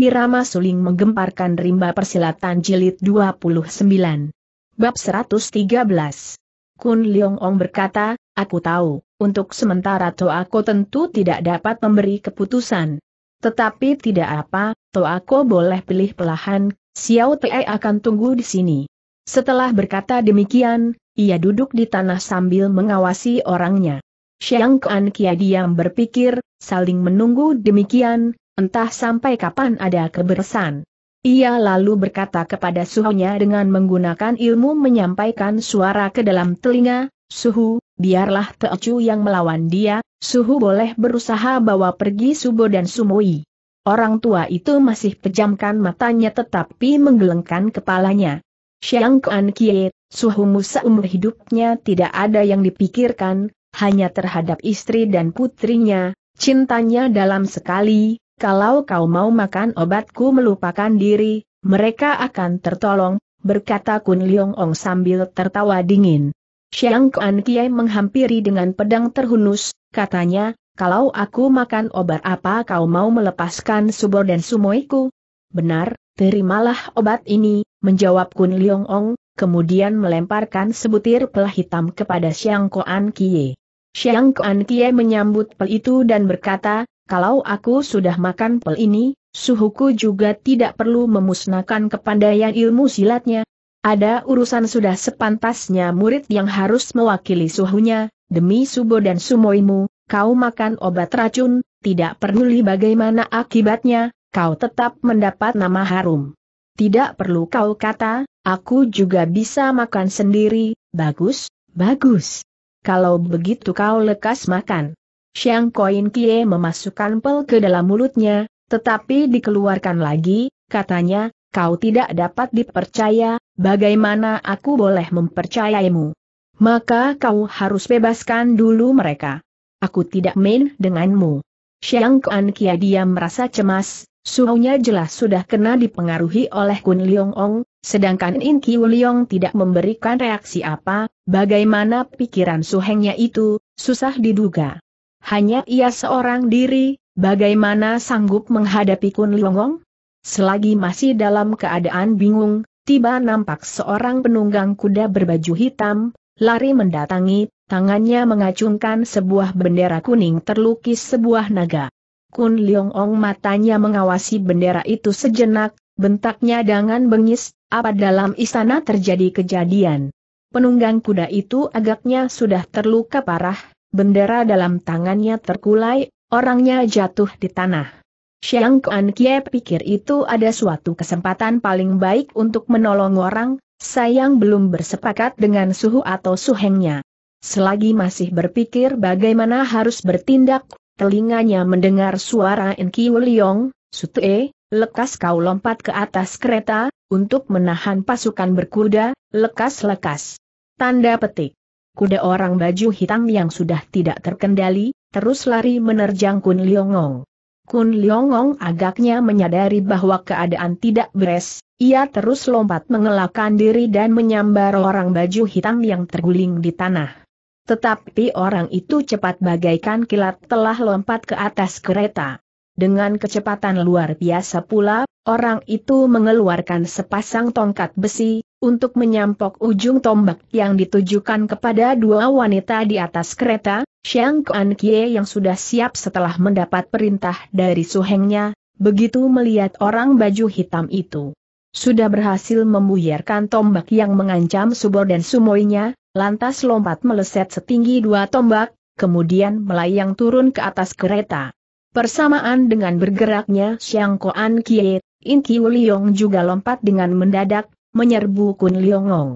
Irama suling menggemparkan rimba persilatan jilid 29. Bab 113. Kun Leong Ong berkata, aku tahu, untuk sementara Toako tentu tidak dapat memberi keputusan. Tetapi tidak apa, Toako boleh pilih pelahan, Xiao Te akan tunggu di sini. Setelah berkata demikian, ia duduk di tanah sambil mengawasi orangnya. Xiang Kuan Kia diam berpikir, saling menunggu demikian, Entah sampai kapan ada kebersan. Ia lalu berkata kepada suhunya dengan menggunakan ilmu menyampaikan suara ke dalam telinga, Suhu, biarlah Teocu yang melawan dia, Suhu boleh berusaha bawa pergi Subo dan sumui. Orang tua itu masih pejamkan matanya tetapi menggelengkan kepalanya. Siang Kuan Kie, Suhu Musa umur hidupnya tidak ada yang dipikirkan, hanya terhadap istri dan putrinya, cintanya dalam sekali, kalau kau mau makan obatku melupakan diri, mereka akan tertolong, berkata Kun Liong Ong sambil tertawa dingin. Xiang Kuan Kiai menghampiri dengan pedang terhunus, katanya, kalau aku makan obat apa kau mau melepaskan subor dan sumoiku? Benar, terimalah obat ini, menjawab Kun Liong Ong, kemudian melemparkan sebutir pel hitam kepada Xiang Kuan Kie. Xiang Kuan Kie menyambut pel itu dan berkata, kalau aku sudah makan pel ini, suhuku juga tidak perlu memusnahkan kepandaian ilmu silatnya. Ada urusan sudah sepantasnya murid yang harus mewakili suhunya, demi subo dan sumoimu, kau makan obat racun, tidak peduli bagaimana akibatnya, kau tetap mendapat nama harum. Tidak perlu kau kata, aku juga bisa makan sendiri, bagus, bagus. Kalau begitu kau lekas makan. Xiang Koin Kie memasukkan pel ke dalam mulutnya, tetapi dikeluarkan lagi, katanya, kau tidak dapat dipercaya, bagaimana aku boleh mempercayaimu? Maka kau harus bebaskan dulu mereka. Aku tidak main denganmu. Xiang Kuan Kie diam merasa cemas, suhunya jelas sudah kena dipengaruhi oleh Kun Leong Ong, sedangkan In Kiu Leong tidak memberikan reaksi apa, bagaimana pikiran suhengnya itu, susah diduga. Hanya ia seorang diri, bagaimana sanggup menghadapi Kun Liongong? Selagi masih dalam keadaan bingung, tiba nampak seorang penunggang kuda berbaju hitam, lari mendatangi, tangannya mengacungkan sebuah bendera kuning terlukis sebuah naga. Kun Liongong matanya mengawasi bendera itu sejenak, bentaknya dengan bengis, apa dalam istana terjadi kejadian. Penunggang kuda itu agaknya sudah terluka parah, bendera dalam tangannya terkulai, orangnya jatuh di tanah. Xiang Kuan Kie pikir itu ada suatu kesempatan paling baik untuk menolong orang, sayang belum bersepakat dengan suhu atau suhengnya. Selagi masih berpikir bagaimana harus bertindak, telinganya mendengar suara Enki Liong, Sutue, lekas kau lompat ke atas kereta, untuk menahan pasukan berkuda, lekas-lekas. Tanda petik kuda orang baju hitam yang sudah tidak terkendali, terus lari menerjang Kun Liongong. Kun Liongong agaknya menyadari bahwa keadaan tidak beres, ia terus lompat mengelakkan diri dan menyambar orang baju hitam yang terguling di tanah. Tetapi orang itu cepat bagaikan kilat telah lompat ke atas kereta. Dengan kecepatan luar biasa pula, orang itu mengeluarkan sepasang tongkat besi, untuk menyampok ujung tombak yang ditujukan kepada dua wanita di atas kereta, Xiang Kuan Kie yang sudah siap setelah mendapat perintah dari suhengnya, begitu melihat orang baju hitam itu. Sudah berhasil membuyarkan tombak yang mengancam subor dan sumoinya, lantas lompat meleset setinggi dua tombak, kemudian melayang turun ke atas kereta. Persamaan dengan bergeraknya Xiang Kuan Kie, In Kiu juga lompat dengan mendadak, menyerbu Kun Liongong.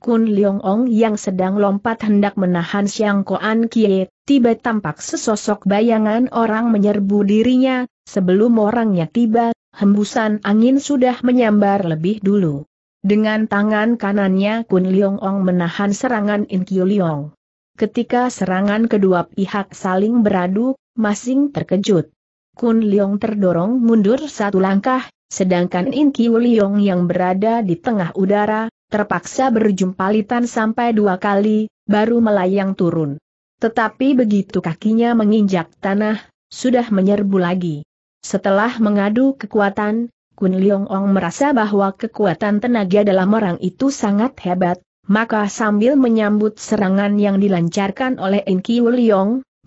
Kun Liongong yang sedang lompat hendak menahan Siang Koan Kie, tiba tampak sesosok bayangan orang menyerbu dirinya, sebelum orangnya tiba, hembusan angin sudah menyambar lebih dulu. Dengan tangan kanannya Kun Liongong menahan serangan In Kiu Liong. Ketika serangan kedua pihak saling beradu, masing terkejut. Kun Liong terdorong mundur satu langkah, Sedangkan In Kiu yang berada di tengah udara, terpaksa berjumpalitan sampai dua kali, baru melayang turun. Tetapi begitu kakinya menginjak tanah, sudah menyerbu lagi. Setelah mengadu kekuatan, Kun Liong Ong merasa bahwa kekuatan tenaga dalam orang itu sangat hebat, maka sambil menyambut serangan yang dilancarkan oleh In Kiu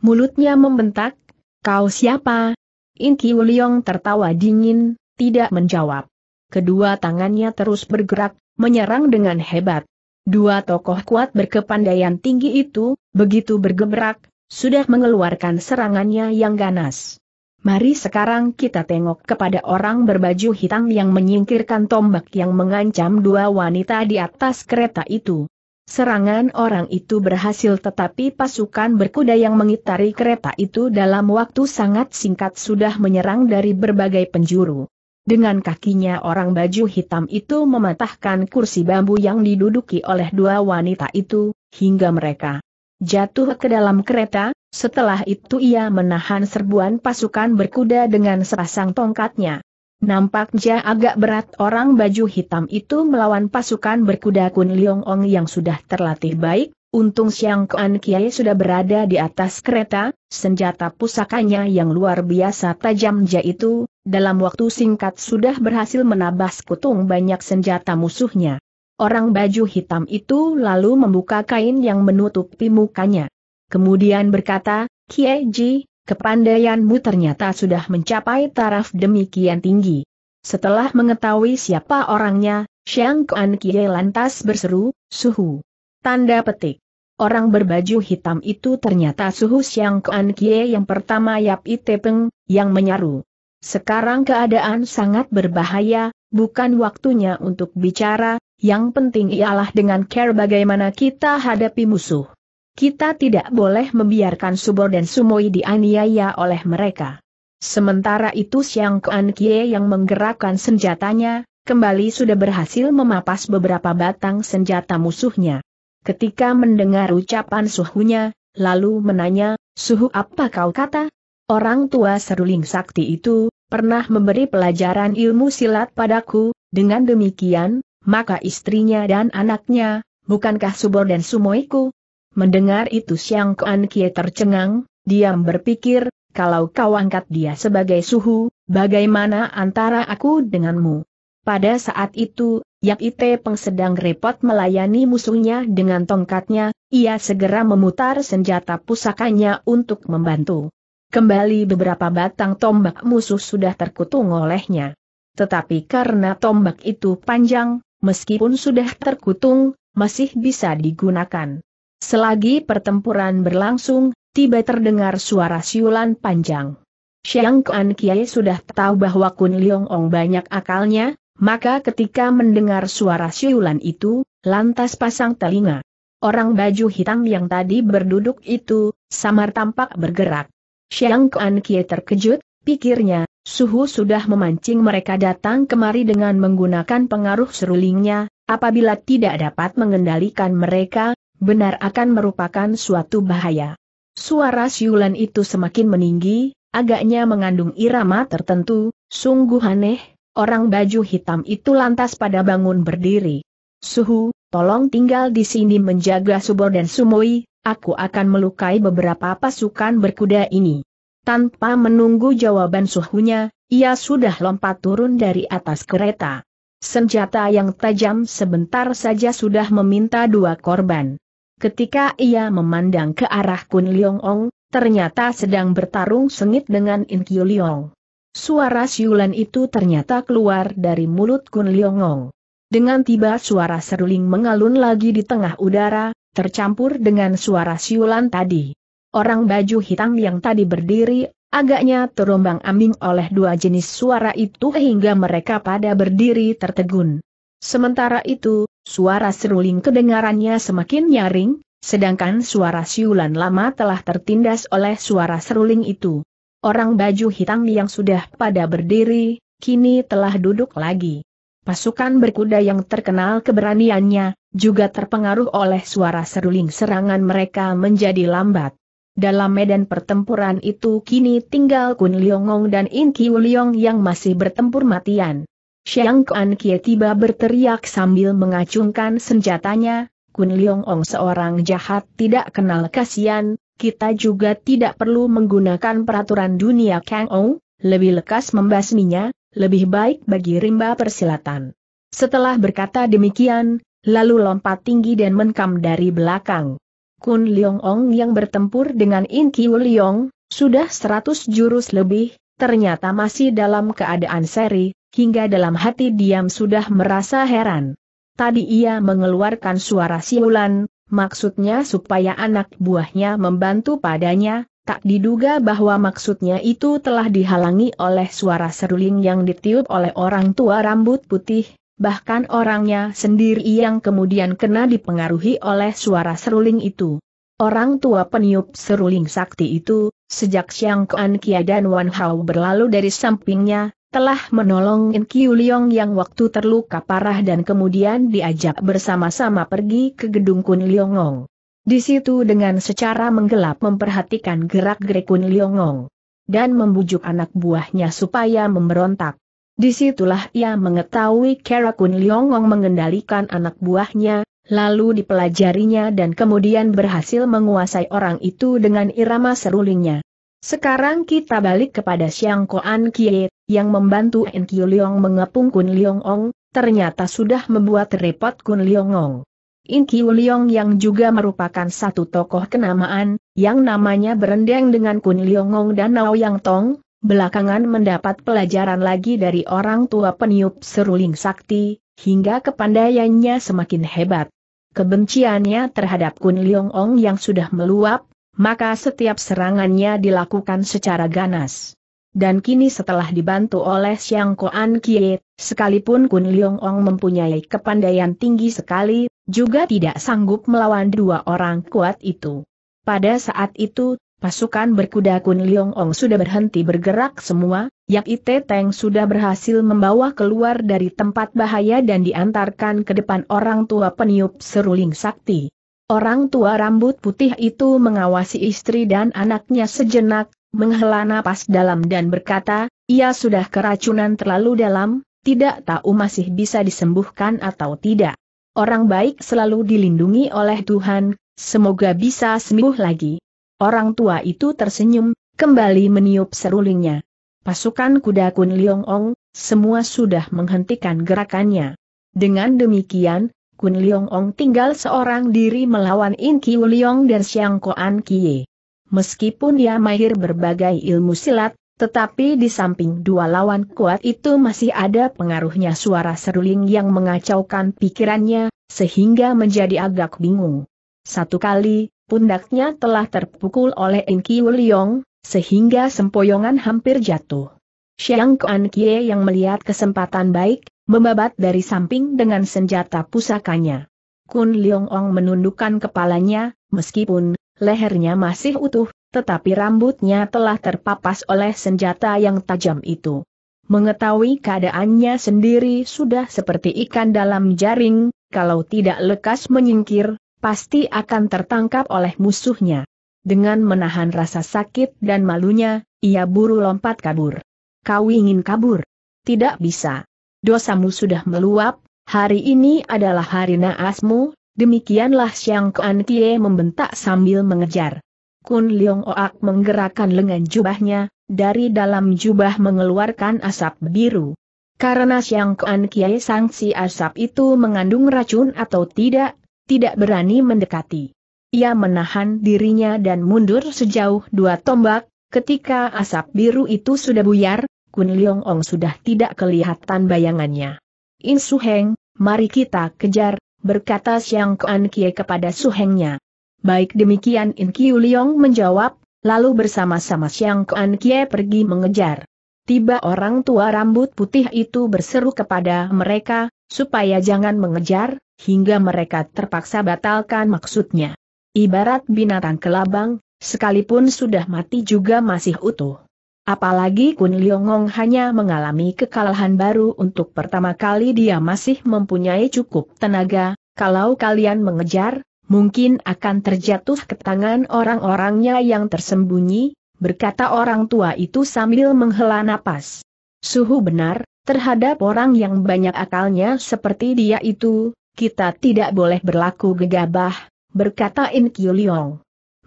mulutnya membentak, Kau siapa? In Kiu tertawa dingin, tidak menjawab. Kedua tangannya terus bergerak, menyerang dengan hebat. Dua tokoh kuat berkepandaian tinggi itu, begitu bergebrak, sudah mengeluarkan serangannya yang ganas. Mari sekarang kita tengok kepada orang berbaju hitam yang menyingkirkan tombak yang mengancam dua wanita di atas kereta itu. Serangan orang itu berhasil tetapi pasukan berkuda yang mengitari kereta itu dalam waktu sangat singkat sudah menyerang dari berbagai penjuru. Dengan kakinya orang baju hitam itu mematahkan kursi bambu yang diduduki oleh dua wanita itu, hingga mereka jatuh ke dalam kereta, setelah itu ia menahan serbuan pasukan berkuda dengan sepasang tongkatnya. Nampaknya agak berat orang baju hitam itu melawan pasukan berkuda Kun Leong Ong yang sudah terlatih baik, untung Siang Kuan Kiai sudah berada di atas kereta, senjata pusakanya yang luar biasa tajam tajamnya itu, dalam waktu singkat sudah berhasil menabas kutung banyak senjata musuhnya. Orang baju hitam itu lalu membuka kain yang menutupi mukanya. Kemudian berkata, Kieji, kepandaianmu ternyata sudah mencapai taraf demikian tinggi. Setelah mengetahui siapa orangnya, Xiang Kuan Kie lantas berseru, Suhu. Tanda petik. Orang berbaju hitam itu ternyata Suhu Xiang Kuan Kie yang pertama Yap Itepeng, yang menyaru. Sekarang keadaan sangat berbahaya, bukan waktunya untuk bicara, yang penting ialah dengan care bagaimana kita hadapi musuh. Kita tidak boleh membiarkan Subor dan Sumoi dianiaya oleh mereka. Sementara itu Siang Kuan Kie yang menggerakkan senjatanya, kembali sudah berhasil memapas beberapa batang senjata musuhnya. Ketika mendengar ucapan suhunya, lalu menanya, Suhu apa kau kata? Orang tua seruling sakti itu, pernah memberi pelajaran ilmu silat padaku, dengan demikian, maka istrinya dan anaknya, bukankah subor dan sumoiku? Mendengar itu Siang Kuan Kie tercengang, diam berpikir, kalau kau angkat dia sebagai suhu, bagaimana antara aku denganmu? Pada saat itu, Yak Ite Peng sedang repot melayani musuhnya dengan tongkatnya, ia segera memutar senjata pusakanya untuk membantu kembali beberapa batang tombak musuh sudah terkutung olehnya. Tetapi karena tombak itu panjang, meskipun sudah terkutung, masih bisa digunakan. Selagi pertempuran berlangsung, tiba terdengar suara siulan panjang. Xiang Kuan Kiai sudah tahu bahwa Kun Leong Ong banyak akalnya, maka ketika mendengar suara siulan itu, lantas pasang telinga. Orang baju hitam yang tadi berduduk itu, samar tampak bergerak. Xiang Kuan Kie terkejut, pikirnya, suhu sudah memancing mereka datang kemari dengan menggunakan pengaruh serulingnya, apabila tidak dapat mengendalikan mereka, benar akan merupakan suatu bahaya. Suara siulan itu semakin meninggi, agaknya mengandung irama tertentu, sungguh aneh, orang baju hitam itu lantas pada bangun berdiri. Suhu, tolong tinggal di sini menjaga Subor dan Sumoi, aku akan melukai beberapa pasukan berkuda ini. Tanpa menunggu jawaban suhunya, ia sudah lompat turun dari atas kereta. Senjata yang tajam sebentar saja sudah meminta dua korban. Ketika ia memandang ke arah Kun Leong Ong, ternyata sedang bertarung sengit dengan In Kyu Leong. Suara siulan itu ternyata keluar dari mulut Kun Leong Ong. Dengan tiba suara seruling mengalun lagi di tengah udara, tercampur dengan suara siulan tadi. Orang baju hitam yang tadi berdiri, agaknya terombang ambing oleh dua jenis suara itu hingga mereka pada berdiri tertegun. Sementara itu, suara seruling kedengarannya semakin nyaring, sedangkan suara siulan lama telah tertindas oleh suara seruling itu. Orang baju hitam yang sudah pada berdiri, kini telah duduk lagi. Pasukan berkuda yang terkenal keberaniannya, juga terpengaruh oleh suara seruling serangan mereka menjadi lambat. Dalam medan pertempuran itu kini tinggal Kun Liongong dan In Kiu Liong yang masih bertempur matian. Xiang Kuan Kie tiba berteriak sambil mengacungkan senjatanya, Kun Liongong seorang jahat tidak kenal kasihan, kita juga tidak perlu menggunakan peraturan dunia Kang Ou, lebih lekas membasminya, lebih baik bagi rimba persilatan. Setelah berkata demikian, lalu lompat tinggi dan menkam dari belakang. Kun Leong Ong yang bertempur dengan In Kiu Leong, sudah seratus jurus lebih, ternyata masih dalam keadaan seri, hingga dalam hati diam sudah merasa heran. Tadi ia mengeluarkan suara siulan, maksudnya supaya anak buahnya membantu padanya, tak diduga bahwa maksudnya itu telah dihalangi oleh suara seruling yang ditiup oleh orang tua rambut putih, bahkan orangnya sendiri yang kemudian kena dipengaruhi oleh suara seruling itu. Orang tua peniup seruling sakti itu, sejak siang Kuan Kia dan Wan Hao berlalu dari sampingnya, telah menolong In Kiu Liong yang waktu terluka parah dan kemudian diajak bersama-sama pergi ke gedung Kun Liongong. Di situ dengan secara menggelap memperhatikan gerak-gerik Kun Liongong. Dan membujuk anak buahnya supaya memberontak. Disitulah ia mengetahui Kera Kun Liongong mengendalikan anak buahnya, lalu dipelajarinya dan kemudian berhasil menguasai orang itu dengan irama serulingnya. Sekarang kita balik kepada Siang Koan Kie, yang membantu Enkyu Liong mengepung Kun Liongong, ternyata sudah membuat repot Kun Liongong. Inkiu Uliong yang juga merupakan satu tokoh kenamaan, yang namanya berendeng dengan Kun Liongong dan Nao Yang Tong, Belakangan mendapat pelajaran lagi dari orang tua peniup seruling sakti, hingga kepandaiannya semakin hebat. Kebenciannya terhadap Kun Leong Ong yang sudah meluap, maka setiap serangannya dilakukan secara ganas. Dan kini setelah dibantu oleh Siang Koan Kie, sekalipun Kun Leong Ong mempunyai kepandaian tinggi sekali, juga tidak sanggup melawan dua orang kuat itu. Pada saat itu, Pasukan berkuda Kun Liong Ong sudah berhenti bergerak semua, Yak Ite Teng sudah berhasil membawa keluar dari tempat bahaya dan diantarkan ke depan orang tua peniup seruling sakti. Orang tua rambut putih itu mengawasi istri dan anaknya sejenak, menghela napas dalam dan berkata, ia sudah keracunan terlalu dalam, tidak tahu masih bisa disembuhkan atau tidak. Orang baik selalu dilindungi oleh Tuhan, semoga bisa sembuh lagi. Orang tua itu tersenyum, kembali meniup serulingnya. Pasukan kuda Kun Liong Ong, semua sudah menghentikan gerakannya. Dengan demikian, Kun Liong Ong tinggal seorang diri melawan In Kiu Liong dan Xiang Koan Kie. Meskipun dia mahir berbagai ilmu silat, tetapi di samping dua lawan kuat itu masih ada pengaruhnya suara seruling yang mengacaukan pikirannya, sehingga menjadi agak bingung. Satu kali, pundaknya telah terpukul oleh Inki Wuliong, sehingga sempoyongan hampir jatuh. Xiang Kuan Kie yang melihat kesempatan baik, membabat dari samping dengan senjata pusakanya. Kun Liong Ong menundukkan kepalanya, meskipun lehernya masih utuh, tetapi rambutnya telah terpapas oleh senjata yang tajam itu. Mengetahui keadaannya sendiri sudah seperti ikan dalam jaring, kalau tidak lekas menyingkir, pasti akan tertangkap oleh musuhnya. Dengan menahan rasa sakit dan malunya, ia buru lompat kabur. Kau ingin kabur? Tidak bisa. Dosamu sudah meluap, hari ini adalah hari naasmu, demikianlah Siang Kuan Kie membentak sambil mengejar. Kun Leong Oak menggerakkan lengan jubahnya, dari dalam jubah mengeluarkan asap biru. Karena Siang Kuan Kie sangsi asap itu mengandung racun atau tidak, tidak berani mendekati. Ia menahan dirinya dan mundur sejauh dua tombak, ketika asap biru itu sudah buyar, Kun Leong Ong sudah tidak kelihatan bayangannya. In Su Heng, mari kita kejar, berkata Xiang Kuan Kie kepada Su Hengnya. Baik demikian In Kiu Leong menjawab, lalu bersama-sama Xiang Kuan Kie pergi mengejar. Tiba orang tua rambut putih itu berseru kepada mereka, supaya jangan mengejar, hingga mereka terpaksa batalkan maksudnya. Ibarat binatang kelabang, sekalipun sudah mati juga masih utuh. Apalagi Kun Liongong hanya mengalami kekalahan baru untuk pertama kali dia masih mempunyai cukup tenaga, kalau kalian mengejar, mungkin akan terjatuh ke tangan orang-orangnya yang tersembunyi, berkata orang tua itu sambil menghela napas. Suhu benar, terhadap orang yang banyak akalnya seperti dia itu, kita tidak boleh berlaku gegabah, berkata In Kiu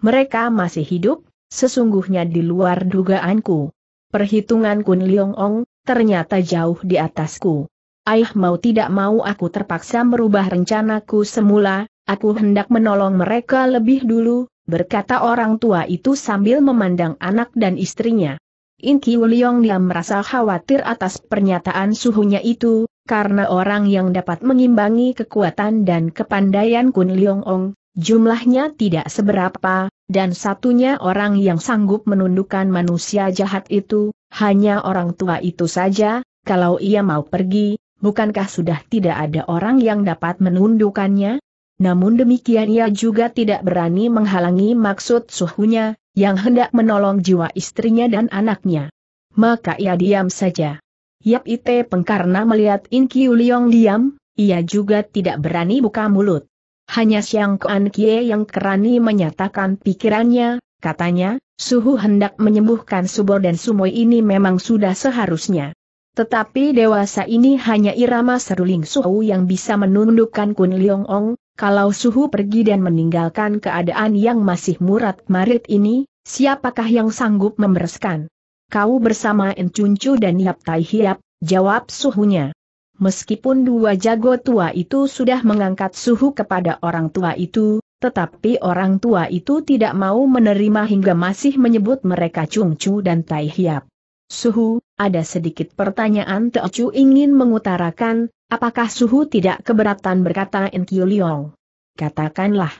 Mereka masih hidup, sesungguhnya di luar dugaanku. Perhitungan Kun Liong Ong, ternyata jauh di atasku. Ayah mau tidak mau aku terpaksa merubah rencanaku semula, aku hendak menolong mereka lebih dulu, berkata orang tua itu sambil memandang anak dan istrinya. In Kiu dia merasa khawatir atas pernyataan suhunya itu, karena orang yang dapat mengimbangi kekuatan dan kepandaian Kun Leong Ong, jumlahnya tidak seberapa, dan satunya orang yang sanggup menundukkan manusia jahat itu, hanya orang tua itu saja, kalau ia mau pergi, bukankah sudah tidak ada orang yang dapat menundukkannya? Namun demikian ia juga tidak berani menghalangi maksud suhunya, yang hendak menolong jiwa istrinya dan anaknya. Maka ia diam saja. Yap Ite Peng melihat In Kiu Liong diam, ia juga tidak berani buka mulut. Hanya Siang Kuan Kie yang kerani menyatakan pikirannya, katanya, suhu hendak menyembuhkan subor dan sumoy ini memang sudah seharusnya. Tetapi dewasa ini hanya irama seruling suhu yang bisa menundukkan Kun Leong Ong, kalau suhu pergi dan meninggalkan keadaan yang masih murat marit ini, siapakah yang sanggup membereskan? Kau bersama Encuncu dan Yap Tai Hiap, jawab suhunya. Meskipun dua jago tua itu sudah mengangkat suhu kepada orang tua itu, tetapi orang tua itu tidak mau menerima hingga masih menyebut mereka Cungcu dan Tai Hiap. Suhu, ada sedikit pertanyaan Teocu ingin mengutarakan, apakah Suhu tidak keberatan berkata Enkiu Liong? Katakanlah.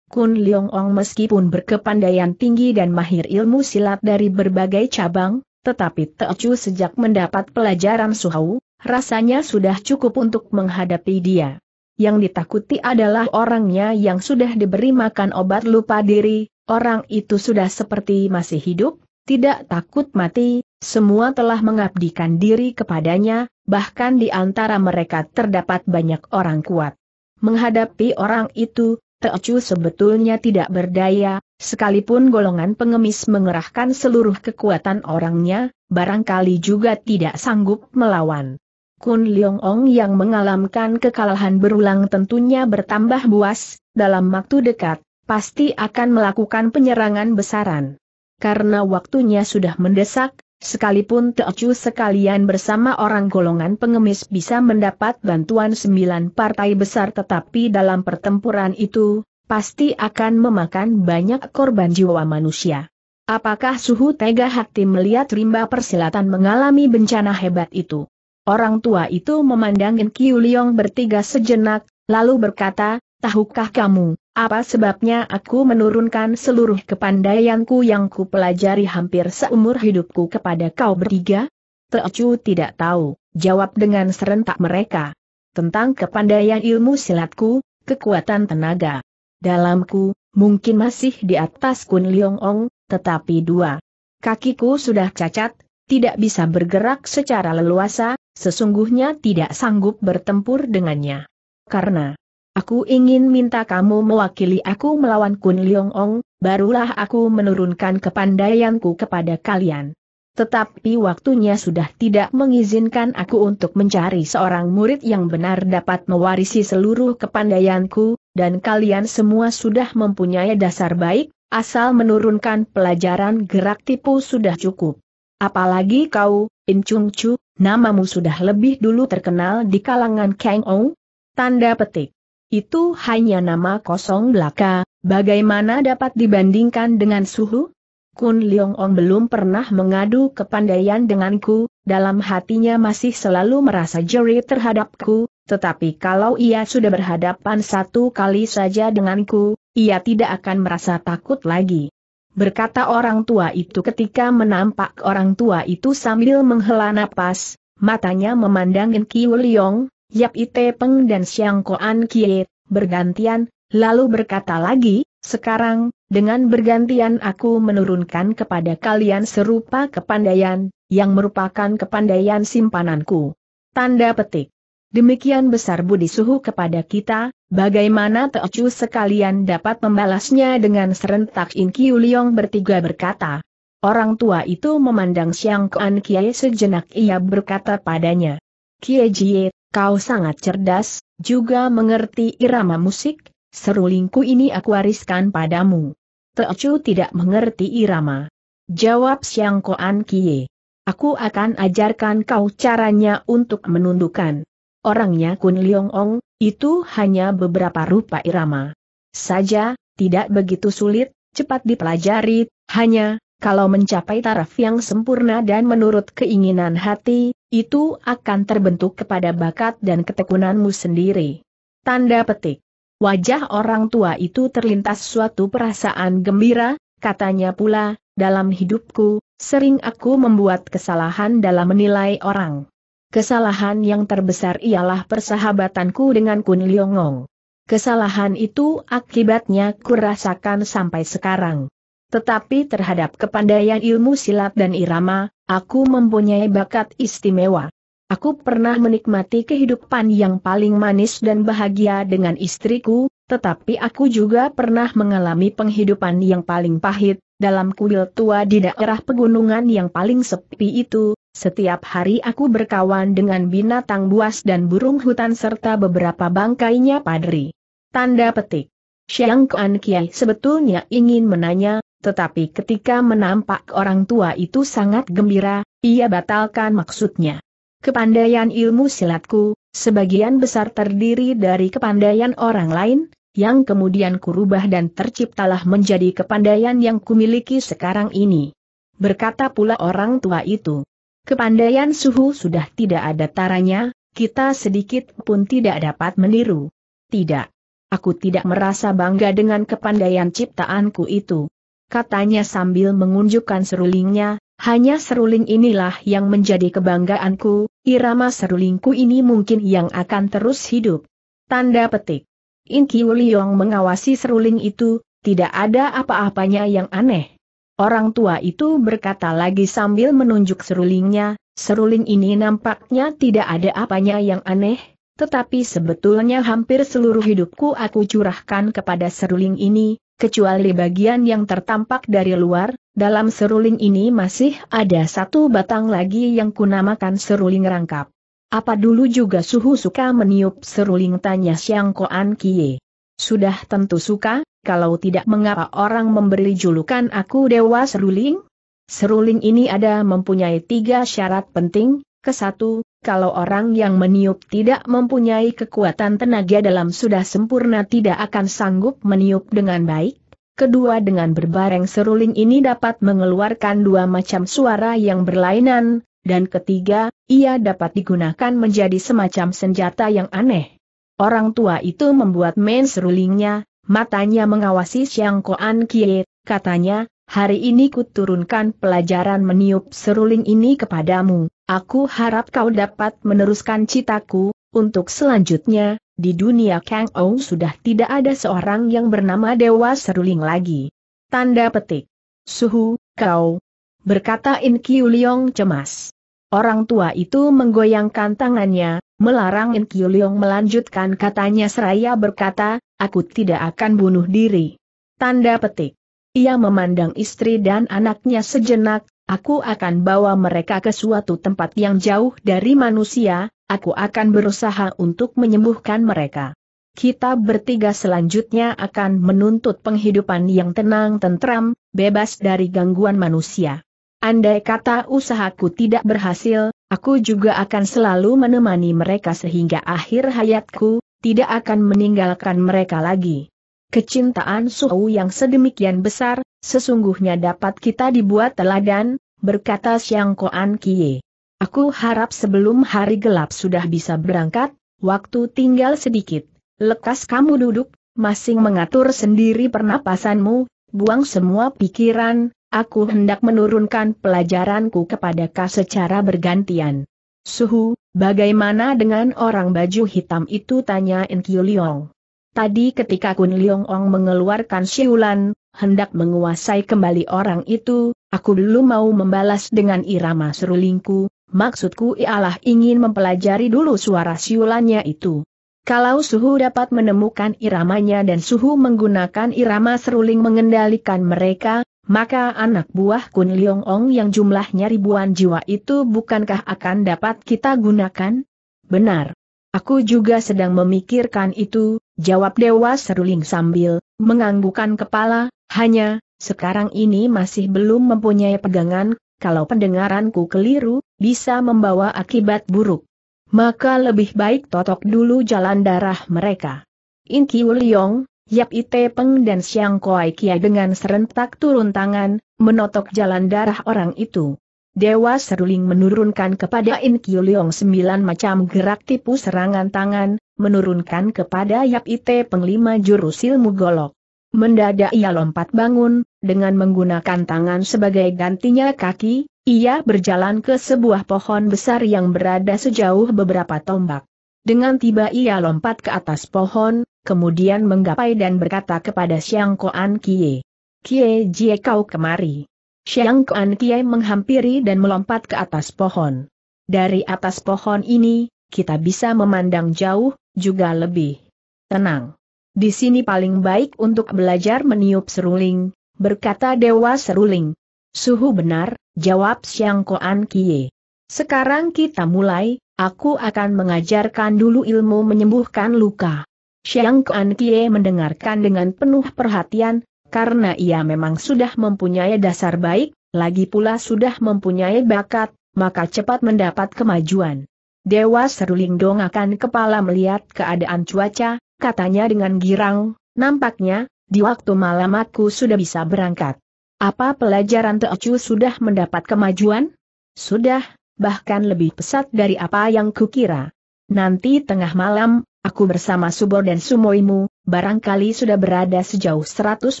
Kun Leong Ong meskipun berkepandaian tinggi dan mahir ilmu silat dari berbagai cabang, tetapi Teochu sejak mendapat pelajaran Suhau, rasanya sudah cukup untuk menghadapi dia. Yang ditakuti adalah orangnya yang sudah diberi makan obat lupa diri, orang itu sudah seperti masih hidup, tidak takut mati, semua telah mengabdikan diri kepadanya, bahkan di antara mereka terdapat banyak orang kuat. Menghadapi orang itu, Teocu sebetulnya tidak berdaya, sekalipun golongan pengemis mengerahkan seluruh kekuatan orangnya, barangkali juga tidak sanggup melawan. Kun Leong Ong yang mengalamkan kekalahan berulang tentunya bertambah buas, dalam waktu dekat, pasti akan melakukan penyerangan besaran. Karena waktunya sudah mendesak, Sekalipun Teocu sekalian bersama orang golongan pengemis bisa mendapat bantuan sembilan partai besar tetapi dalam pertempuran itu, pasti akan memakan banyak korban jiwa manusia. Apakah suhu tega hati melihat rimba persilatan mengalami bencana hebat itu? Orang tua itu memandangin Kiu Liong bertiga sejenak, lalu berkata, tahukah kamu, apa sebabnya aku menurunkan seluruh kepandaianku yang kupelajari hampir seumur hidupku kepada kau bertiga? Teocu tidak tahu, jawab dengan serentak mereka. Tentang kepandaian ilmu silatku, kekuatan tenaga. Dalamku, mungkin masih di atas Kun Liong Ong, tetapi dua. Kakiku sudah cacat, tidak bisa bergerak secara leluasa, sesungguhnya tidak sanggup bertempur dengannya. Karena Aku ingin minta kamu mewakili aku melawan Kun Leong Ong, barulah aku menurunkan kepandaianku kepada kalian. Tetapi waktunya sudah tidak mengizinkan aku untuk mencari seorang murid yang benar dapat mewarisi seluruh kepandaianku, dan kalian semua sudah mempunyai dasar baik, asal menurunkan pelajaran gerak tipu sudah cukup. Apalagi kau, In Chung Chu, namamu sudah lebih dulu terkenal di kalangan Kang Ou? Tanda petik. Itu hanya nama kosong belaka, bagaimana dapat dibandingkan dengan suhu? Kun Leong Ong belum pernah mengadu kepandaian denganku, dalam hatinya masih selalu merasa jeri terhadapku, tetapi kalau ia sudah berhadapan satu kali saja denganku, ia tidak akan merasa takut lagi. Berkata orang tua itu ketika menampak orang tua itu sambil menghela napas, matanya memandang Kiu Liong, Yap Ite Peng dan Siang Koan Kie, bergantian, lalu berkata lagi, sekarang, dengan bergantian aku menurunkan kepada kalian serupa kepandaian, yang merupakan kepandaian simpananku. Tanda petik. Demikian besar budi suhu kepada kita, bagaimana Teocu sekalian dapat membalasnya dengan serentak In Kiu Liong bertiga berkata. Orang tua itu memandang Siang Kuan Kie sejenak ia berkata padanya. Kie Jie, Kau sangat cerdas, juga mengerti irama musik, serulingku ini aku wariskan padamu. Teocu tidak mengerti irama. Jawab Siang Koan Kie. Aku akan ajarkan kau caranya untuk menundukkan. Orangnya Kun Leong Ong, itu hanya beberapa rupa irama. Saja, tidak begitu sulit, cepat dipelajari, hanya, kalau mencapai taraf yang sempurna dan menurut keinginan hati, itu akan terbentuk kepada bakat dan ketekunanmu sendiri. Tanda petik. Wajah orang tua itu terlintas suatu perasaan gembira, katanya pula, dalam hidupku, sering aku membuat kesalahan dalam menilai orang. Kesalahan yang terbesar ialah persahabatanku dengan Kun Liongong. Kesalahan itu akibatnya kurasakan sampai sekarang. Tetapi terhadap kepandaian ilmu silat dan irama, aku mempunyai bakat istimewa. Aku pernah menikmati kehidupan yang paling manis dan bahagia dengan istriku, tetapi aku juga pernah mengalami penghidupan yang paling pahit, dalam kuil tua di daerah pegunungan yang paling sepi itu, setiap hari aku berkawan dengan binatang buas dan burung hutan serta beberapa bangkainya padri. Tanda petik. Xiang Kuan Kiai sebetulnya ingin menanya, tetapi ketika menampak orang tua itu sangat gembira, ia batalkan maksudnya. Kepandaian ilmu silatku, sebagian besar terdiri dari kepandaian orang lain, yang kemudian kurubah dan terciptalah menjadi kepandaian yang kumiliki sekarang ini. Berkata pula orang tua itu, kepandaian suhu sudah tidak ada taranya, kita sedikit pun tidak dapat meniru. Tidak. Aku tidak merasa bangga dengan kepandaian ciptaanku itu katanya sambil mengunjukkan serulingnya, hanya seruling inilah yang menjadi kebanggaanku, irama serulingku ini mungkin yang akan terus hidup. Tanda petik. Inki Yong mengawasi seruling itu, tidak ada apa-apanya yang aneh. Orang tua itu berkata lagi sambil menunjuk serulingnya, seruling ini nampaknya tidak ada apanya yang aneh, tetapi sebetulnya hampir seluruh hidupku aku curahkan kepada seruling ini, kecuali bagian yang tertampak dari luar, dalam seruling ini masih ada satu batang lagi yang kunamakan seruling rangkap. Apa dulu juga suhu suka meniup seruling tanya Siang Koan Kie? Sudah tentu suka, kalau tidak mengapa orang memberi julukan aku Dewa Seruling? Seruling ini ada mempunyai tiga syarat penting, kesatu, kalau orang yang meniup tidak mempunyai kekuatan tenaga dalam sudah sempurna tidak akan sanggup meniup dengan baik. Kedua dengan berbareng seruling ini dapat mengeluarkan dua macam suara yang berlainan, dan ketiga, ia dapat digunakan menjadi semacam senjata yang aneh. Orang tua itu membuat main serulingnya, matanya mengawasi Siang Koan Kie, katanya, hari ini kuturunkan pelajaran meniup seruling ini kepadamu. Aku harap kau dapat meneruskan citaku, untuk selanjutnya, di dunia Kang Ou sudah tidak ada seorang yang bernama Dewa Seruling lagi. Tanda petik. Suhu, kau. Berkata In Kiu Leong cemas. Orang tua itu menggoyangkan tangannya, melarang In Kiu Leong melanjutkan katanya seraya berkata, aku tidak akan bunuh diri. Tanda petik. Ia memandang istri dan anaknya sejenak, Aku akan bawa mereka ke suatu tempat yang jauh dari manusia, aku akan berusaha untuk menyembuhkan mereka. Kita bertiga selanjutnya akan menuntut penghidupan yang tenang tentram, bebas dari gangguan manusia. Andai kata usahaku tidak berhasil, aku juga akan selalu menemani mereka sehingga akhir hayatku, tidak akan meninggalkan mereka lagi. Kecintaan Suhu yang sedemikian besar, Sesungguhnya dapat kita dibuat teladan, berkata Siang Koan Kie. Aku harap sebelum hari gelap sudah bisa berangkat, waktu tinggal sedikit. Lekas kamu duduk, masing mengatur sendiri pernapasanmu, buang semua pikiran, aku hendak menurunkan pelajaranku kepada kau secara bergantian. Suhu, bagaimana dengan orang baju hitam itu tanya Enkyu Liong. Tadi ketika Kun Liong Ong mengeluarkan siulan, hendak menguasai kembali orang itu, aku dulu mau membalas dengan irama serulingku, maksudku ialah ingin mempelajari dulu suara siulannya itu. Kalau suhu dapat menemukan iramanya dan suhu menggunakan irama seruling mengendalikan mereka, maka anak buah Kun Leong Ong yang jumlahnya ribuan jiwa itu bukankah akan dapat kita gunakan? Benar. Aku juga sedang memikirkan itu, jawab Dewa Seruling sambil menganggukkan kepala, hanya, sekarang ini masih belum mempunyai pegangan, kalau pendengaranku keliru, bisa membawa akibat buruk. Maka lebih baik totok dulu jalan darah mereka. In Inki Wuliong, Yap Ite Peng dan Siang Koi Kia dengan serentak turun tangan, menotok jalan darah orang itu. Dewa Seruling menurunkan kepada In Kiu Leong sembilan macam gerak tipu serangan tangan, menurunkan kepada Yap Ite penglima jurus ilmu golok. Mendadak ia lompat bangun, dengan menggunakan tangan sebagai gantinya kaki, ia berjalan ke sebuah pohon besar yang berada sejauh beberapa tombak. Dengan tiba ia lompat ke atas pohon, kemudian menggapai dan berkata kepada Siang Koan Kie. Kie Jie kau kemari. Xiang Kuan Kie menghampiri dan melompat ke atas pohon. Dari atas pohon ini, kita bisa memandang jauh, juga lebih tenang. Di sini paling baik untuk belajar meniup seruling, berkata Dewa Seruling. Suhu benar, jawab Xiang Kuan Kie. Sekarang kita mulai, aku akan mengajarkan dulu ilmu menyembuhkan luka. Xiang Kuan Kie mendengarkan dengan penuh perhatian, karena ia memang sudah mempunyai dasar baik, lagi pula sudah mempunyai bakat, maka cepat mendapat kemajuan. Dewa Seruling dongakan kepala melihat keadaan cuaca, katanya dengan girang, nampaknya, di waktu malam aku sudah bisa berangkat. Apa pelajaran Teocu sudah mendapat kemajuan? Sudah, bahkan lebih pesat dari apa yang kukira. Nanti tengah malam, aku bersama Subor dan Sumoimu, barangkali sudah berada sejauh seratus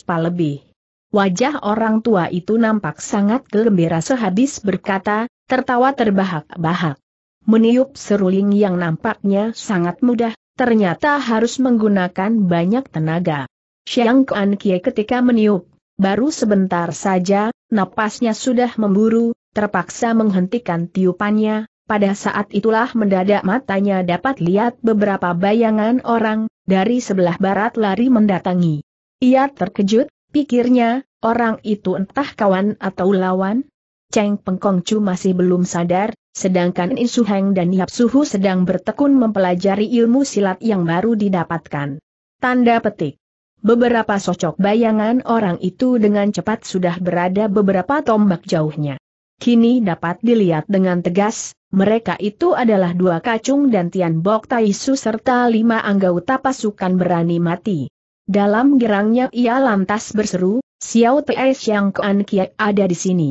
pa lebih. Wajah orang tua itu nampak sangat gembira sehabis berkata, tertawa terbahak-bahak. Meniup seruling yang nampaknya sangat mudah, ternyata harus menggunakan banyak tenaga. Xiang Kuan Kie ketika meniup, baru sebentar saja, napasnya sudah memburu, terpaksa menghentikan tiupannya, pada saat itulah mendadak matanya dapat lihat beberapa bayangan orang, dari sebelah barat lari mendatangi. Ia terkejut, pikirnya, orang itu entah kawan atau lawan. Cheng Pengkongcu masih belum sadar, sedangkan Insu Heng dan Yap Suhu sedang bertekun mempelajari ilmu silat yang baru didapatkan. Tanda petik. Beberapa sosok bayangan orang itu dengan cepat sudah berada beberapa tombak jauhnya kini dapat dilihat dengan tegas, mereka itu adalah dua kacung dan Tian Bok Taisu serta lima anggota pasukan berani mati. Dalam gerangnya ia lantas berseru, Xiao Tai Xiang Kuan Kiat ada di sini.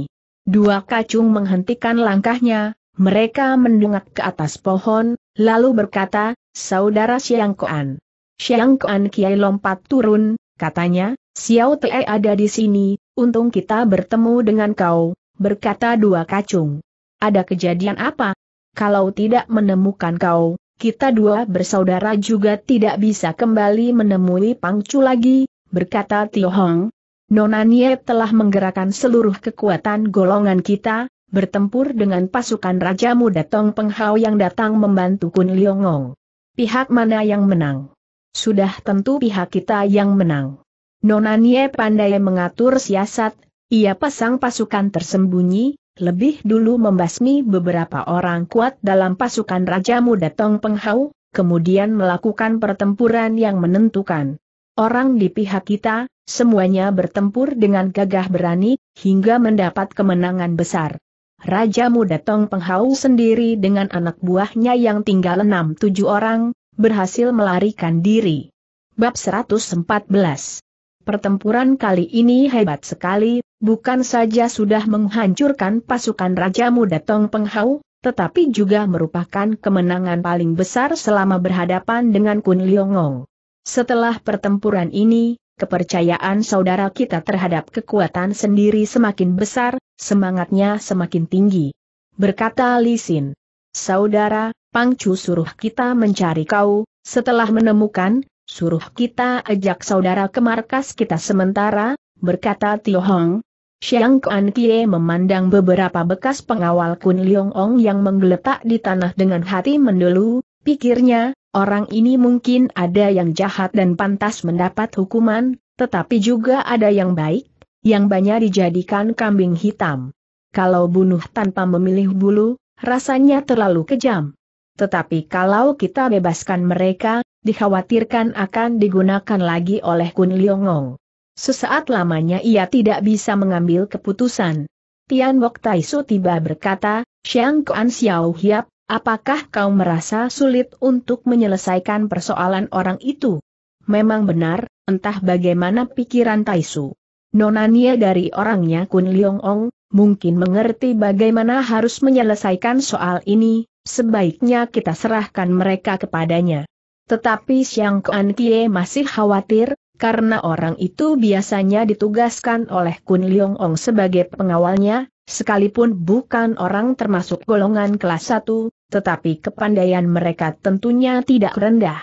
Dua kacung menghentikan langkahnya, mereka mendongak ke atas pohon, lalu berkata, Saudara Xiang Kuan. Xiang Kuan Kiai lompat turun, katanya, Xiao Tai ada di sini, untung kita bertemu dengan kau, berkata dua kacung. Ada kejadian apa? Kalau tidak menemukan kau, kita dua bersaudara juga tidak bisa kembali menemui Pangcu lagi, berkata Tio Hong. Nona telah menggerakkan seluruh kekuatan golongan kita, bertempur dengan pasukan Raja Muda Tong Penghao yang datang membantu Kun Liongong. Pihak mana yang menang? Sudah tentu pihak kita yang menang. Nona pandai mengatur siasat, ia pasang pasukan tersembunyi, lebih dulu membasmi beberapa orang kuat dalam pasukan Raja Muda Tong Penghau, kemudian melakukan pertempuran yang menentukan. Orang di pihak kita, semuanya bertempur dengan gagah berani, hingga mendapat kemenangan besar. Raja Muda Tong Penghau sendiri dengan anak buahnya yang tinggal enam tujuh orang, berhasil melarikan diri. Bab 114 Pertempuran kali ini hebat sekali, bukan saja sudah menghancurkan pasukan Raja Muda Tong Penghau, tetapi juga merupakan kemenangan paling besar selama berhadapan dengan Kun Liongong. Setelah pertempuran ini, kepercayaan saudara kita terhadap kekuatan sendiri semakin besar, semangatnya semakin tinggi. Berkata Lisin, Saudara, Pangcu suruh kita mencari kau, setelah menemukan, suruh kita ajak saudara ke markas kita sementara, berkata Tio Hong, Xiang Kuan Kie memandang beberapa bekas pengawal Kun Leong Ong yang menggeletak di tanah dengan hati mendulu, pikirnya, orang ini mungkin ada yang jahat dan pantas mendapat hukuman, tetapi juga ada yang baik, yang banyak dijadikan kambing hitam. Kalau bunuh tanpa memilih bulu, rasanya terlalu kejam. Tetapi kalau kita bebaskan mereka, dikhawatirkan akan digunakan lagi oleh Kun Leong Ong. Sesaat lamanya ia tidak bisa mengambil keputusan. Tian Wok Taisu tiba berkata, Xiang Kuan Xiao Hiap, apakah kau merasa sulit untuk menyelesaikan persoalan orang itu? Memang benar, entah bagaimana pikiran Taisu. Nonania dari orangnya Kun Liong Ong, mungkin mengerti bagaimana harus menyelesaikan soal ini, sebaiknya kita serahkan mereka kepadanya. Tetapi Xiang Kuan Kie masih khawatir, karena orang itu biasanya ditugaskan oleh Kun Leong Ong sebagai pengawalnya, sekalipun bukan orang termasuk golongan kelas 1, tetapi kepandaian mereka tentunya tidak rendah.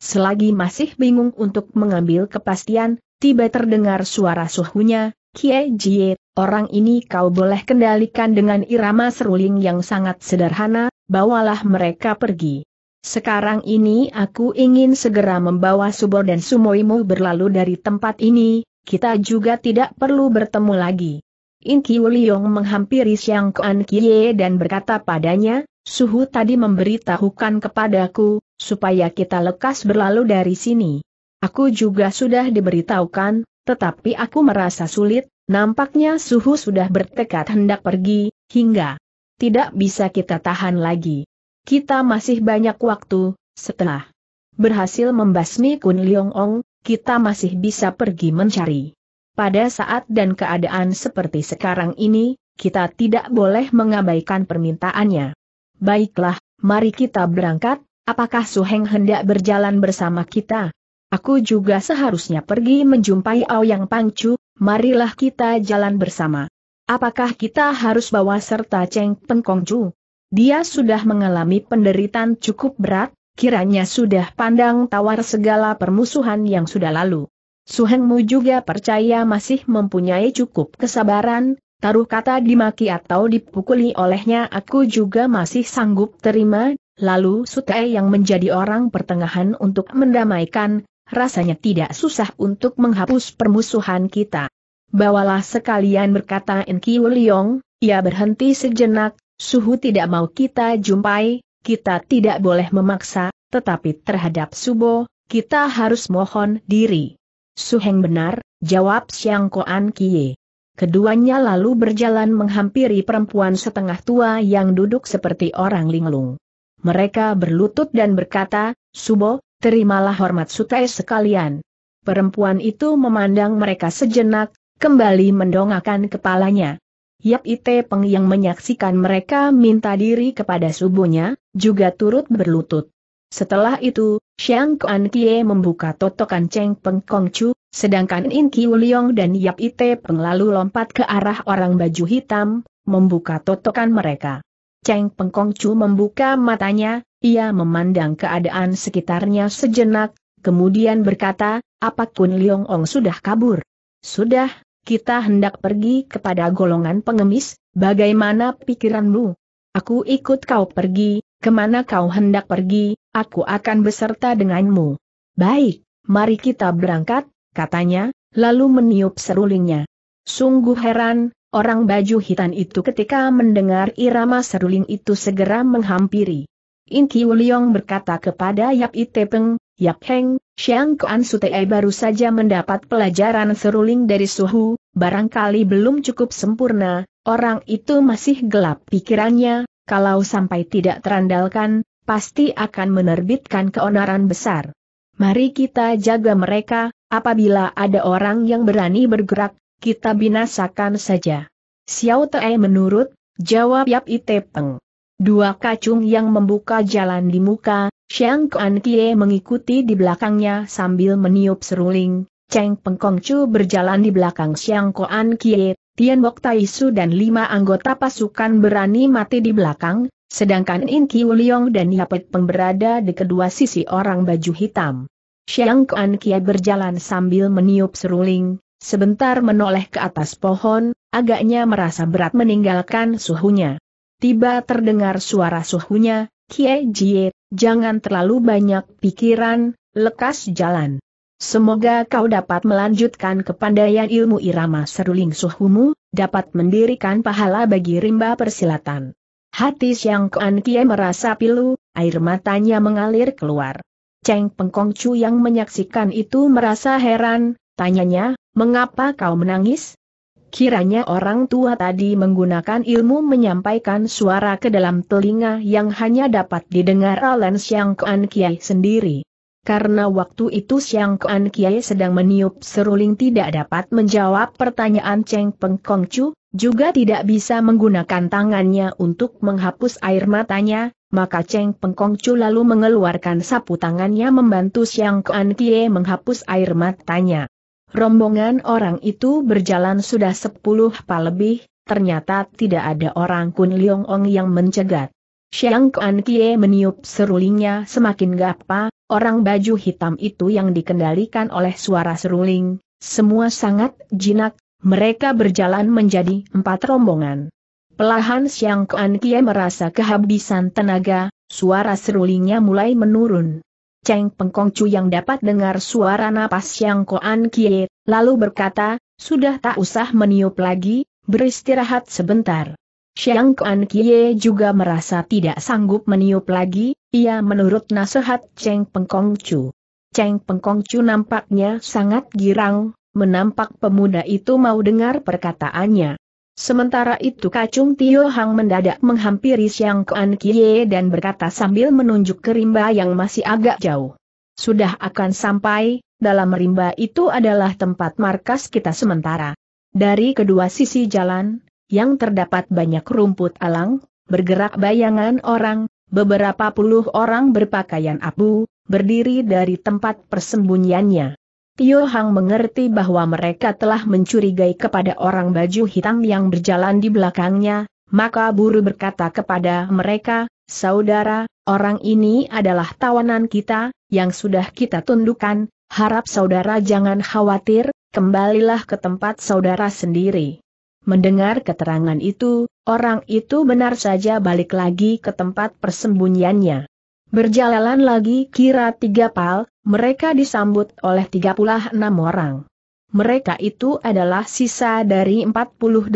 Selagi masih bingung untuk mengambil kepastian, tiba terdengar suara suhunya, Kie Jie, orang ini kau boleh kendalikan dengan irama seruling yang sangat sederhana, bawalah mereka pergi. Sekarang ini aku ingin segera membawa Subor dan Sumoimu berlalu dari tempat ini, kita juga tidak perlu bertemu lagi. In Kiu menghampiri Siang Kuan Kie dan berkata padanya, Suhu tadi memberitahukan kepadaku, supaya kita lekas berlalu dari sini. Aku juga sudah diberitahukan, tetapi aku merasa sulit, nampaknya Suhu sudah bertekad hendak pergi, hingga tidak bisa kita tahan lagi. Kita masih banyak waktu, setelah berhasil membasmi Kun Leong Ong, kita masih bisa pergi mencari. Pada saat dan keadaan seperti sekarang ini, kita tidak boleh mengabaikan permintaannya. Baiklah, mari kita berangkat, apakah Suheng hendak berjalan bersama kita? Aku juga seharusnya pergi menjumpai Yang Pangcu, marilah kita jalan bersama. Apakah kita harus bawa serta Cheng Pengkongcu? Dia sudah mengalami penderitaan cukup berat, kiranya sudah pandang tawar segala permusuhan yang sudah lalu. Suhengmu juga percaya masih mempunyai cukup kesabaran, taruh kata dimaki atau dipukuli olehnya aku juga masih sanggup terima, lalu Sute yang menjadi orang pertengahan untuk mendamaikan, rasanya tidak susah untuk menghapus permusuhan kita. Bawalah sekalian berkata Enkiu Liong, ia berhenti sejenak, Suhu tidak mau kita jumpai, kita tidak boleh memaksa, tetapi terhadap Subo, kita harus mohon diri. Suheng benar, jawab Siang Koan Kie. Keduanya lalu berjalan menghampiri perempuan setengah tua yang duduk seperti orang linglung. Mereka berlutut dan berkata, Subo, terimalah hormat sutai sekalian. Perempuan itu memandang mereka sejenak, kembali mendongakkan kepalanya. Yap Ite Peng yang menyaksikan mereka minta diri kepada subuhnya, juga turut berlutut. Setelah itu, Xiang Kuan Kie membuka totokan Cheng Peng Kong Chu, sedangkan In Kiu Liong dan Yap Ite Peng lalu lompat ke arah orang baju hitam, membuka totokan mereka. Cheng Peng Kong Chu membuka matanya, ia memandang keadaan sekitarnya sejenak, kemudian berkata, apa Kun Liong Ong sudah kabur? Sudah, kita hendak pergi kepada golongan pengemis, bagaimana pikiranmu? Aku ikut kau pergi, kemana kau hendak pergi, aku akan beserta denganmu. Baik, mari kita berangkat, katanya, lalu meniup serulingnya. Sungguh heran, orang baju hitam itu ketika mendengar irama seruling itu segera menghampiri. Inki Wuliong berkata kepada Yap Itepeng, Yap Heng, Xiang Kuan Sutei baru saja mendapat pelajaran seruling dari suhu, barangkali belum cukup sempurna, orang itu masih gelap pikirannya, kalau sampai tidak terandalkan, pasti akan menerbitkan keonaran besar. Mari kita jaga mereka, apabila ada orang yang berani bergerak, kita binasakan saja. Xiao Te menurut, jawab Yap Itepeng. Dua kacung yang membuka jalan di muka, Xiang Kuan Kie mengikuti di belakangnya sambil meniup seruling, Cheng Pengkong Chu berjalan di belakang Xiang Kuan Kie, Tian Wok Tai Su dan lima anggota pasukan berani mati di belakang, sedangkan In Kiu Liong dan Yapet Peng berada di kedua sisi orang baju hitam. Xiang Kuan Kie berjalan sambil meniup seruling, sebentar menoleh ke atas pohon, agaknya merasa berat meninggalkan suhunya. Tiba terdengar suara suhunya, Kie Jie, jangan terlalu banyak pikiran, lekas jalan. Semoga kau dapat melanjutkan kepandaian ilmu irama seruling suhumu, dapat mendirikan pahala bagi rimba persilatan. Hati Siang Kuan Kie merasa pilu, air matanya mengalir keluar. Cheng cu yang menyaksikan itu merasa heran, tanyanya, mengapa kau menangis? Kiranya orang tua tadi menggunakan ilmu menyampaikan suara ke dalam telinga yang hanya dapat didengar oleh Siang Kuan Kiai sendiri. Karena waktu itu Siang Kuan Kiai sedang meniup seruling tidak dapat menjawab pertanyaan Cheng Peng Kong Chu, juga tidak bisa menggunakan tangannya untuk menghapus air matanya, maka Cheng Peng Kong Chu lalu mengeluarkan sapu tangannya membantu Siang Kuan Kie menghapus air matanya. Rombongan orang itu berjalan sudah sepuluh pa lebih, ternyata tidak ada orang Kun Liong Ong yang mencegat. Xiang Kuan Kie meniup serulingnya semakin gapa, orang baju hitam itu yang dikendalikan oleh suara seruling, semua sangat jinak, mereka berjalan menjadi empat rombongan. Pelahan Xiang Kuan Kie merasa kehabisan tenaga, suara serulingnya mulai menurun. Cheng Pengkongcu yang dapat dengar suara napas Yang Koan Kie, lalu berkata, sudah tak usah meniup lagi, beristirahat sebentar. Xiang Kuan Kie juga merasa tidak sanggup meniup lagi, ia menurut nasihat Cheng Pengkong Chu. Cheng Pengkong Chu nampaknya sangat girang, menampak pemuda itu mau dengar perkataannya. Sementara itu Kacung Tio Hang mendadak menghampiri Siang Kuan Kie dan berkata sambil menunjuk ke rimba yang masih agak jauh. Sudah akan sampai, dalam rimba itu adalah tempat markas kita sementara. Dari kedua sisi jalan, yang terdapat banyak rumput alang, bergerak bayangan orang, beberapa puluh orang berpakaian abu, berdiri dari tempat persembunyiannya. Tio Hang mengerti bahwa mereka telah mencurigai kepada orang baju hitam yang berjalan di belakangnya, maka buru berkata kepada mereka, Saudara, orang ini adalah tawanan kita, yang sudah kita tundukkan, harap saudara jangan khawatir, kembalilah ke tempat saudara sendiri. Mendengar keterangan itu, orang itu benar saja balik lagi ke tempat persembunyiannya. Berjalan lagi kira tiga pal, mereka disambut oleh 36 orang. Mereka itu adalah sisa dari 48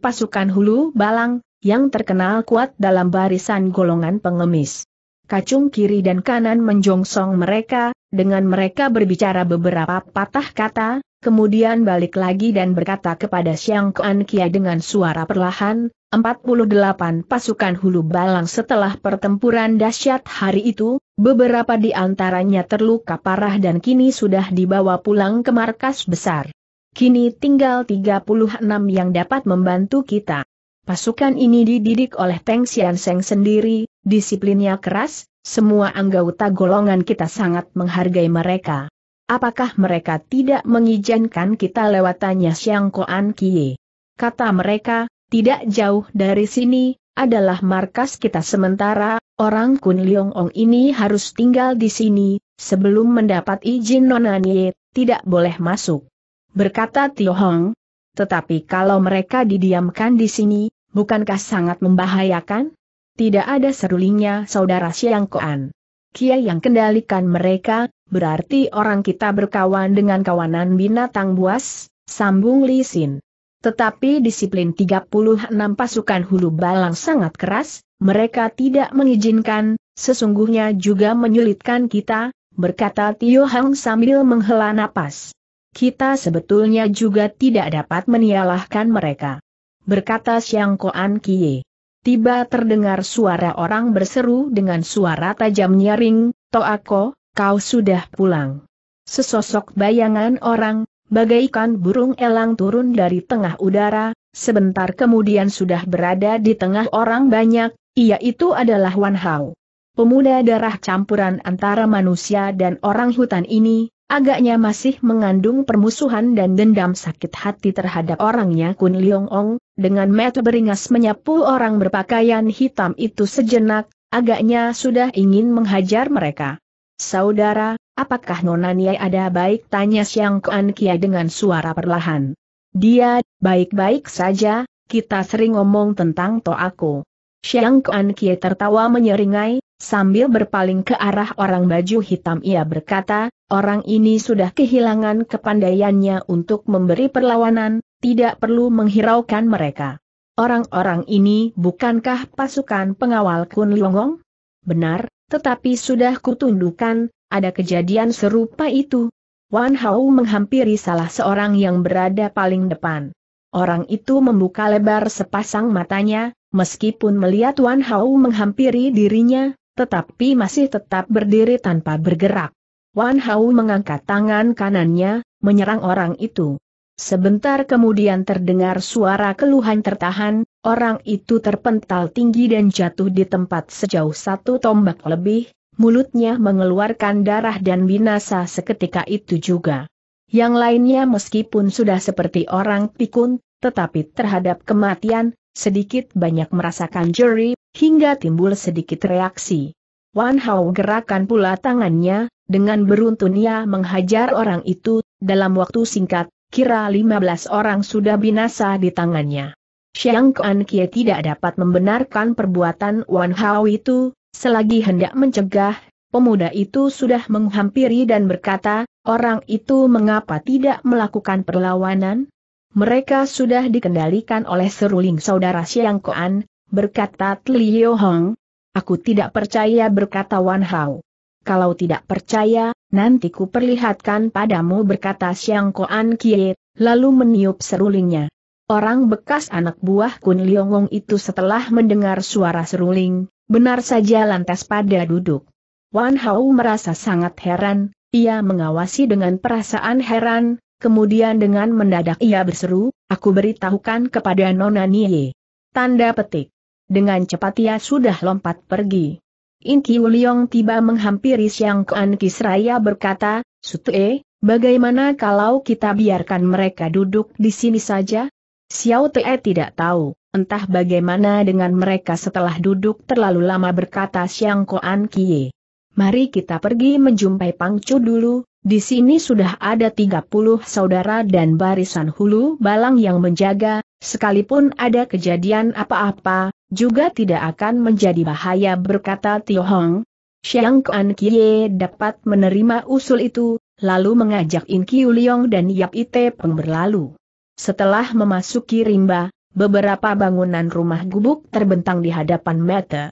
pasukan hulu balang, yang terkenal kuat dalam barisan golongan pengemis. Kacung kiri dan kanan menjongsong mereka, dengan mereka berbicara beberapa patah kata, kemudian balik lagi dan berkata kepada Siang Kuan Kia dengan suara perlahan, 48 pasukan hulu balang setelah pertempuran dahsyat hari itu, beberapa di antaranya terluka parah dan kini sudah dibawa pulang ke markas besar. Kini tinggal 36 yang dapat membantu kita. Pasukan ini dididik oleh Teng Sian Seng sendiri, disiplinnya keras, semua anggota golongan kita sangat menghargai mereka. Apakah mereka tidak mengizinkan kita lewatannya tanya Siang Koan Kie? Kata mereka, tidak jauh dari sini, adalah markas kita sementara, orang Kun Leong Ong ini harus tinggal di sini, sebelum mendapat izin Nonanie, tidak boleh masuk. Berkata Tio Hong, tetapi kalau mereka didiamkan di sini, bukankah sangat membahayakan? Tidak ada serulingnya saudara Siang Koan. Kia yang kendalikan mereka, berarti orang kita berkawan dengan kawanan binatang buas, sambung Lisin. Tetapi disiplin 36 pasukan hulu balang sangat keras, mereka tidak mengizinkan, sesungguhnya juga menyulitkan kita, berkata Tio Hang sambil menghela napas. Kita sebetulnya juga tidak dapat menyalahkan mereka. Berkata Xiang Koan Kie. Tiba terdengar suara orang berseru dengan suara tajam nyaring, Toako, kau sudah pulang. Sesosok bayangan orang, bagaikan burung elang turun dari tengah udara, sebentar kemudian sudah berada di tengah orang banyak, ia itu adalah Wan Hao. Pemuda darah campuran antara manusia dan orang hutan ini, agaknya masih mengandung permusuhan dan dendam sakit hati terhadap orangnya Kun Leong Ong, dengan mata beringas menyapu orang berpakaian hitam itu sejenak, agaknya sudah ingin menghajar mereka. Saudara, apakah Nona Nia ada baik? Tanya Siang Kuan Kia dengan suara perlahan. Dia, baik-baik saja, kita sering ngomong tentang to aku. Siang Kuan Kia tertawa menyeringai, sambil berpaling ke arah orang baju hitam ia berkata, orang ini sudah kehilangan kepandaiannya untuk memberi perlawanan, tidak perlu menghiraukan mereka. Orang-orang ini bukankah pasukan pengawal Kun Longong? Benar, tetapi sudah kutundukkan, ada kejadian serupa itu. Wan Hao menghampiri salah seorang yang berada paling depan. Orang itu membuka lebar sepasang matanya, meskipun melihat Wan Hao menghampiri dirinya, tetapi masih tetap berdiri tanpa bergerak. Wan Hao mengangkat tangan kanannya, menyerang orang itu. Sebentar kemudian terdengar suara keluhan tertahan, orang itu terpental tinggi dan jatuh di tempat sejauh satu tombak lebih, mulutnya mengeluarkan darah dan binasa seketika itu juga. Yang lainnya meskipun sudah seperti orang pikun, tetapi terhadap kematian, sedikit banyak merasakan jeri, hingga timbul sedikit reaksi. Wan Hao gerakan pula tangannya, dengan beruntun ia menghajar orang itu, dalam waktu singkat, kira 15 orang sudah binasa di tangannya. Xiang Kuan Kie tidak dapat membenarkan perbuatan Wan Hao itu, selagi hendak mencegah, pemuda itu sudah menghampiri dan berkata, orang itu mengapa tidak melakukan perlawanan? Mereka sudah dikendalikan oleh seruling saudara Xiang Kuan, berkata Tliyo Hong. Aku tidak percaya berkata Wan Hao kalau tidak percaya, nanti ku perlihatkan padamu berkata Siang Koan Kie, lalu meniup serulingnya. Orang bekas anak buah Kun Liongong itu setelah mendengar suara seruling, benar saja lantas pada duduk. Wan Hao merasa sangat heran, ia mengawasi dengan perasaan heran, kemudian dengan mendadak ia berseru, aku beritahukan kepada Nona Nie. Tanda petik. Dengan cepat ia sudah lompat pergi. Intiu Liong tiba menghampiri Siang Kuan Kisraya berkata, Sutue, bagaimana kalau kita biarkan mereka duduk di sini saja? Xiao Te tidak tahu, entah bagaimana dengan mereka setelah duduk terlalu lama berkata Siang Kuan Kie. Mari kita pergi menjumpai Pangcu dulu, di sini sudah ada 30 saudara dan barisan hulu balang yang menjaga, Sekalipun ada kejadian apa-apa, juga tidak akan menjadi bahaya berkata Tio Hong. Xiang Kuan Kie dapat menerima usul itu, lalu mengajak In Kiu Liong dan Yap Ite Peng berlalu. Setelah memasuki rimba, beberapa bangunan rumah gubuk terbentang di hadapan mata.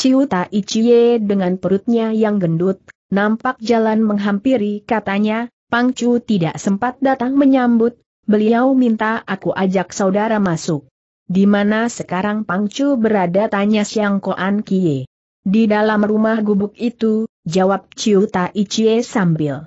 Ciu Tai Chie dengan perutnya yang gendut, nampak jalan menghampiri katanya, Pangcu tidak sempat datang menyambut, beliau minta aku ajak saudara masuk. Di mana sekarang Pangcu berada tanya Siang Koan Kie. Di dalam rumah gubuk itu, jawab Ciu Tai Chie sambil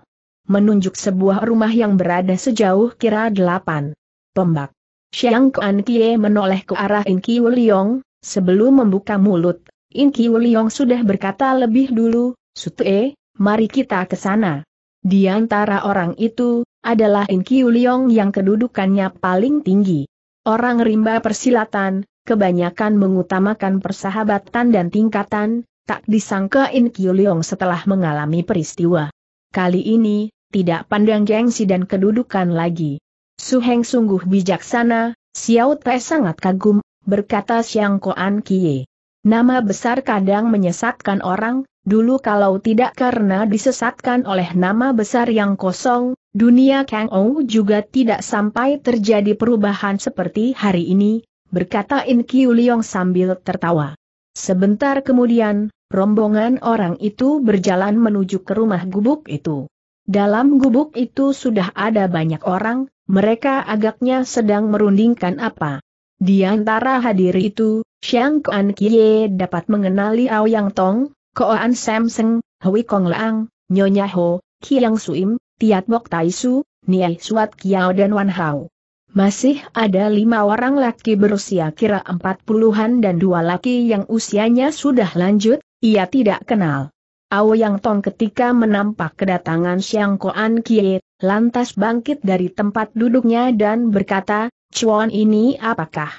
menunjuk sebuah rumah yang berada sejauh kira delapan. Pembak. Siang Koan Kie menoleh ke arah In Kiu Liong, sebelum membuka mulut, In Kiu Liong sudah berkata lebih dulu, Sute, mari kita ke sana. Di antara orang itu, adalah In Kiu Liong yang kedudukannya paling tinggi. Orang rimba persilatan, kebanyakan mengutamakan persahabatan dan tingkatan, tak disangka In Kiu Liong setelah mengalami peristiwa. Kali ini, tidak pandang gengsi dan kedudukan lagi. Su Heng sungguh bijaksana, Xiao Te sangat kagum, berkata Xiang Koan Kie. Nama besar kadang menyesatkan orang, dulu kalau tidak karena disesatkan oleh nama besar yang kosong, Dunia Kang Ou juga tidak sampai terjadi perubahan seperti hari ini, berkata In Kiu Liong sambil tertawa. Sebentar kemudian, rombongan orang itu berjalan menuju ke rumah gubuk itu. Dalam gubuk itu sudah ada banyak orang, mereka agaknya sedang merundingkan apa. Di antara hadir itu, Xiang Kuan Kie dapat mengenali Ao Yang Tong, Koan Samseng, Hui Kong Lang, Nyonya Ho, Kiang Suim, Tiat Tai Taisu, Niai Suat Kiao dan Wan Hao. Masih ada lima orang laki berusia kira empat puluhan dan dua laki yang usianya sudah lanjut, ia tidak kenal. Ao Yang Tong ketika menampak kedatangan Xiang Koan Kie, lantas bangkit dari tempat duduknya dan berkata, Cuan ini apakah?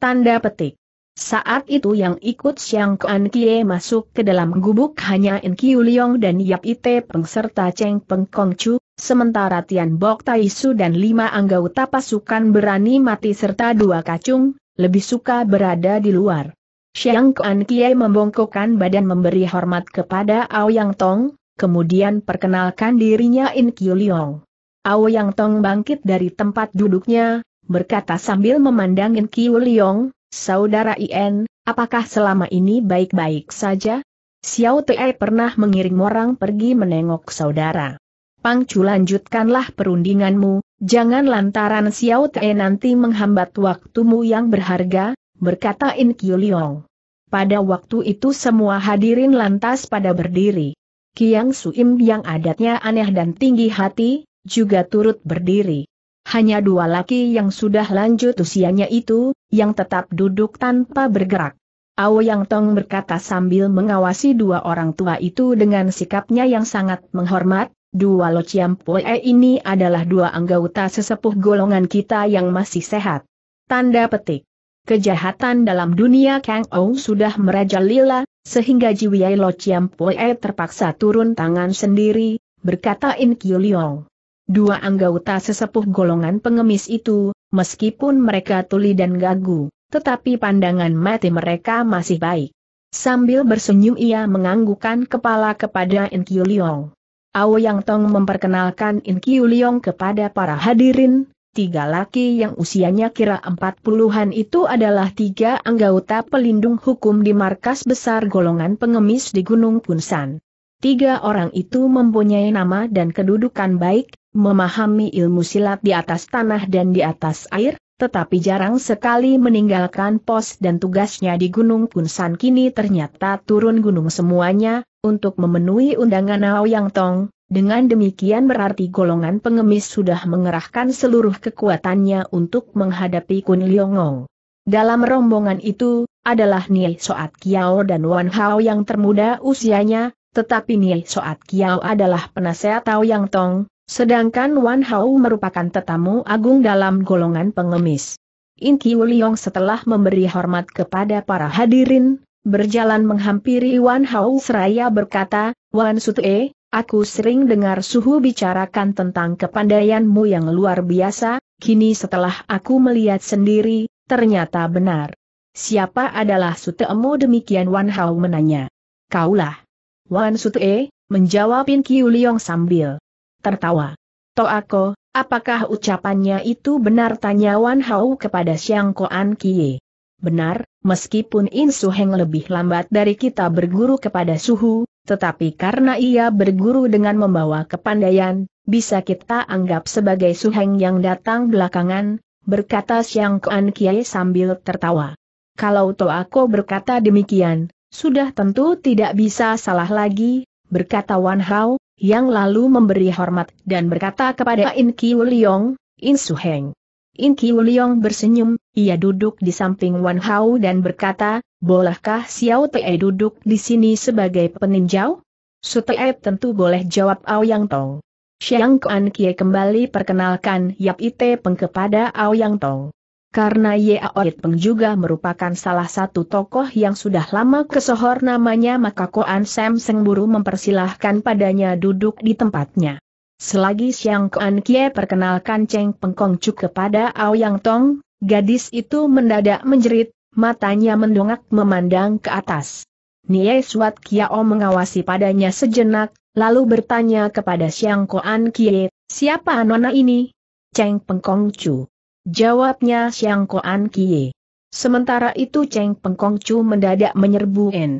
Tanda petik. Saat itu yang ikut Siang Kuan Kie masuk ke dalam gubuk hanya In Kiu Liong dan Yap Ite Peng serta Cheng Peng Kong Chu, sementara Tian Bok Tai Su dan lima anggota pasukan berani mati serta dua kacung, lebih suka berada di luar. Siang Kuan Kie membongkokkan badan memberi hormat kepada Ao Yang Tong, kemudian perkenalkan dirinya In Kiu Liong. Yang Tong bangkit dari tempat duduknya, berkata sambil memandangin Kiu Liong, Saudara IN, apakah selama ini baik-baik saja? Xiao Te pernah mengirim orang pergi menengok saudara. Pangcu lanjutkanlah perundinganmu, jangan lantaran Xiao Te nanti menghambat waktumu yang berharga, berkata In Liong. Pada waktu itu semua hadirin lantas pada berdiri. Kiang Suim yang adatnya aneh dan tinggi hati, juga turut berdiri hanya dua laki yang sudah lanjut usianya itu, yang tetap duduk tanpa bergerak. Ao Yang Tong berkata sambil mengawasi dua orang tua itu dengan sikapnya yang sangat menghormat, dua Lo Chiam Pue ini adalah dua anggota sesepuh golongan kita yang masih sehat. Tanda petik. Kejahatan dalam dunia Kang Ou sudah merajalela, sehingga Jiwiai Lo Chiam Pue terpaksa turun tangan sendiri, berkata In Kyu Leong. Dua anggota sesepuh golongan pengemis itu, meskipun mereka tuli dan gagu, tetapi pandangan mati mereka masih baik. Sambil bersenyum ia menganggukkan kepala kepada In Kiu Liong. Yang Tong memperkenalkan In Kiu Liong kepada para hadirin, tiga laki yang usianya kira empat puluhan itu adalah tiga anggota pelindung hukum di markas besar golongan pengemis di Gunung Punsan. Tiga orang itu mempunyai nama dan kedudukan baik, memahami ilmu silat di atas tanah dan di atas air, tetapi jarang sekali meninggalkan pos dan tugasnya di Gunung Kunsan kini ternyata turun gunung semuanya, untuk memenuhi undangan Yang Tong, dengan demikian berarti golongan pengemis sudah mengerahkan seluruh kekuatannya untuk menghadapi Kun Liongong. Dalam rombongan itu, adalah Nie Soat Kiao dan Wan Hao yang termuda usianya, tetapi Nie Soat Kiao adalah penasehat Tao Yang Tong, sedangkan Wan Hao merupakan tetamu agung dalam golongan pengemis. In Kiu Liong setelah memberi hormat kepada para hadirin, berjalan menghampiri Wan Hao seraya berkata, Wan Sutue, aku sering dengar suhu bicarakan tentang kepandaianmu yang luar biasa, kini setelah aku melihat sendiri, ternyata benar. Siapa adalah sutemu demikian Wan Hao menanya. Kaulah. Wan Sute, menjawab In Kiu Liong sambil tertawa. Toako, apakah ucapannya itu benar tanya Wan Hao kepada Xiang Koan Kie. Benar, meskipun In Su Heng lebih lambat dari kita berguru kepada Suhu, tetapi karena ia berguru dengan membawa kepandaian, bisa kita anggap sebagai Su Heng yang datang belakangan, berkata Xiang Koan Kie sambil tertawa. Kalau Toako berkata demikian, sudah tentu tidak bisa salah lagi, berkata Wan Hao, yang lalu memberi hormat dan berkata kepada In Kiu Liong, In Su Heng. In Kiu Liong bersenyum, ia duduk di samping Wan Hao dan berkata, bolehkah Xiao Te duduk di sini sebagai peninjau? Su Te tentu boleh jawab Aoyang Tong. Xiang Kuan Kie kembali perkenalkan Yap Ite Peng kepada Aoyang Tong karena Yaoi Peng juga merupakan salah satu tokoh yang sudah lama kesohor namanya maka Koan Sam Sengburu mempersilahkan padanya duduk di tempatnya. Selagi Siang Koan Kie perkenalkan Cheng Peng Kong Chu kepada Ao Yang Tong, gadis itu mendadak menjerit, matanya mendongak memandang ke atas. Nie Suat Kiao mengawasi padanya sejenak, lalu bertanya kepada Siang Koan Kie, siapa nona ini? Cheng Peng Kong Chu. Jawabnya Siang Koan Kie. Sementara itu Cheng Pengkong Chu mendadak menyerbu En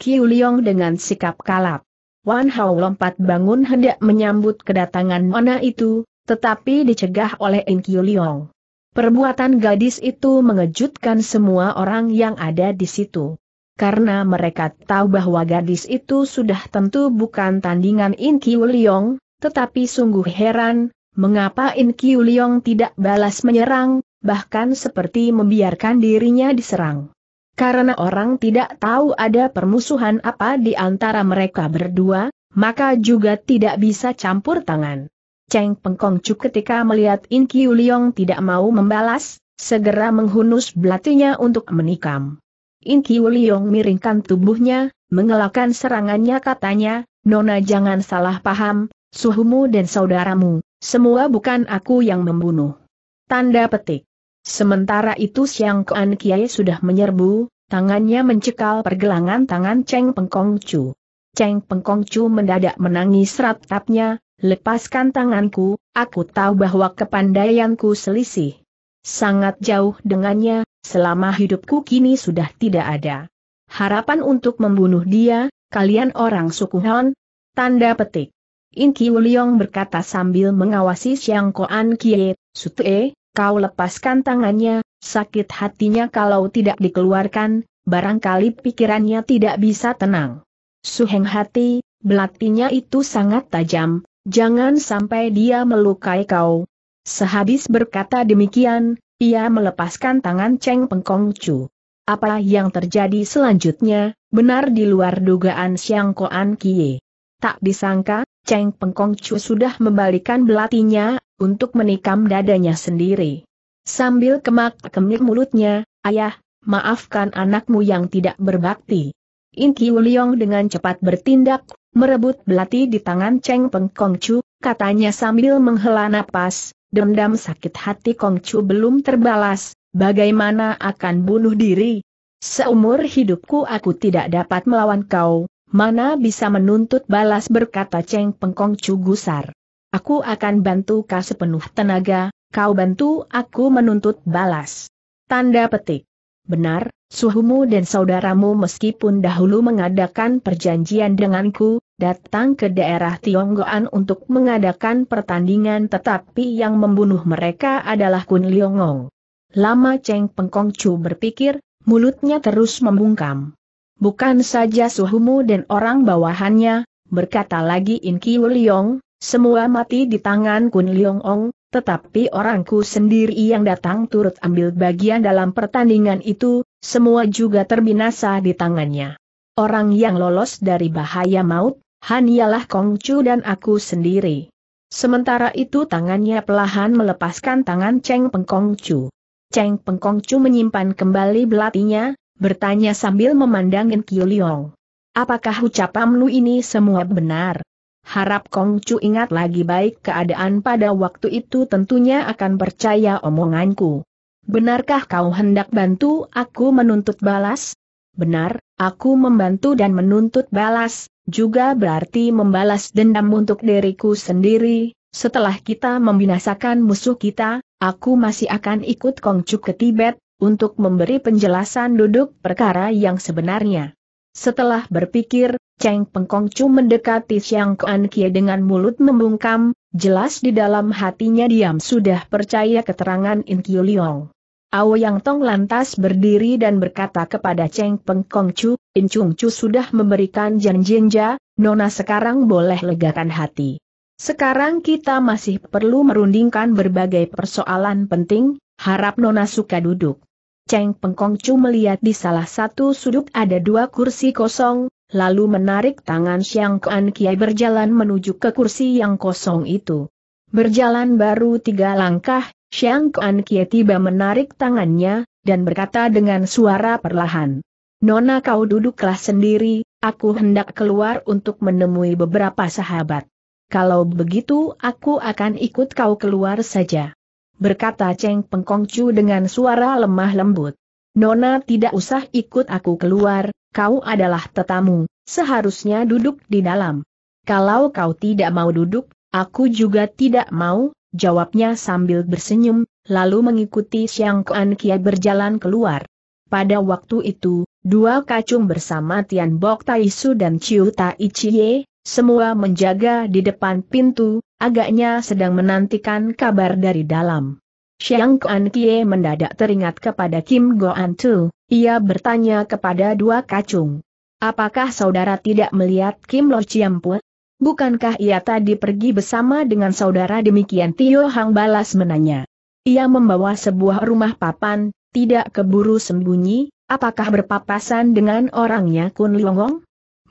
Kiu Liong dengan sikap kalap. Wan Hao lompat bangun hendak menyambut kedatangan Mona itu, tetapi dicegah oleh En Kiu Liong. Perbuatan gadis itu mengejutkan semua orang yang ada di situ. Karena mereka tahu bahwa gadis itu sudah tentu bukan tandingan In Kiu Liong, tetapi sungguh heran, Mengapa In Kiu Liong tidak balas menyerang, bahkan seperti membiarkan dirinya diserang? Karena orang tidak tahu ada permusuhan apa di antara mereka berdua, maka juga tidak bisa campur tangan. Cheng Pengkongcu ketika melihat In Kiu Liong tidak mau membalas, segera menghunus belatinya untuk menikam. In Kiu Liong miringkan tubuhnya, mengelakkan serangannya katanya, Nona jangan salah paham, suhumu dan saudaramu, semua bukan aku yang membunuh. Tanda petik. Sementara itu Siang Kuan Kiai sudah menyerbu, tangannya mencekal pergelangan tangan Cheng Pengkong Chu. Cheng Pengkong Chu mendadak menangis ratapnya, lepaskan tanganku, aku tahu bahwa kepandaianku selisih. Sangat jauh dengannya, selama hidupku kini sudah tidak ada. Harapan untuk membunuh dia, kalian orang suku Han? Tanda petik. In Kiu Liong berkata sambil mengawasi Xiang Koan Kie, Sutue, kau lepaskan tangannya, sakit hatinya kalau tidak dikeluarkan, barangkali pikirannya tidak bisa tenang. Suheng hati, belatinya itu sangat tajam, jangan sampai dia melukai kau. Sehabis berkata demikian, ia melepaskan tangan Cheng Pengkong Chu. Apa yang terjadi selanjutnya, benar di luar dugaan Xiang Koan Kie. Tak disangka, Cheng Pengkongcu sudah membalikan belatinya, untuk menikam dadanya sendiri. Sambil kemak-kemik mulutnya, ayah, maafkan anakmu yang tidak berbakti. In Kiu Liong dengan cepat bertindak, merebut belati di tangan Cheng Pengkongcu, katanya sambil menghela napas, dendam sakit hati Kongcu belum terbalas, bagaimana akan bunuh diri? Seumur hidupku aku tidak dapat melawan kau, mana bisa menuntut balas berkata Cheng Pengkong Gusar. Aku akan bantu kau sepenuh tenaga, kau bantu aku menuntut balas. Tanda petik. Benar, suhumu dan saudaramu meskipun dahulu mengadakan perjanjian denganku, datang ke daerah Tionggoan untuk mengadakan pertandingan tetapi yang membunuh mereka adalah Kun Liongong. Lama Cheng Pengkongcu berpikir, mulutnya terus membungkam bukan saja suhumu dan orang bawahannya, berkata lagi In Kiu Liong, semua mati di tangan Kun Liong Ong, tetapi orangku sendiri yang datang turut ambil bagian dalam pertandingan itu, semua juga terbinasa di tangannya. Orang yang lolos dari bahaya maut, hanyalah Kongcu dan aku sendiri. Sementara itu tangannya pelahan melepaskan tangan Cheng Pengkongcu. Cheng Pengkongcu menyimpan kembali belatinya, Bertanya sambil memandang Kiu Liong. Apakah ucapanmu ini semua benar? Harap Kong Chu ingat lagi baik keadaan pada waktu itu tentunya akan percaya omonganku. Benarkah kau hendak bantu aku menuntut balas? Benar, aku membantu dan menuntut balas, juga berarti membalas dendam untuk diriku sendiri. Setelah kita membinasakan musuh kita, aku masih akan ikut Kongcu ke Tibet, untuk memberi penjelasan duduk perkara yang sebenarnya. Setelah berpikir, Cheng Pengkongcu mendekati Xiang Kuan Kie dengan mulut membungkam, jelas di dalam hatinya diam sudah percaya keterangan In Kiu Liong. Ao Yang Tong lantas berdiri dan berkata kepada Cheng Pengkongcu, In Chung Chu sudah memberikan janjinja, Nona sekarang boleh legakan hati. Sekarang kita masih perlu merundingkan berbagai persoalan penting, Harap Nona suka duduk. Cheng Pengkongcu melihat di salah satu sudut ada dua kursi kosong, lalu menarik tangan Xiang Kuan Kiai berjalan menuju ke kursi yang kosong itu. Berjalan baru tiga langkah, Xiang Kuan Kiai tiba menarik tangannya, dan berkata dengan suara perlahan. Nona kau duduklah sendiri, aku hendak keluar untuk menemui beberapa sahabat. Kalau begitu aku akan ikut kau keluar saja berkata Cheng Pengkongcu dengan suara lemah lembut. Nona tidak usah ikut aku keluar, kau adalah tetamu, seharusnya duduk di dalam. Kalau kau tidak mau duduk, aku juga tidak mau, jawabnya sambil bersenyum, lalu mengikuti Siang Kuan Kia berjalan keluar. Pada waktu itu, dua kacung bersama Tian Bok Taisu dan Chiu Tai Chie, semua menjaga di depan pintu, agaknya sedang menantikan kabar dari dalam. Xiang Kuan Kie mendadak teringat kepada Kim Goan Tu, ia bertanya kepada dua kacung. Apakah saudara tidak melihat Kim Lo Pu? Bukankah ia tadi pergi bersama dengan saudara demikian Tio Hang balas menanya. Ia membawa sebuah rumah papan, tidak keburu sembunyi, apakah berpapasan dengan orangnya Kun Wong?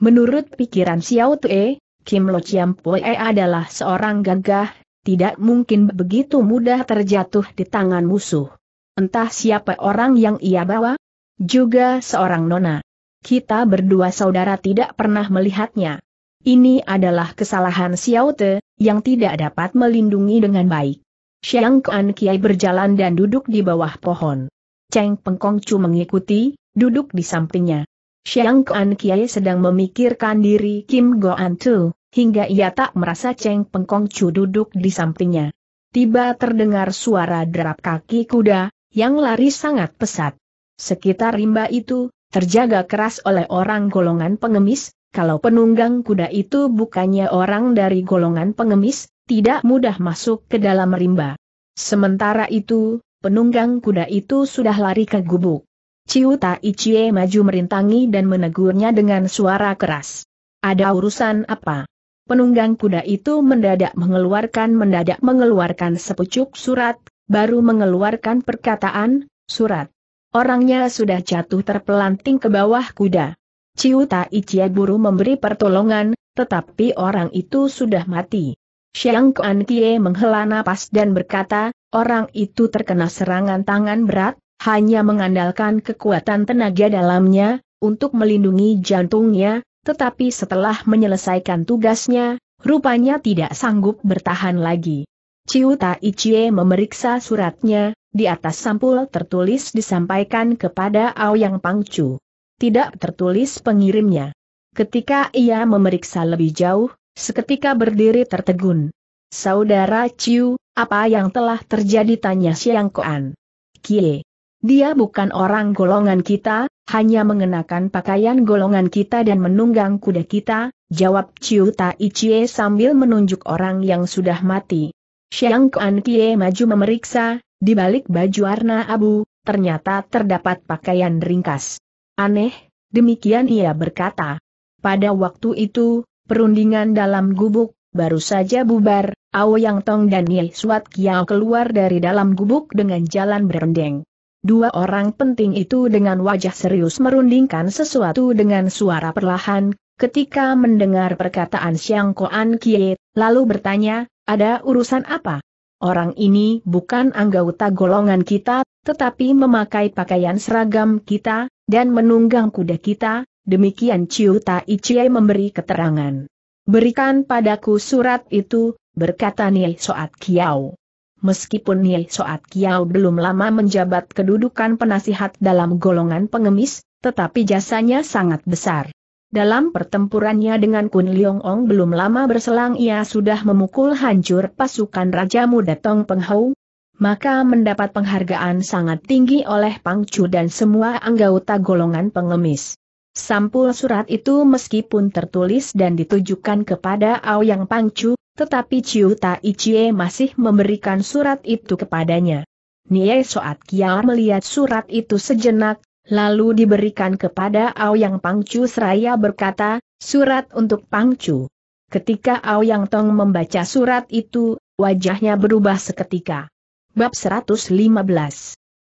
Menurut pikiran Xiao Tue, Kim Lo Chiam Poe adalah seorang gagah, tidak mungkin begitu mudah terjatuh di tangan musuh. Entah siapa orang yang ia bawa, juga seorang nona. Kita berdua saudara tidak pernah melihatnya. Ini adalah kesalahan Xiao Te, yang tidak dapat melindungi dengan baik. Xiang Kuan Kiai berjalan dan duduk di bawah pohon. Cheng Pengkongcu mengikuti, duduk di sampingnya. Xiang Kuan Kiai sedang memikirkan diri Kim Goan Tu, hingga ia tak merasa Cheng Pengkong Chu duduk di sampingnya. Tiba terdengar suara derap kaki kuda, yang lari sangat pesat. Sekitar rimba itu, terjaga keras oleh orang golongan pengemis, kalau penunggang kuda itu bukannya orang dari golongan pengemis, tidak mudah masuk ke dalam rimba. Sementara itu, penunggang kuda itu sudah lari ke gubuk. Ciu Taichie maju merintangi dan menegurnya dengan suara keras. Ada urusan apa? Penunggang kuda itu mendadak mengeluarkan mendadak mengeluarkan sepucuk surat, baru mengeluarkan perkataan, surat. Orangnya sudah jatuh terpelanting ke bawah kuda. Ciu Taichie buru memberi pertolongan, tetapi orang itu sudah mati. Xiang Kuan Kie menghela napas dan berkata, orang itu terkena serangan tangan berat, hanya mengandalkan kekuatan tenaga dalamnya, untuk melindungi jantungnya, tetapi setelah menyelesaikan tugasnya, rupanya tidak sanggup bertahan lagi. Ciuta Ichie memeriksa suratnya, di atas sampul tertulis disampaikan kepada Aoyang Pangcu. Tidak tertulis pengirimnya. Ketika ia memeriksa lebih jauh, seketika berdiri tertegun. Saudara Ciu, apa yang telah terjadi tanya Siang Koan. Kie, dia bukan orang golongan kita, hanya mengenakan pakaian golongan kita dan menunggang kuda kita, jawab Chiu Tai Chie sambil menunjuk orang yang sudah mati. Xiang Kuan Kie maju memeriksa, di balik baju warna abu, ternyata terdapat pakaian ringkas. Aneh, demikian ia berkata. Pada waktu itu, perundingan dalam gubuk, baru saja bubar, Ao Yang Tong dan Ye Suat Kiao keluar dari dalam gubuk dengan jalan berendeng. Dua orang penting itu dengan wajah serius merundingkan sesuatu dengan suara perlahan, ketika mendengar perkataan Siang Koan Kie, lalu bertanya, ada urusan apa? Orang ini bukan anggota golongan kita, tetapi memakai pakaian seragam kita, dan menunggang kuda kita, demikian Ciu Tai Chie memberi keterangan. Berikan padaku surat itu, berkata Nie Soat Kiao. Meskipun Nye Soat Kiao belum lama menjabat kedudukan penasihat dalam golongan pengemis, tetapi jasanya sangat besar. Dalam pertempurannya dengan Kun Leong Ong belum lama berselang ia sudah memukul hancur pasukan Raja Muda Tong Peng Hou, maka mendapat penghargaan sangat tinggi oleh Pang Chu dan semua anggota golongan pengemis. Sampul surat itu meskipun tertulis dan ditujukan kepada Ao Yang Chu. Tetapi Chiu Tai Chie masih memberikan surat itu kepadanya. Nie Soat Kia melihat surat itu sejenak, lalu diberikan kepada Aoyang Pangcu seraya berkata, surat untuk Pangcu. Ketika Aoyang Tong membaca surat itu, wajahnya berubah seketika. Bab 115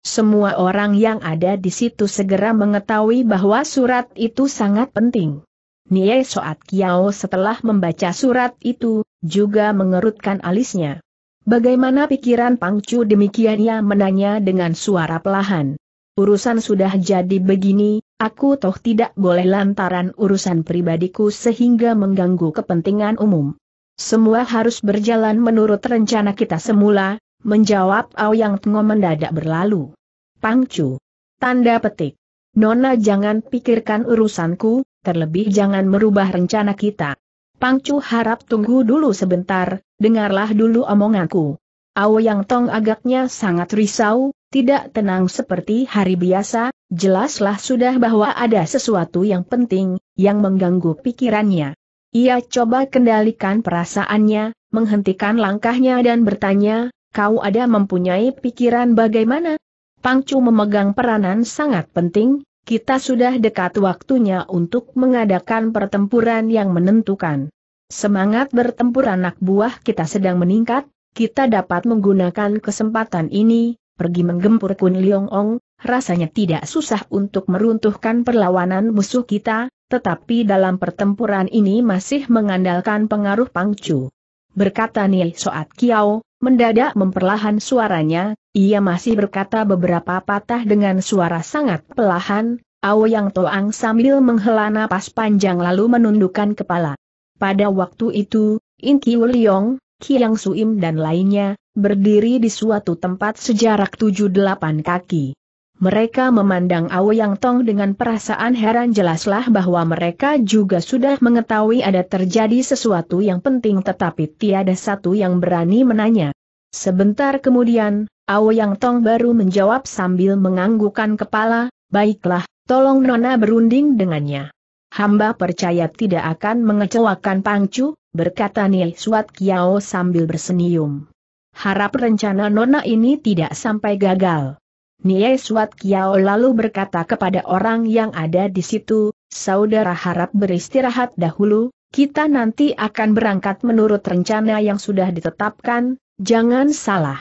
Semua orang yang ada di situ segera mengetahui bahwa surat itu sangat penting. Nie Soat Kiao setelah membaca surat itu, juga mengerutkan alisnya. Bagaimana pikiran Pangcu demikian ia menanya dengan suara pelahan. Urusan sudah jadi begini, aku toh tidak boleh lantaran urusan pribadiku sehingga mengganggu kepentingan umum. Semua harus berjalan menurut rencana kita semula, menjawab Aoyang Tengo mendadak berlalu. Pangcu. Tanda petik. Nona jangan pikirkan urusanku, terlebih jangan merubah rencana kita. Pangcu harap tunggu dulu sebentar, dengarlah dulu omonganku. Yang Tong agaknya sangat risau, tidak tenang seperti hari biasa, jelaslah sudah bahwa ada sesuatu yang penting, yang mengganggu pikirannya. Ia coba kendalikan perasaannya, menghentikan langkahnya dan bertanya, kau ada mempunyai pikiran bagaimana? Pangcu memegang peranan sangat penting, kita sudah dekat waktunya untuk mengadakan pertempuran yang menentukan. Semangat bertempur anak buah kita sedang meningkat, kita dapat menggunakan kesempatan ini, pergi menggempur Kun Leong Ong, rasanya tidak susah untuk meruntuhkan perlawanan musuh kita, tetapi dalam pertempuran ini masih mengandalkan pengaruh Pangcu. Berkata Nil Soat Kiao, Mendadak memperlahan suaranya, ia masih berkata beberapa patah dengan suara sangat pelahan, Yang Toang sambil menghela napas panjang lalu menundukkan kepala. Pada waktu itu, In Kiu Liong, Kiang Suim dan lainnya, berdiri di suatu tempat sejarak 7-8 kaki. Mereka memandang Yang Tong dengan perasaan heran jelaslah bahwa mereka juga sudah mengetahui ada terjadi sesuatu yang penting tetapi tiada satu yang berani menanya. Sebentar kemudian, Yang Tong baru menjawab sambil menganggukkan kepala, baiklah, tolong Nona berunding dengannya. Hamba percaya tidak akan mengecewakan Pangcu, berkata Nil Suat Kiao sambil bersenyum. Harap rencana Nona ini tidak sampai gagal. Nie Suat Kiao lalu berkata kepada orang yang ada di situ, saudara harap beristirahat dahulu, kita nanti akan berangkat menurut rencana yang sudah ditetapkan, jangan salah.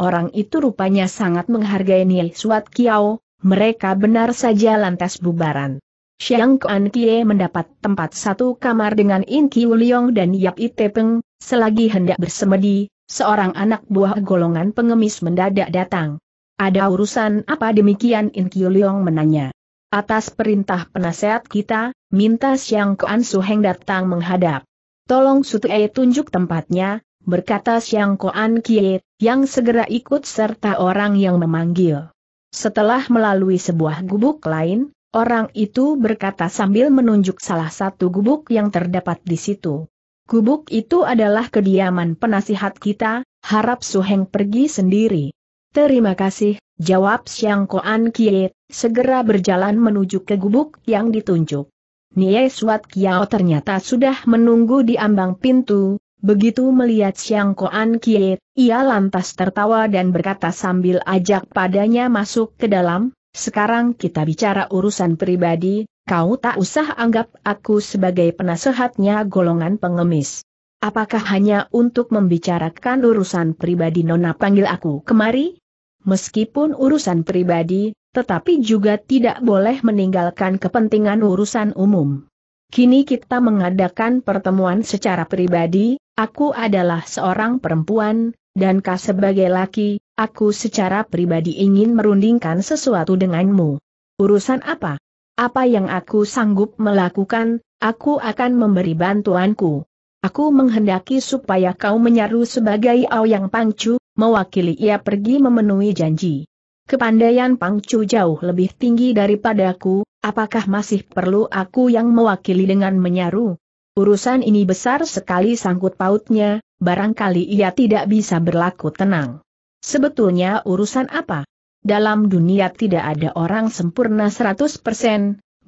Orang itu rupanya sangat menghargai Nie Suat Kiao, mereka benar saja lantas bubaran. Xiang Kuan Kie mendapat tempat satu kamar dengan In Kiu Liong dan Yap Ite Peng, selagi hendak bersemedi, seorang anak buah golongan pengemis mendadak datang. Ada urusan apa demikian In Kiu Leong menanya. Atas perintah penasehat kita, minta Siang Kuan Suheng datang menghadap. Tolong Sutue tunjuk tempatnya, berkata Siang Kuan Kie, yang segera ikut serta orang yang memanggil. Setelah melalui sebuah gubuk lain, orang itu berkata sambil menunjuk salah satu gubuk yang terdapat di situ. Gubuk itu adalah kediaman penasihat kita, harap Suheng pergi sendiri. Terima kasih, jawab Siang Koan Kie, segera berjalan menuju ke gubuk yang ditunjuk. Nie Suat Kiao ternyata sudah menunggu di ambang pintu, begitu melihat Siang Koan Kie, ia lantas tertawa dan berkata sambil ajak padanya masuk ke dalam, sekarang kita bicara urusan pribadi, kau tak usah anggap aku sebagai penasehatnya golongan pengemis. Apakah hanya untuk membicarakan urusan pribadi Nona panggil aku kemari? Meskipun urusan pribadi, tetapi juga tidak boleh meninggalkan kepentingan urusan umum. Kini kita mengadakan pertemuan secara pribadi, aku adalah seorang perempuan, dan kau sebagai laki, aku secara pribadi ingin merundingkan sesuatu denganmu. Urusan apa? Apa yang aku sanggup melakukan, aku akan memberi bantuanku. Aku menghendaki supaya kau menyaru sebagai yang Pangcu, mewakili ia pergi memenuhi janji. Kepandaian Pangcu jauh lebih tinggi daripada aku, apakah masih perlu aku yang mewakili dengan menyaru? Urusan ini besar sekali sangkut pautnya, barangkali ia tidak bisa berlaku tenang. Sebetulnya urusan apa? Dalam dunia tidak ada orang sempurna 100%,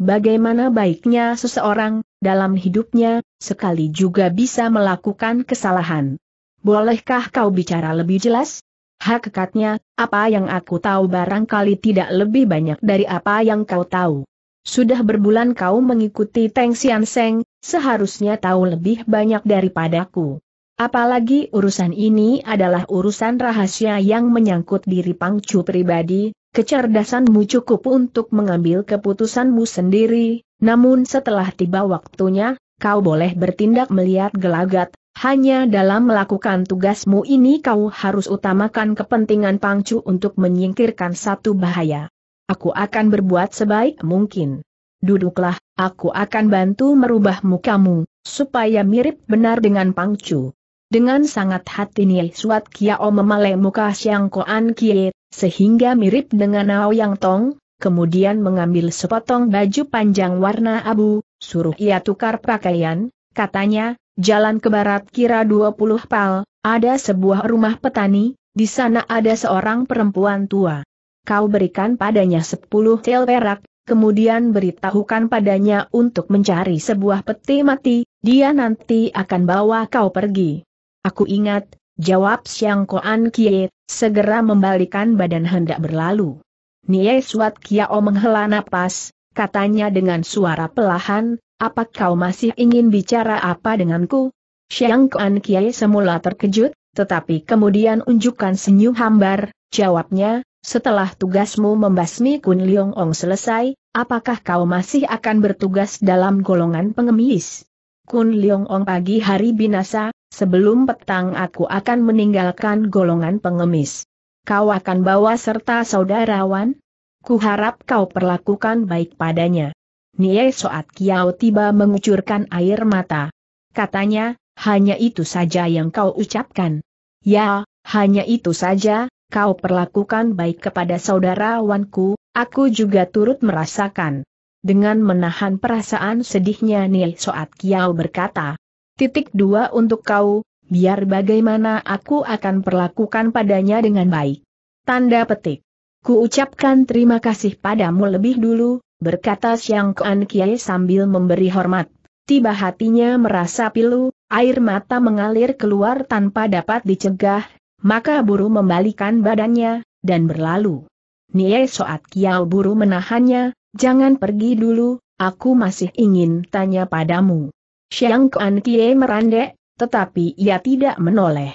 bagaimana baiknya seseorang, dalam hidupnya, sekali juga bisa melakukan kesalahan. Bolehkah kau bicara lebih jelas? Hakikatnya, apa yang aku tahu barangkali tidak lebih banyak dari apa yang kau tahu. Sudah berbulan kau mengikuti Teng Sian Seng, seharusnya tahu lebih banyak daripadaku. Apalagi urusan ini adalah urusan rahasia yang menyangkut diri Pangcu pribadi, kecerdasanmu cukup untuk mengambil keputusanmu sendiri, namun setelah tiba waktunya, kau boleh bertindak melihat gelagat, hanya dalam melakukan tugasmu ini kau harus utamakan kepentingan Pangcu untuk menyingkirkan satu bahaya. Aku akan berbuat sebaik mungkin. Duduklah, aku akan bantu merubah mukamu, supaya mirip benar dengan Pangcu. Dengan sangat hati Nil Suat Kiao memalai muka Siang Koan Kiet sehingga mirip dengan Yang Tong, kemudian mengambil sepotong baju panjang warna abu, suruh ia tukar pakaian, katanya, jalan ke barat kira 20 pal, ada sebuah rumah petani, di sana ada seorang perempuan tua. Kau berikan padanya 10 tel perak, kemudian beritahukan padanya untuk mencari sebuah peti mati, dia nanti akan bawa kau pergi. Aku ingat, Jawab Siang Koan Kie, segera membalikan badan hendak berlalu. Nie Suat Kiao menghela napas, katanya dengan suara pelahan, apa kau masih ingin bicara apa denganku? Siang Koan Kie semula terkejut, tetapi kemudian unjukkan senyum hambar, jawabnya, setelah tugasmu membasmi Kun Leong Ong selesai, apakah kau masih akan bertugas dalam golongan pengemis? Kun Leong Ong pagi hari binasa, sebelum petang aku akan meninggalkan golongan pengemis. Kau akan bawa serta saudarawan? Ku harap kau perlakukan baik padanya. Nie Soat Kiao tiba mengucurkan air mata. Katanya, hanya itu saja yang kau ucapkan. Ya, hanya itu saja, kau perlakukan baik kepada saudarawanku, aku juga turut merasakan. Dengan menahan perasaan sedihnya Nil Soat Kiau berkata, titik dua untuk kau, biar bagaimana aku akan perlakukan padanya dengan baik. Tanda petik. Ku ucapkan terima kasih padamu lebih dulu, berkata Siang Kuan Kiai sambil memberi hormat. Tiba hatinya merasa pilu, air mata mengalir keluar tanpa dapat dicegah, maka buru membalikan badannya, dan berlalu. Nie Soat Kiao buru menahannya, Jangan pergi dulu, aku masih ingin tanya padamu. Xiang Kuan Kie merandek, tetapi ia tidak menoleh.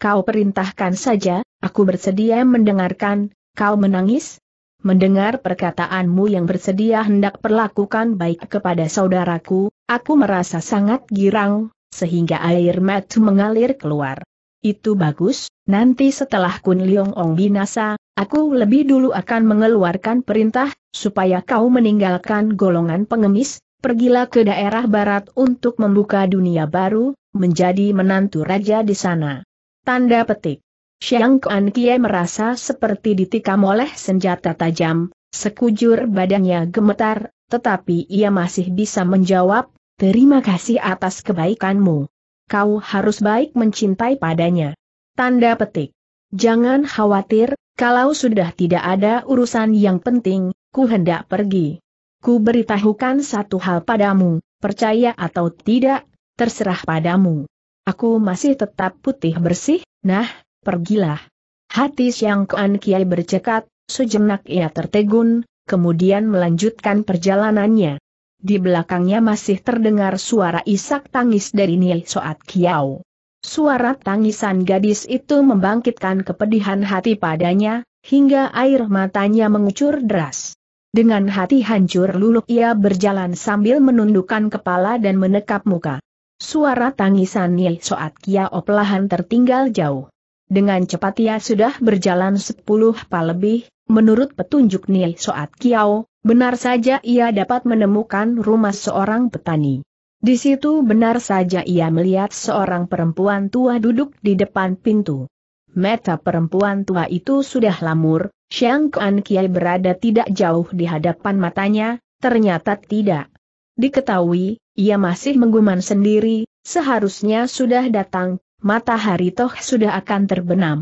Kau perintahkan saja, aku bersedia mendengarkan, kau menangis? Mendengar perkataanmu yang bersedia hendak perlakukan baik kepada saudaraku, aku merasa sangat girang, sehingga air mata mengalir keluar. Itu bagus, Nanti setelah Kun Liong Ong binasa, aku lebih dulu akan mengeluarkan perintah, supaya kau meninggalkan golongan pengemis, pergilah ke daerah barat untuk membuka dunia baru, menjadi menantu raja di sana. Tanda petik. Xiang Kuan Kie merasa seperti ditikam oleh senjata tajam, sekujur badannya gemetar, tetapi ia masih bisa menjawab, terima kasih atas kebaikanmu. Kau harus baik mencintai padanya. Tanda petik. Jangan khawatir, kalau sudah tidak ada urusan yang penting, ku hendak pergi. Ku beritahukan satu hal padamu, percaya atau tidak, terserah padamu. Aku masih tetap putih bersih, nah, pergilah. Hati Siang Kuan Kiai bercekat, sejenak ia tertegun, kemudian melanjutkan perjalanannya. Di belakangnya masih terdengar suara isak tangis dari Nil Soat Kiau. Suara tangisan gadis itu membangkitkan kepedihan hati padanya, hingga air matanya mengucur deras. Dengan hati hancur luluh ia berjalan sambil menundukkan kepala dan menekap muka. Suara tangisan Ye Soat Kia Oplahan tertinggal jauh. Dengan cepat ia sudah berjalan sepuluh pa lebih, menurut petunjuk Nye Soat Kiao, benar saja ia dapat menemukan rumah seorang petani. Di situ benar saja ia melihat seorang perempuan tua duduk di depan pintu. Mata perempuan tua itu sudah lamur, Xiang Kuan Kiai berada tidak jauh di hadapan matanya, ternyata tidak. Diketahui, ia masih mengguman sendiri, seharusnya sudah datang, matahari toh sudah akan terbenam.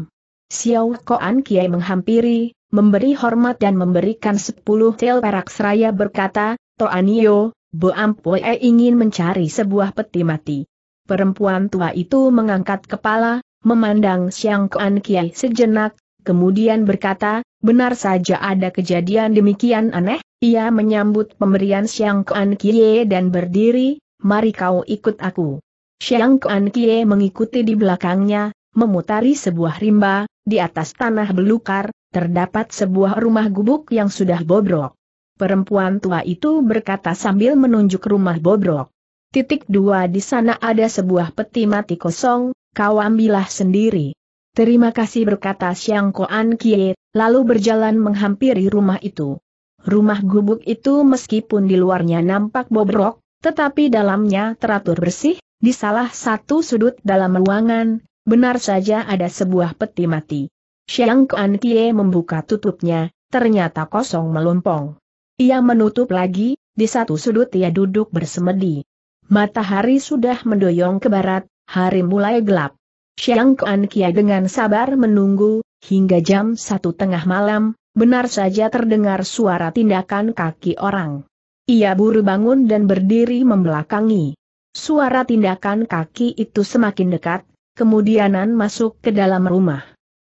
Xiao Koan Kiai menghampiri, memberi hormat dan memberikan sepuluh tel perak seraya berkata, Toanio, Boampoe eh, ingin mencari sebuah peti mati. Perempuan tua itu mengangkat kepala, memandang Siang Kuan Kiai sejenak, kemudian berkata, benar saja ada kejadian demikian aneh, ia menyambut pemberian Siang Kuan Kiai dan berdiri, mari kau ikut aku. Siang Kuan Kie mengikuti di belakangnya, memutari sebuah rimba, di atas tanah belukar, terdapat sebuah rumah gubuk yang sudah bobrok. Perempuan tua itu berkata sambil menunjuk rumah bobrok. Titik dua di sana ada sebuah peti mati kosong, kau ambillah sendiri. Terima kasih berkata Siang Koan Kie, lalu berjalan menghampiri rumah itu. Rumah gubuk itu meskipun di luarnya nampak bobrok, tetapi dalamnya teratur bersih, di salah satu sudut dalam ruangan, benar saja ada sebuah peti mati. Siang Koan Kie membuka tutupnya, ternyata kosong melompong. Ia menutup lagi, di satu sudut ia duduk bersemedi. Matahari sudah mendoyong ke barat, hari mulai gelap. Siang Kuan Kia dengan sabar menunggu, hingga jam satu tengah malam, benar saja terdengar suara tindakan kaki orang. Ia buru bangun dan berdiri membelakangi. Suara tindakan kaki itu semakin dekat, kemudianan masuk ke dalam rumah.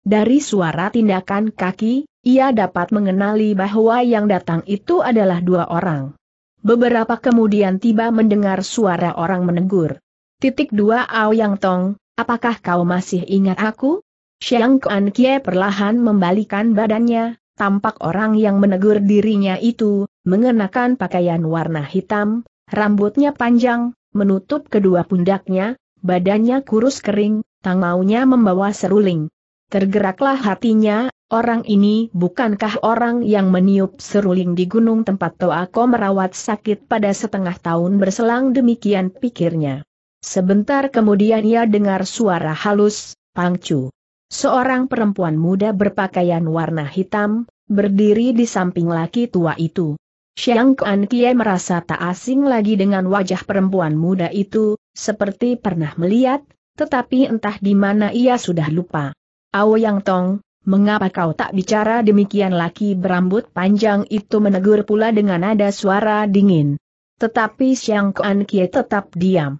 Dari suara tindakan kaki, ia dapat mengenali bahwa yang datang itu adalah dua orang. Beberapa kemudian tiba mendengar suara orang menegur. Titik dua Ao Yang Tong, apakah kau masih ingat aku? Xiang Kuan Kie perlahan membalikan badannya, tampak orang yang menegur dirinya itu, mengenakan pakaian warna hitam, rambutnya panjang, menutup kedua pundaknya, badannya kurus kering, tangaunya membawa seruling. Tergeraklah hatinya, Orang ini bukankah orang yang meniup seruling di gunung tempat Toako merawat sakit pada setengah tahun berselang demikian pikirnya. Sebentar kemudian ia dengar suara halus, Pangcu. Seorang perempuan muda berpakaian warna hitam, berdiri di samping laki tua itu. Xiang Kuan Kie merasa tak asing lagi dengan wajah perempuan muda itu, seperti pernah melihat, tetapi entah di mana ia sudah lupa. Ao Yang Tong, mengapa kau tak bicara demikian laki berambut panjang itu menegur pula dengan nada suara dingin. Tetapi Siang Kuan Kie tetap diam.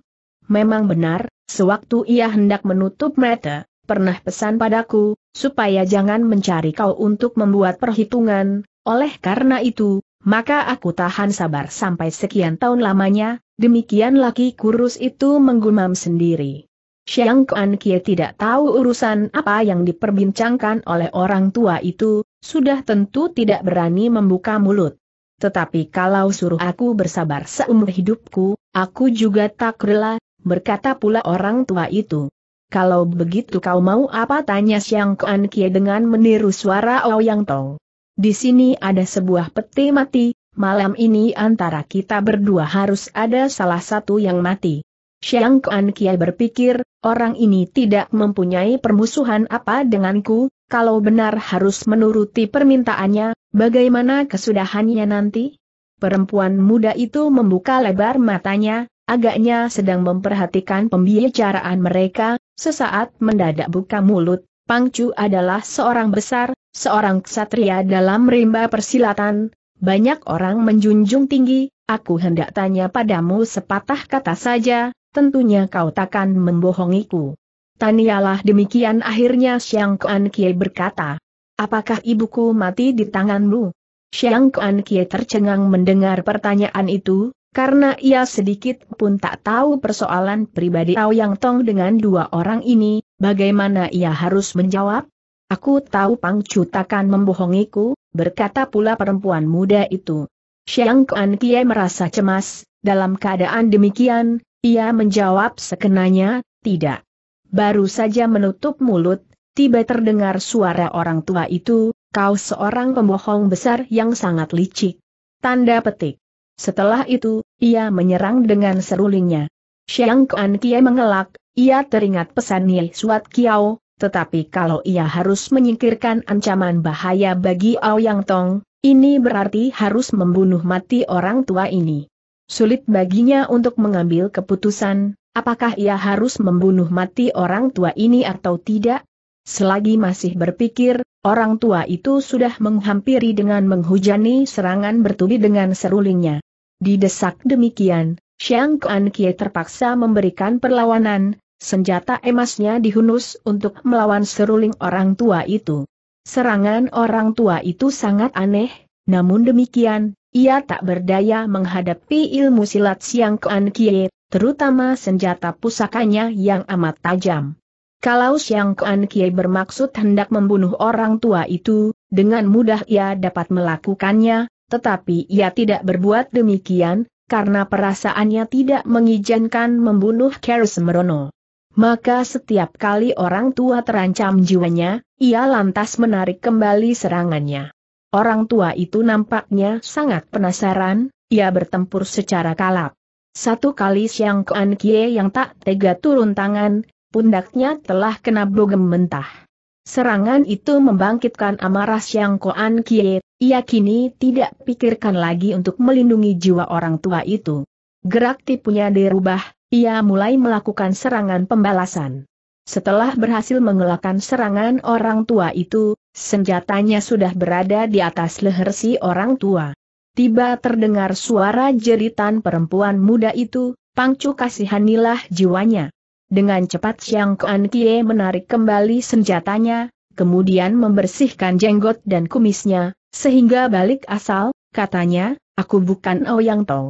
Memang benar, sewaktu ia hendak menutup mata, pernah pesan padaku, supaya jangan mencari kau untuk membuat perhitungan, oleh karena itu, maka aku tahan sabar sampai sekian tahun lamanya, demikian laki kurus itu menggumam sendiri. Xiang Kuan Kie tidak tahu urusan apa yang diperbincangkan oleh orang tua itu, sudah tentu tidak berani membuka mulut. Tetapi kalau suruh aku bersabar seumur hidupku, aku juga tak rela, berkata pula orang tua itu. Kalau begitu kau mau apa tanya Xiang Kuan Kie dengan meniru suara Ouyang Tong. Di sini ada sebuah peti mati, malam ini antara kita berdua harus ada salah satu yang mati. Xiang Kuan Kiai berpikir, orang ini tidak mempunyai permusuhan apa denganku, kalau benar harus menuruti permintaannya, bagaimana kesudahannya nanti? Perempuan muda itu membuka lebar matanya, agaknya sedang memperhatikan pembicaraan mereka, sesaat mendadak buka mulut, Pangcu adalah seorang besar, seorang ksatria dalam rimba persilatan, banyak orang menjunjung tinggi, aku hendak tanya padamu sepatah kata saja, tentunya kau takkan membohongiku. Tanialah demikian akhirnya Xiang Kuan Kie berkata. Apakah ibuku mati di tanganmu? Xiang Kuan Kie tercengang mendengar pertanyaan itu, karena ia sedikit pun tak tahu persoalan pribadi Yang Tong dengan dua orang ini, bagaimana ia harus menjawab? Aku tahu Pang Chu takkan membohongiku, berkata pula perempuan muda itu. Xiang Kuan Kie merasa cemas, dalam keadaan demikian, ia menjawab sekenanya, tidak. Baru saja menutup mulut, tiba terdengar suara orang tua itu, kau seorang pembohong besar yang sangat licik. Tanda petik. Setelah itu, ia menyerang dengan serulingnya. Xiang Kuan Kie mengelak, ia teringat pesan Nil Suat Kiao, tetapi kalau ia harus menyingkirkan ancaman bahaya bagi Ao Yang Tong, ini berarti harus membunuh mati orang tua ini. Sulit baginya untuk mengambil keputusan, apakah ia harus membunuh mati orang tua ini atau tidak? Selagi masih berpikir, orang tua itu sudah menghampiri dengan menghujani serangan bertubi dengan serulingnya. Didesak demikian, Xiang Kuan Kie terpaksa memberikan perlawanan, senjata emasnya dihunus untuk melawan seruling orang tua itu. Serangan orang tua itu sangat aneh, namun demikian, ia tak berdaya menghadapi ilmu silat Siang kean Kie, terutama senjata pusakanya yang amat tajam. Kalau Siang kean Kie bermaksud hendak membunuh orang tua itu, dengan mudah ia dapat melakukannya, tetapi ia tidak berbuat demikian, karena perasaannya tidak mengizinkan membunuh Keris Merono. Maka setiap kali orang tua terancam jiwanya, ia lantas menarik kembali serangannya. Orang tua itu nampaknya sangat penasaran, ia bertempur secara kalap. Satu kali Siang Kuan Kie yang tak tega turun tangan, pundaknya telah kena bogem mentah. Serangan itu membangkitkan amarah Siang Kuan Kie, ia kini tidak pikirkan lagi untuk melindungi jiwa orang tua itu. Gerak tipunya dirubah, ia mulai melakukan serangan pembalasan. Setelah berhasil mengelakkan serangan orang tua itu, Senjatanya sudah berada di atas leher si orang tua. Tiba terdengar suara jeritan perempuan muda itu, pangcu kasihanilah jiwanya. Dengan cepat Xiang Kuan Kie menarik kembali senjatanya, kemudian membersihkan jenggot dan kumisnya, sehingga balik asal, katanya, aku bukan Ouyang oh Tong.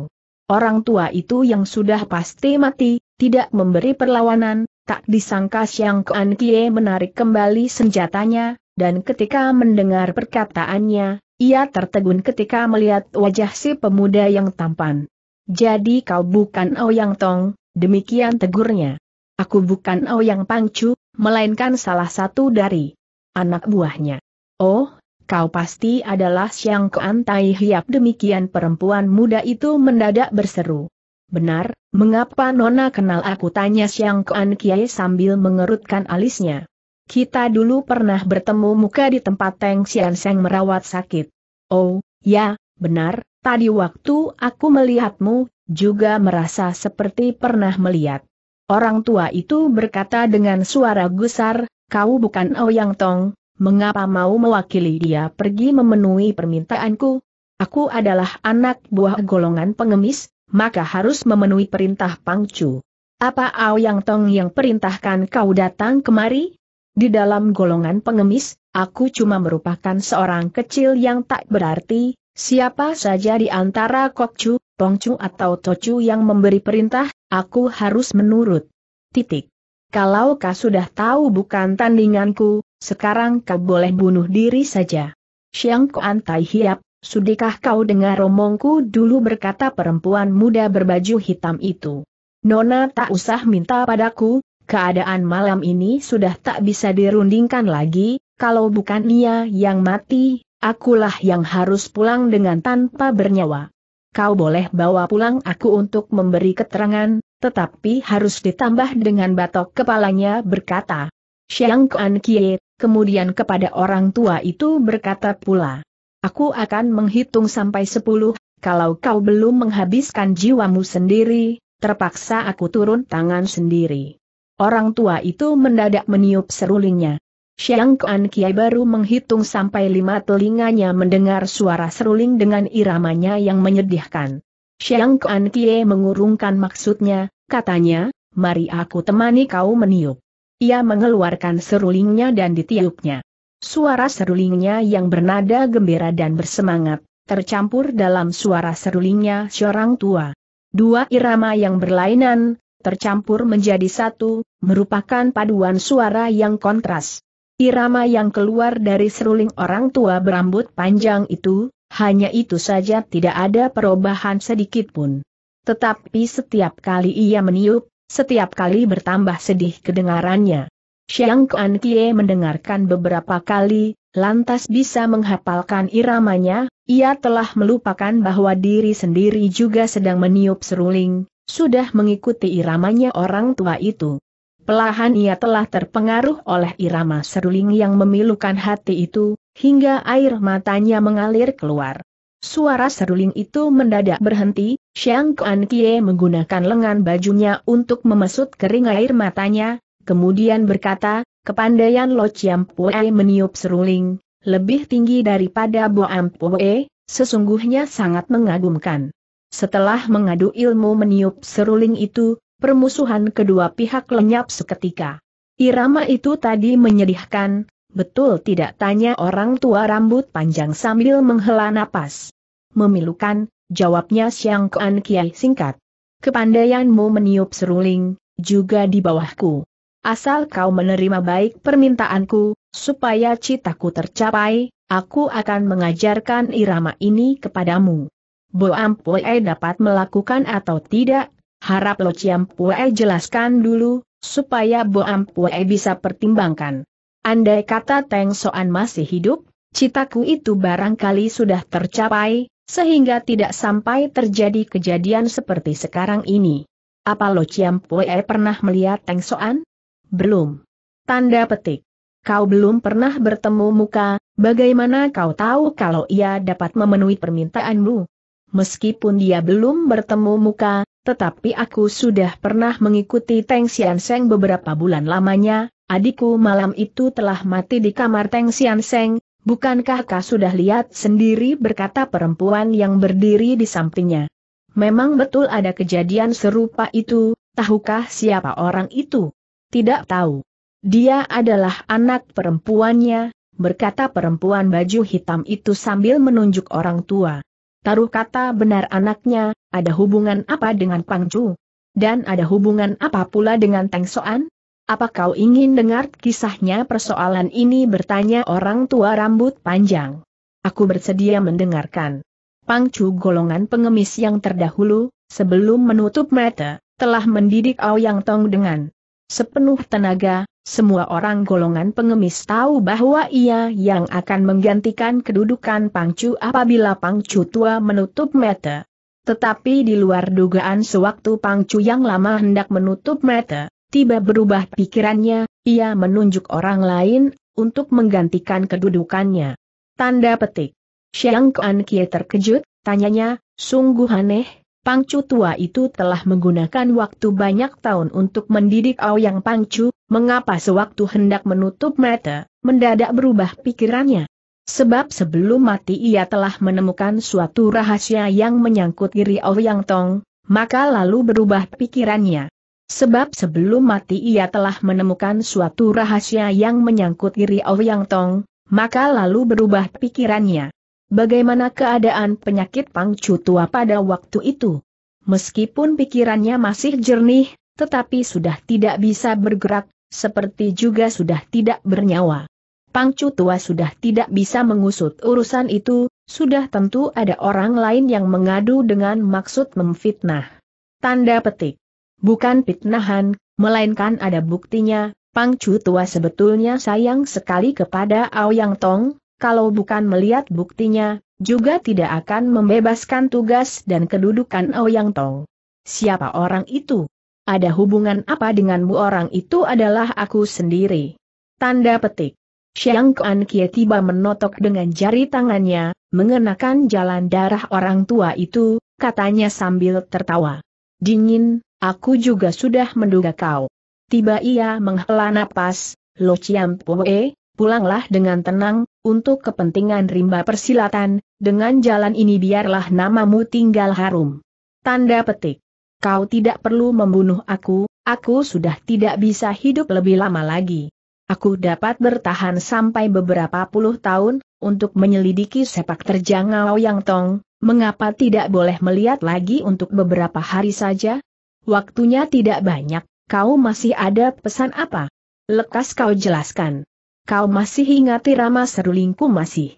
Orang tua itu yang sudah pasti mati, tidak memberi perlawanan, tak disangka Xiang Kuan Kie menarik kembali senjatanya, dan ketika mendengar perkataannya, ia tertegun ketika melihat wajah si pemuda yang tampan. Jadi kau bukan Ouyang Tong, demikian tegurnya. Aku bukan Ouyang Pangcu, melainkan salah satu dari anak buahnya. Oh, kau pasti adalah Siang Kuan Tai Hiap demikian perempuan muda itu mendadak berseru. Benar, mengapa Nona kenal aku tanya Siang Kuan Kiai sambil mengerutkan alisnya. Kita dulu pernah bertemu muka di tempat Teng Xian Seng merawat sakit. Oh, ya, benar, tadi waktu aku melihatmu, juga merasa seperti pernah melihat. Orang tua itu berkata dengan suara gusar, kau bukan oh Yang Tong, mengapa mau mewakili dia pergi memenuhi permintaanku? Aku adalah anak buah golongan pengemis, maka harus memenuhi perintah Pangcu. Apa Ao oh Yang Tong yang perintahkan kau datang kemari? Di dalam golongan pengemis, aku cuma merupakan seorang kecil yang tak berarti, siapa saja di antara Kokcu, Pongcu atau Tocu yang memberi perintah, aku harus menurut. Titik. Kalau kau sudah tahu bukan tandinganku, sekarang kau boleh bunuh diri saja. Siang Kuan Tai Hiap, sudikah kau dengar romongku dulu berkata perempuan muda berbaju hitam itu. Nona tak usah minta padaku, keadaan malam ini sudah tak bisa dirundingkan lagi, kalau bukan Nia yang mati, akulah yang harus pulang dengan tanpa bernyawa. Kau boleh bawa pulang aku untuk memberi keterangan, tetapi harus ditambah dengan batok kepalanya berkata. Siang Kuan Kie, kemudian kepada orang tua itu berkata pula. Aku akan menghitung sampai sepuluh, kalau kau belum menghabiskan jiwamu sendiri, terpaksa aku turun tangan sendiri. Orang tua itu mendadak meniup serulingnya. Xiang Kuan Kiai baru menghitung sampai lima telinganya mendengar suara seruling dengan iramanya yang menyedihkan. Xiang Kuan Kiai mengurungkan maksudnya, katanya, mari aku temani kau meniup. Ia mengeluarkan serulingnya dan ditiupnya. Suara serulingnya yang bernada gembira dan bersemangat, tercampur dalam suara serulingnya seorang tua. Dua irama yang berlainan, tercampur menjadi satu, merupakan paduan suara yang kontras. Irama yang keluar dari seruling orang tua berambut panjang itu, hanya itu saja tidak ada perubahan sedikit pun. Tetapi setiap kali ia meniup, setiap kali bertambah sedih kedengarannya. Xiang Kuan Kie mendengarkan beberapa kali, lantas bisa menghafalkan iramanya, ia telah melupakan bahwa diri sendiri juga sedang meniup seruling, sudah mengikuti iramanya orang tua itu. Pelahan ia telah terpengaruh oleh irama seruling yang memilukan hati itu, hingga air matanya mengalir keluar. Suara seruling itu mendadak berhenti, Xiang Kuan Kie menggunakan lengan bajunya untuk memesut kering air matanya, kemudian berkata, kepandaian Lo Chiam Pue meniup seruling, lebih tinggi daripada Bo Am Pue, sesungguhnya sangat mengagumkan. Setelah mengadu ilmu meniup seruling itu, permusuhan kedua pihak lenyap seketika. Irama itu tadi menyedihkan, betul tidak tanya orang tua rambut panjang sambil menghela napas. Memilukan, jawabnya Siang kean Kiai singkat. Kepandaianmu meniup seruling, juga di bawahku. Asal kau menerima baik permintaanku, supaya citaku tercapai, aku akan mengajarkan irama ini kepadamu. Bo Ampue dapat melakukan atau tidak, harap Lo Ciampue jelaskan dulu, supaya Bo Ampue bisa pertimbangkan. Andai kata Teng Soan masih hidup, citaku itu barangkali sudah tercapai, sehingga tidak sampai terjadi kejadian seperti sekarang ini. Apa Lo Ciampue pernah melihat Teng Soan? Belum. Tanda petik. Kau belum pernah bertemu muka, bagaimana kau tahu kalau ia dapat memenuhi permintaanmu? meskipun dia belum bertemu muka, tetapi aku sudah pernah mengikuti Teng Sian Seng beberapa bulan lamanya, adikku malam itu telah mati di kamar Teng Sian Seng, bukankah kau sudah lihat sendiri berkata perempuan yang berdiri di sampingnya. Memang betul ada kejadian serupa itu, tahukah siapa orang itu? Tidak tahu. Dia adalah anak perempuannya, berkata perempuan baju hitam itu sambil menunjuk orang tua. Taruh kata benar anaknya, ada hubungan apa dengan Pang Chu? Dan ada hubungan apa pula dengan Teng Soan? Apa kau ingin dengar kisahnya persoalan ini bertanya orang tua rambut panjang? Aku bersedia mendengarkan. Pang Chu golongan pengemis yang terdahulu, sebelum menutup mata, telah mendidik Ao Yang Tong dengan Sepenuh tenaga, semua orang golongan pengemis tahu bahwa ia yang akan menggantikan kedudukan Pangcu apabila Pangcu tua menutup mata. Tetapi di luar dugaan sewaktu Pangcu yang lama hendak menutup mata, tiba berubah pikirannya, ia menunjuk orang lain untuk menggantikan kedudukannya. Tanda petik. Xiang Kuan Kie terkejut, tanyanya, sungguh aneh, Pangcu tua itu telah menggunakan waktu banyak tahun untuk mendidik Aoyang Pangcu, mengapa sewaktu hendak menutup mata, mendadak berubah pikirannya? Sebab sebelum mati ia telah menemukan suatu rahasia yang menyangkut diri Aoyang Tong, maka lalu berubah pikirannya. Sebab sebelum mati ia telah menemukan suatu rahasia yang menyangkut diri yang Tong, maka lalu berubah pikirannya. Bagaimana keadaan penyakit pangcu tua pada waktu itu? Meskipun pikirannya masih jernih, tetapi sudah tidak bisa bergerak, seperti juga sudah tidak bernyawa. Pangcu tua sudah tidak bisa mengusut urusan itu, sudah tentu ada orang lain yang mengadu dengan maksud memfitnah. Tanda petik. Bukan fitnahan, melainkan ada buktinya, Pangcu tua sebetulnya sayang sekali kepada Ao Yang Tong, kalau bukan melihat buktinya, juga tidak akan membebaskan tugas dan kedudukan Ouyang oh Tong. Siapa orang itu? Ada hubungan apa denganmu orang itu adalah aku sendiri. Tanda petik. Xiang Kuan Kie tiba menotok dengan jari tangannya, mengenakan jalan darah orang tua itu, katanya sambil tertawa. Dingin, aku juga sudah menduga kau. Tiba ia menghela napas, Lo Chiam Pue, pulanglah dengan tenang, untuk kepentingan rimba persilatan, dengan jalan ini biarlah namamu tinggal harum. Tanda petik. Kau tidak perlu membunuh aku, aku sudah tidak bisa hidup lebih lama lagi. Aku dapat bertahan sampai beberapa puluh tahun, untuk menyelidiki sepak terjang Yang Tong, mengapa tidak boleh melihat lagi untuk beberapa hari saja? Waktunya tidak banyak, kau masih ada pesan apa? Lekas kau jelaskan. Kau masih ingat irama serulingku masih?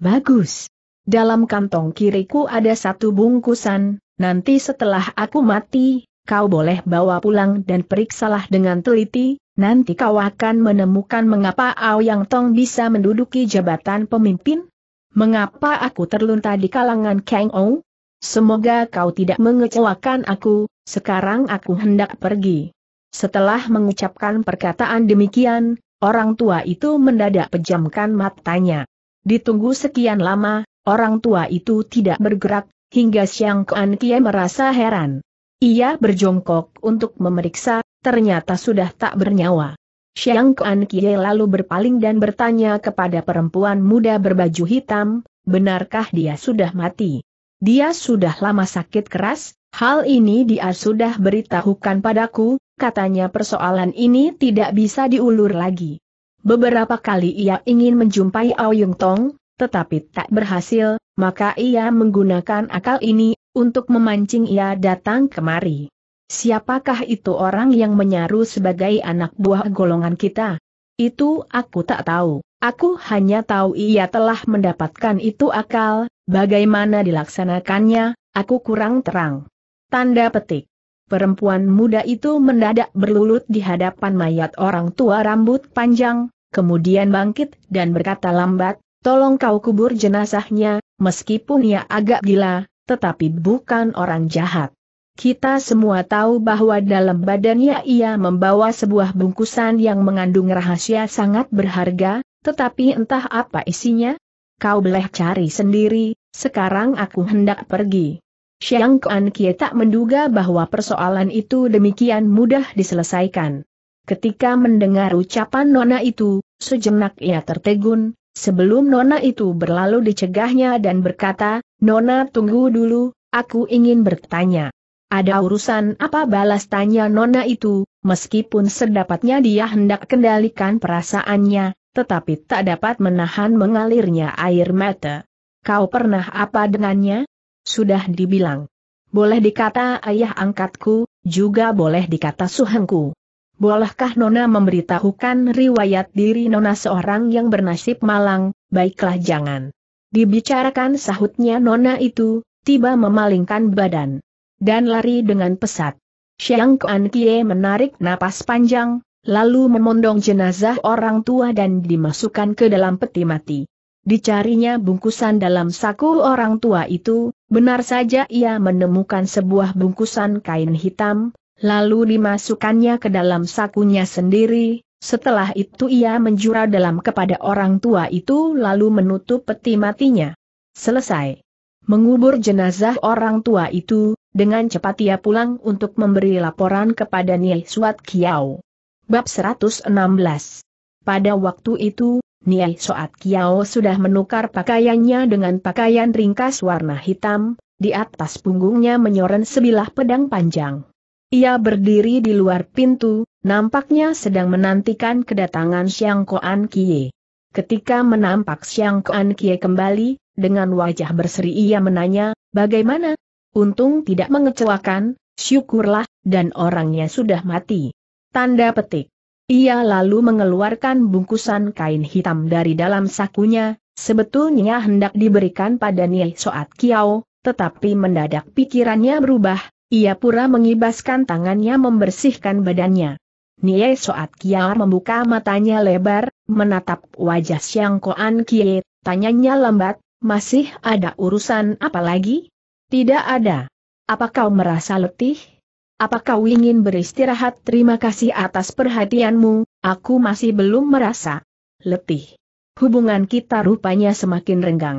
Bagus. Dalam kantong kiriku ada satu bungkusan, nanti setelah aku mati, kau boleh bawa pulang dan periksalah dengan teliti, nanti kau akan menemukan mengapa Ao Yang Tong bisa menduduki jabatan pemimpin? Mengapa aku terlunta di kalangan Kang Ou? Semoga kau tidak mengecewakan aku, sekarang aku hendak pergi. Setelah mengucapkan perkataan demikian, Orang tua itu mendadak pejamkan matanya. Ditunggu sekian lama, orang tua itu tidak bergerak, hingga Siang Kuan Kie merasa heran. Ia berjongkok untuk memeriksa, ternyata sudah tak bernyawa. Siang Kuan Kie lalu berpaling dan bertanya kepada perempuan muda berbaju hitam, benarkah dia sudah mati? Dia sudah lama sakit keras, hal ini dia sudah beritahukan padaku, katanya persoalan ini tidak bisa diulur lagi. Beberapa kali ia ingin menjumpai Yung Tong, tetapi tak berhasil, maka ia menggunakan akal ini untuk memancing ia datang kemari. Siapakah itu orang yang menyaru sebagai anak buah golongan kita? Itu aku tak tahu. Aku hanya tahu ia telah mendapatkan itu akal, bagaimana dilaksanakannya, aku kurang terang. Tanda petik. Perempuan muda itu mendadak berlulut di hadapan mayat orang tua rambut panjang, kemudian bangkit dan berkata lambat, tolong kau kubur jenazahnya, meskipun ia agak gila, tetapi bukan orang jahat. Kita semua tahu bahwa dalam badannya ia membawa sebuah bungkusan yang mengandung rahasia sangat berharga, tetapi entah apa isinya. Kau boleh cari sendiri, sekarang aku hendak pergi. Xiang Kuan Kie tak menduga bahwa persoalan itu demikian mudah diselesaikan. Ketika mendengar ucapan Nona itu, sejenak ia tertegun, sebelum Nona itu berlalu dicegahnya dan berkata, Nona tunggu dulu, aku ingin bertanya. Ada urusan apa balas tanya Nona itu, meskipun sedapatnya dia hendak kendalikan perasaannya, tetapi tak dapat menahan mengalirnya air mata. Kau pernah apa dengannya? Sudah dibilang. Boleh dikata ayah angkatku, juga boleh dikata suhengku. Bolehkah Nona memberitahukan riwayat diri Nona seorang yang bernasib malang, baiklah jangan. Dibicarakan sahutnya Nona itu, tiba memalingkan badan. Dan lari dengan pesat. Xiang Kuan Kie menarik napas panjang, lalu memondong jenazah orang tua dan dimasukkan ke dalam peti mati. Dicarinya bungkusan dalam saku orang tua itu, benar saja ia menemukan sebuah bungkusan kain hitam, lalu dimasukkannya ke dalam sakunya sendiri, setelah itu ia menjura dalam kepada orang tua itu lalu menutup peti matinya. Selesai. Mengubur jenazah orang tua itu, dengan cepat ia pulang untuk memberi laporan kepada Neil Suat Kiau. Bab 116 Pada waktu itu, Niai Soat Kiao sudah menukar pakaiannya dengan pakaian ringkas warna hitam, di atas punggungnya menyoren sebilah pedang panjang. Ia berdiri di luar pintu, nampaknya sedang menantikan kedatangan Xiang Koan Kie. Ketika menampak Xiang Koan Kie kembali, dengan wajah berseri ia menanya, bagaimana? Untung tidak mengecewakan, syukurlah, dan orangnya sudah mati. Tanda petik. Ia lalu mengeluarkan bungkusan kain hitam dari dalam sakunya, sebetulnya hendak diberikan pada Niai Soat Kiao, tetapi mendadak pikirannya berubah, ia pura mengibaskan tangannya membersihkan badannya. Niai Soat Kiao membuka matanya lebar, menatap wajah Siang Koan Kie, tanyanya lambat, masih ada urusan apa lagi? Tidak ada. Apa kau merasa letih? Apa kau ingin beristirahat? Terima kasih atas perhatianmu, aku masih belum merasa letih. Hubungan kita rupanya semakin renggang.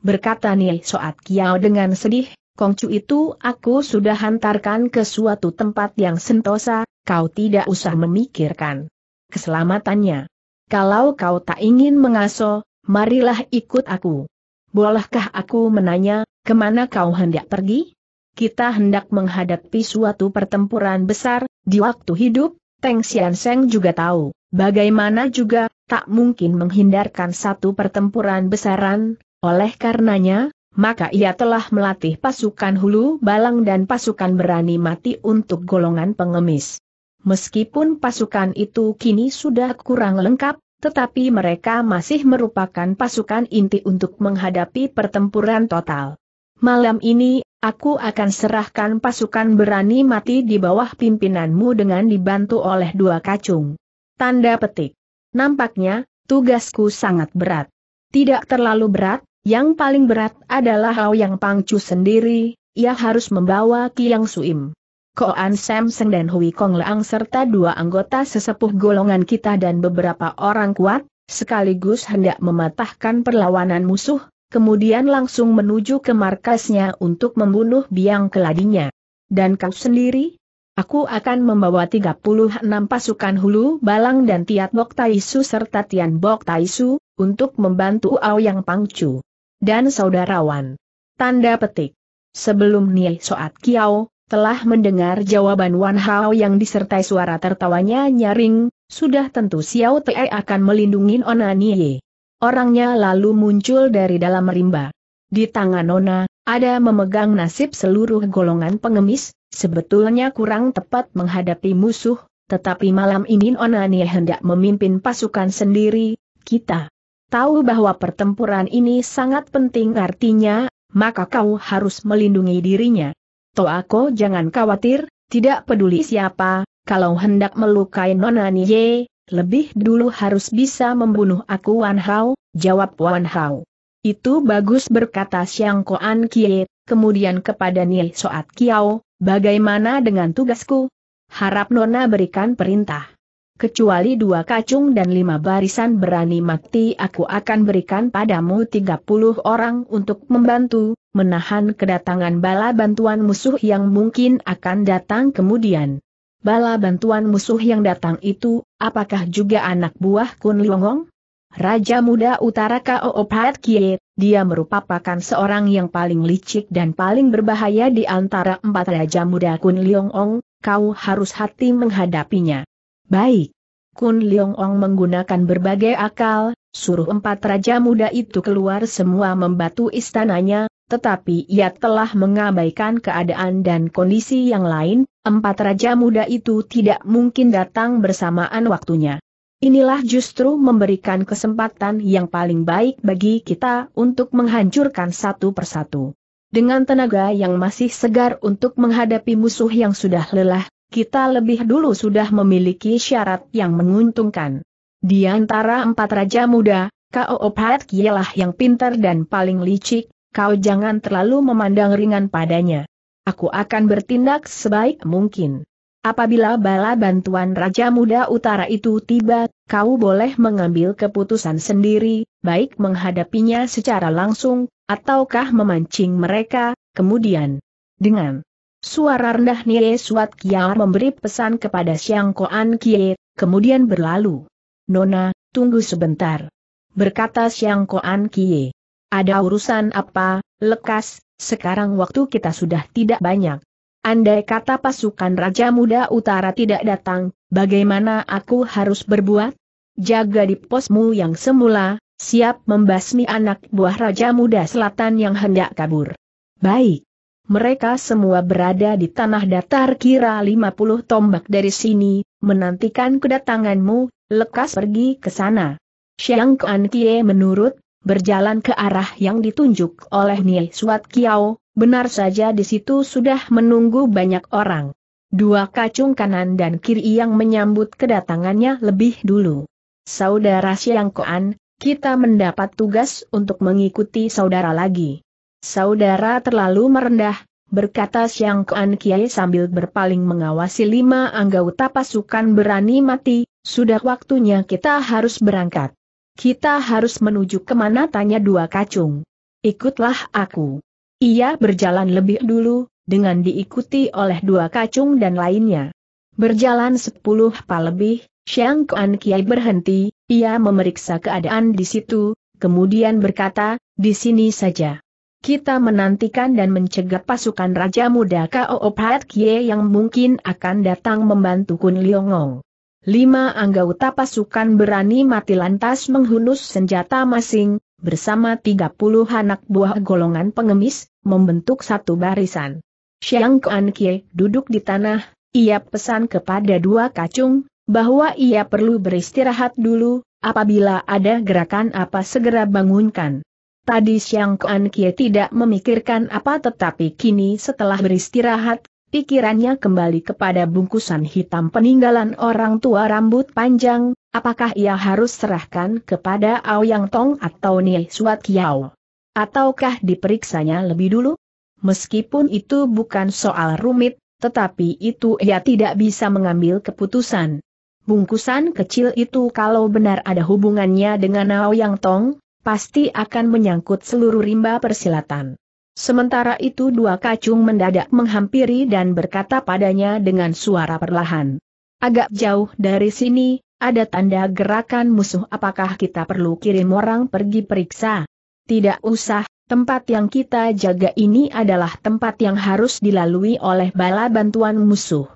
Berkata Nye Soat Kiao dengan sedih, Kongcu itu aku sudah hantarkan ke suatu tempat yang sentosa, kau tidak usah memikirkan keselamatannya. Kalau kau tak ingin mengaso, marilah ikut aku. Bolehkah aku menanya, kemana kau hendak pergi? kita hendak menghadapi suatu pertempuran besar, di waktu hidup, Teng Sian Seng juga tahu, bagaimana juga, tak mungkin menghindarkan satu pertempuran besaran, oleh karenanya, maka ia telah melatih pasukan hulu balang dan pasukan berani mati untuk golongan pengemis. Meskipun pasukan itu kini sudah kurang lengkap, tetapi mereka masih merupakan pasukan inti untuk menghadapi pertempuran total. Malam ini, Aku akan serahkan pasukan berani mati di bawah pimpinanmu dengan dibantu oleh dua kacung. Tanda petik. Nampaknya, tugasku sangat berat. Tidak terlalu berat, yang paling berat adalah Hao Yang Pangcu sendiri, ia harus membawa Kiang Suim. Koan Sam Seng dan Hui Kong Leang serta dua anggota sesepuh golongan kita dan beberapa orang kuat, sekaligus hendak mematahkan perlawanan musuh, kemudian langsung menuju ke markasnya untuk membunuh biang keladinya. Dan kau sendiri? Aku akan membawa 36 pasukan hulu balang dan Tiat Bok Taisu serta Tian Bok Taisu, untuk membantu Yang Pangcu. Dan saudarawan. Tanda petik. Sebelum Nie Soat Kiao, telah mendengar jawaban Wan Hao yang disertai suara tertawanya nyaring, sudah tentu Xiao Te akan melindungi Ona Nie. Orangnya lalu muncul dari dalam rimba. Di tangan Nona, ada memegang nasib seluruh golongan pengemis, sebetulnya kurang tepat menghadapi musuh, tetapi malam ini Nona Nia hendak memimpin pasukan sendiri, kita. Tahu bahwa pertempuran ini sangat penting artinya, maka kau harus melindungi dirinya. Toh aku jangan khawatir, tidak peduli siapa, kalau hendak melukai Nona Nie, lebih dulu harus bisa membunuh aku Wan Hao, jawab Wan Hao. Itu bagus berkata Xiang Koan Kie, kemudian kepada Nie Soat Kiao, bagaimana dengan tugasku? Harap Nona berikan perintah. Kecuali dua kacung dan lima barisan berani mati aku akan berikan padamu tiga puluh orang untuk membantu, menahan kedatangan bala bantuan musuh yang mungkin akan datang kemudian bala bantuan musuh yang datang itu, apakah juga anak buah Kun Liongong? Raja muda utara Kao Pat Kie, dia merupakan seorang yang paling licik dan paling berbahaya di antara empat raja muda Kun Liongong, kau harus hati menghadapinya. Baik. Kun Liongong menggunakan berbagai akal, suruh empat raja muda itu keluar semua membatu istananya, tetapi ia telah mengabaikan keadaan dan kondisi yang lain, Empat raja muda itu tidak mungkin datang bersamaan waktunya. Inilah justru memberikan kesempatan yang paling baik bagi kita untuk menghancurkan satu persatu. Dengan tenaga yang masih segar untuk menghadapi musuh yang sudah lelah, kita lebih dulu sudah memiliki syarat yang menguntungkan. Di antara empat raja muda, kau Pat Kielah yang pintar dan paling licik, kau jangan terlalu memandang ringan padanya aku akan bertindak sebaik mungkin. Apabila bala bantuan Raja Muda Utara itu tiba, kau boleh mengambil keputusan sendiri, baik menghadapinya secara langsung, ataukah memancing mereka, kemudian. Dengan suara rendah Nie Suat Kiar memberi pesan kepada Siang Koan Kie, kemudian berlalu. Nona, tunggu sebentar. Berkata Siang Koan Kie. Ada urusan apa, lekas, sekarang waktu kita sudah tidak banyak. Andai kata pasukan Raja Muda Utara tidak datang, bagaimana aku harus berbuat? Jaga di posmu yang semula, siap membasmi anak buah Raja Muda Selatan yang hendak kabur. Baik. Mereka semua berada di tanah datar kira 50 tombak dari sini, menantikan kedatanganmu, lekas pergi ke sana. Xiang Kuan Kie menurut berjalan ke arah yang ditunjuk oleh Nil Suat Kiao, benar saja di situ sudah menunggu banyak orang. Dua kacung kanan dan kiri yang menyambut kedatangannya lebih dulu. Saudara Siang Koan, kita mendapat tugas untuk mengikuti saudara lagi. Saudara terlalu merendah, berkata Siang Kuan Kiai sambil berpaling mengawasi lima anggota pasukan berani mati, sudah waktunya kita harus berangkat. Kita harus menuju kemana tanya dua kacung. Ikutlah aku. Ia berjalan lebih dulu, dengan diikuti oleh dua kacung dan lainnya. Berjalan sepuluh pa lebih, Xiang Kuan Kiai berhenti, ia memeriksa keadaan di situ, kemudian berkata, di sini saja. Kita menantikan dan mencegah pasukan Raja Muda Kao Pat Kie yang mungkin akan datang membantu Kun Liongong lima anggota pasukan berani mati lantas menghunus senjata masing, bersama tiga puluh anak buah golongan pengemis, membentuk satu barisan. Xiang Kuan Kie duduk di tanah, ia pesan kepada dua kacung, bahwa ia perlu beristirahat dulu, apabila ada gerakan apa segera bangunkan. Tadi Xiang Kuan Kie tidak memikirkan apa tetapi kini setelah beristirahat, Pikirannya kembali kepada bungkusan hitam peninggalan orang tua rambut panjang, apakah ia harus serahkan kepada Aoyang Tong atau Nie Suat Kiao? Ataukah diperiksanya lebih dulu? Meskipun itu bukan soal rumit, tetapi itu ia tidak bisa mengambil keputusan. Bungkusan kecil itu kalau benar ada hubungannya dengan Aoyang Tong, pasti akan menyangkut seluruh rimba persilatan. Sementara itu dua kacung mendadak menghampiri dan berkata padanya dengan suara perlahan. Agak jauh dari sini, ada tanda gerakan musuh apakah kita perlu kirim orang pergi periksa? Tidak usah, tempat yang kita jaga ini adalah tempat yang harus dilalui oleh bala bantuan musuh.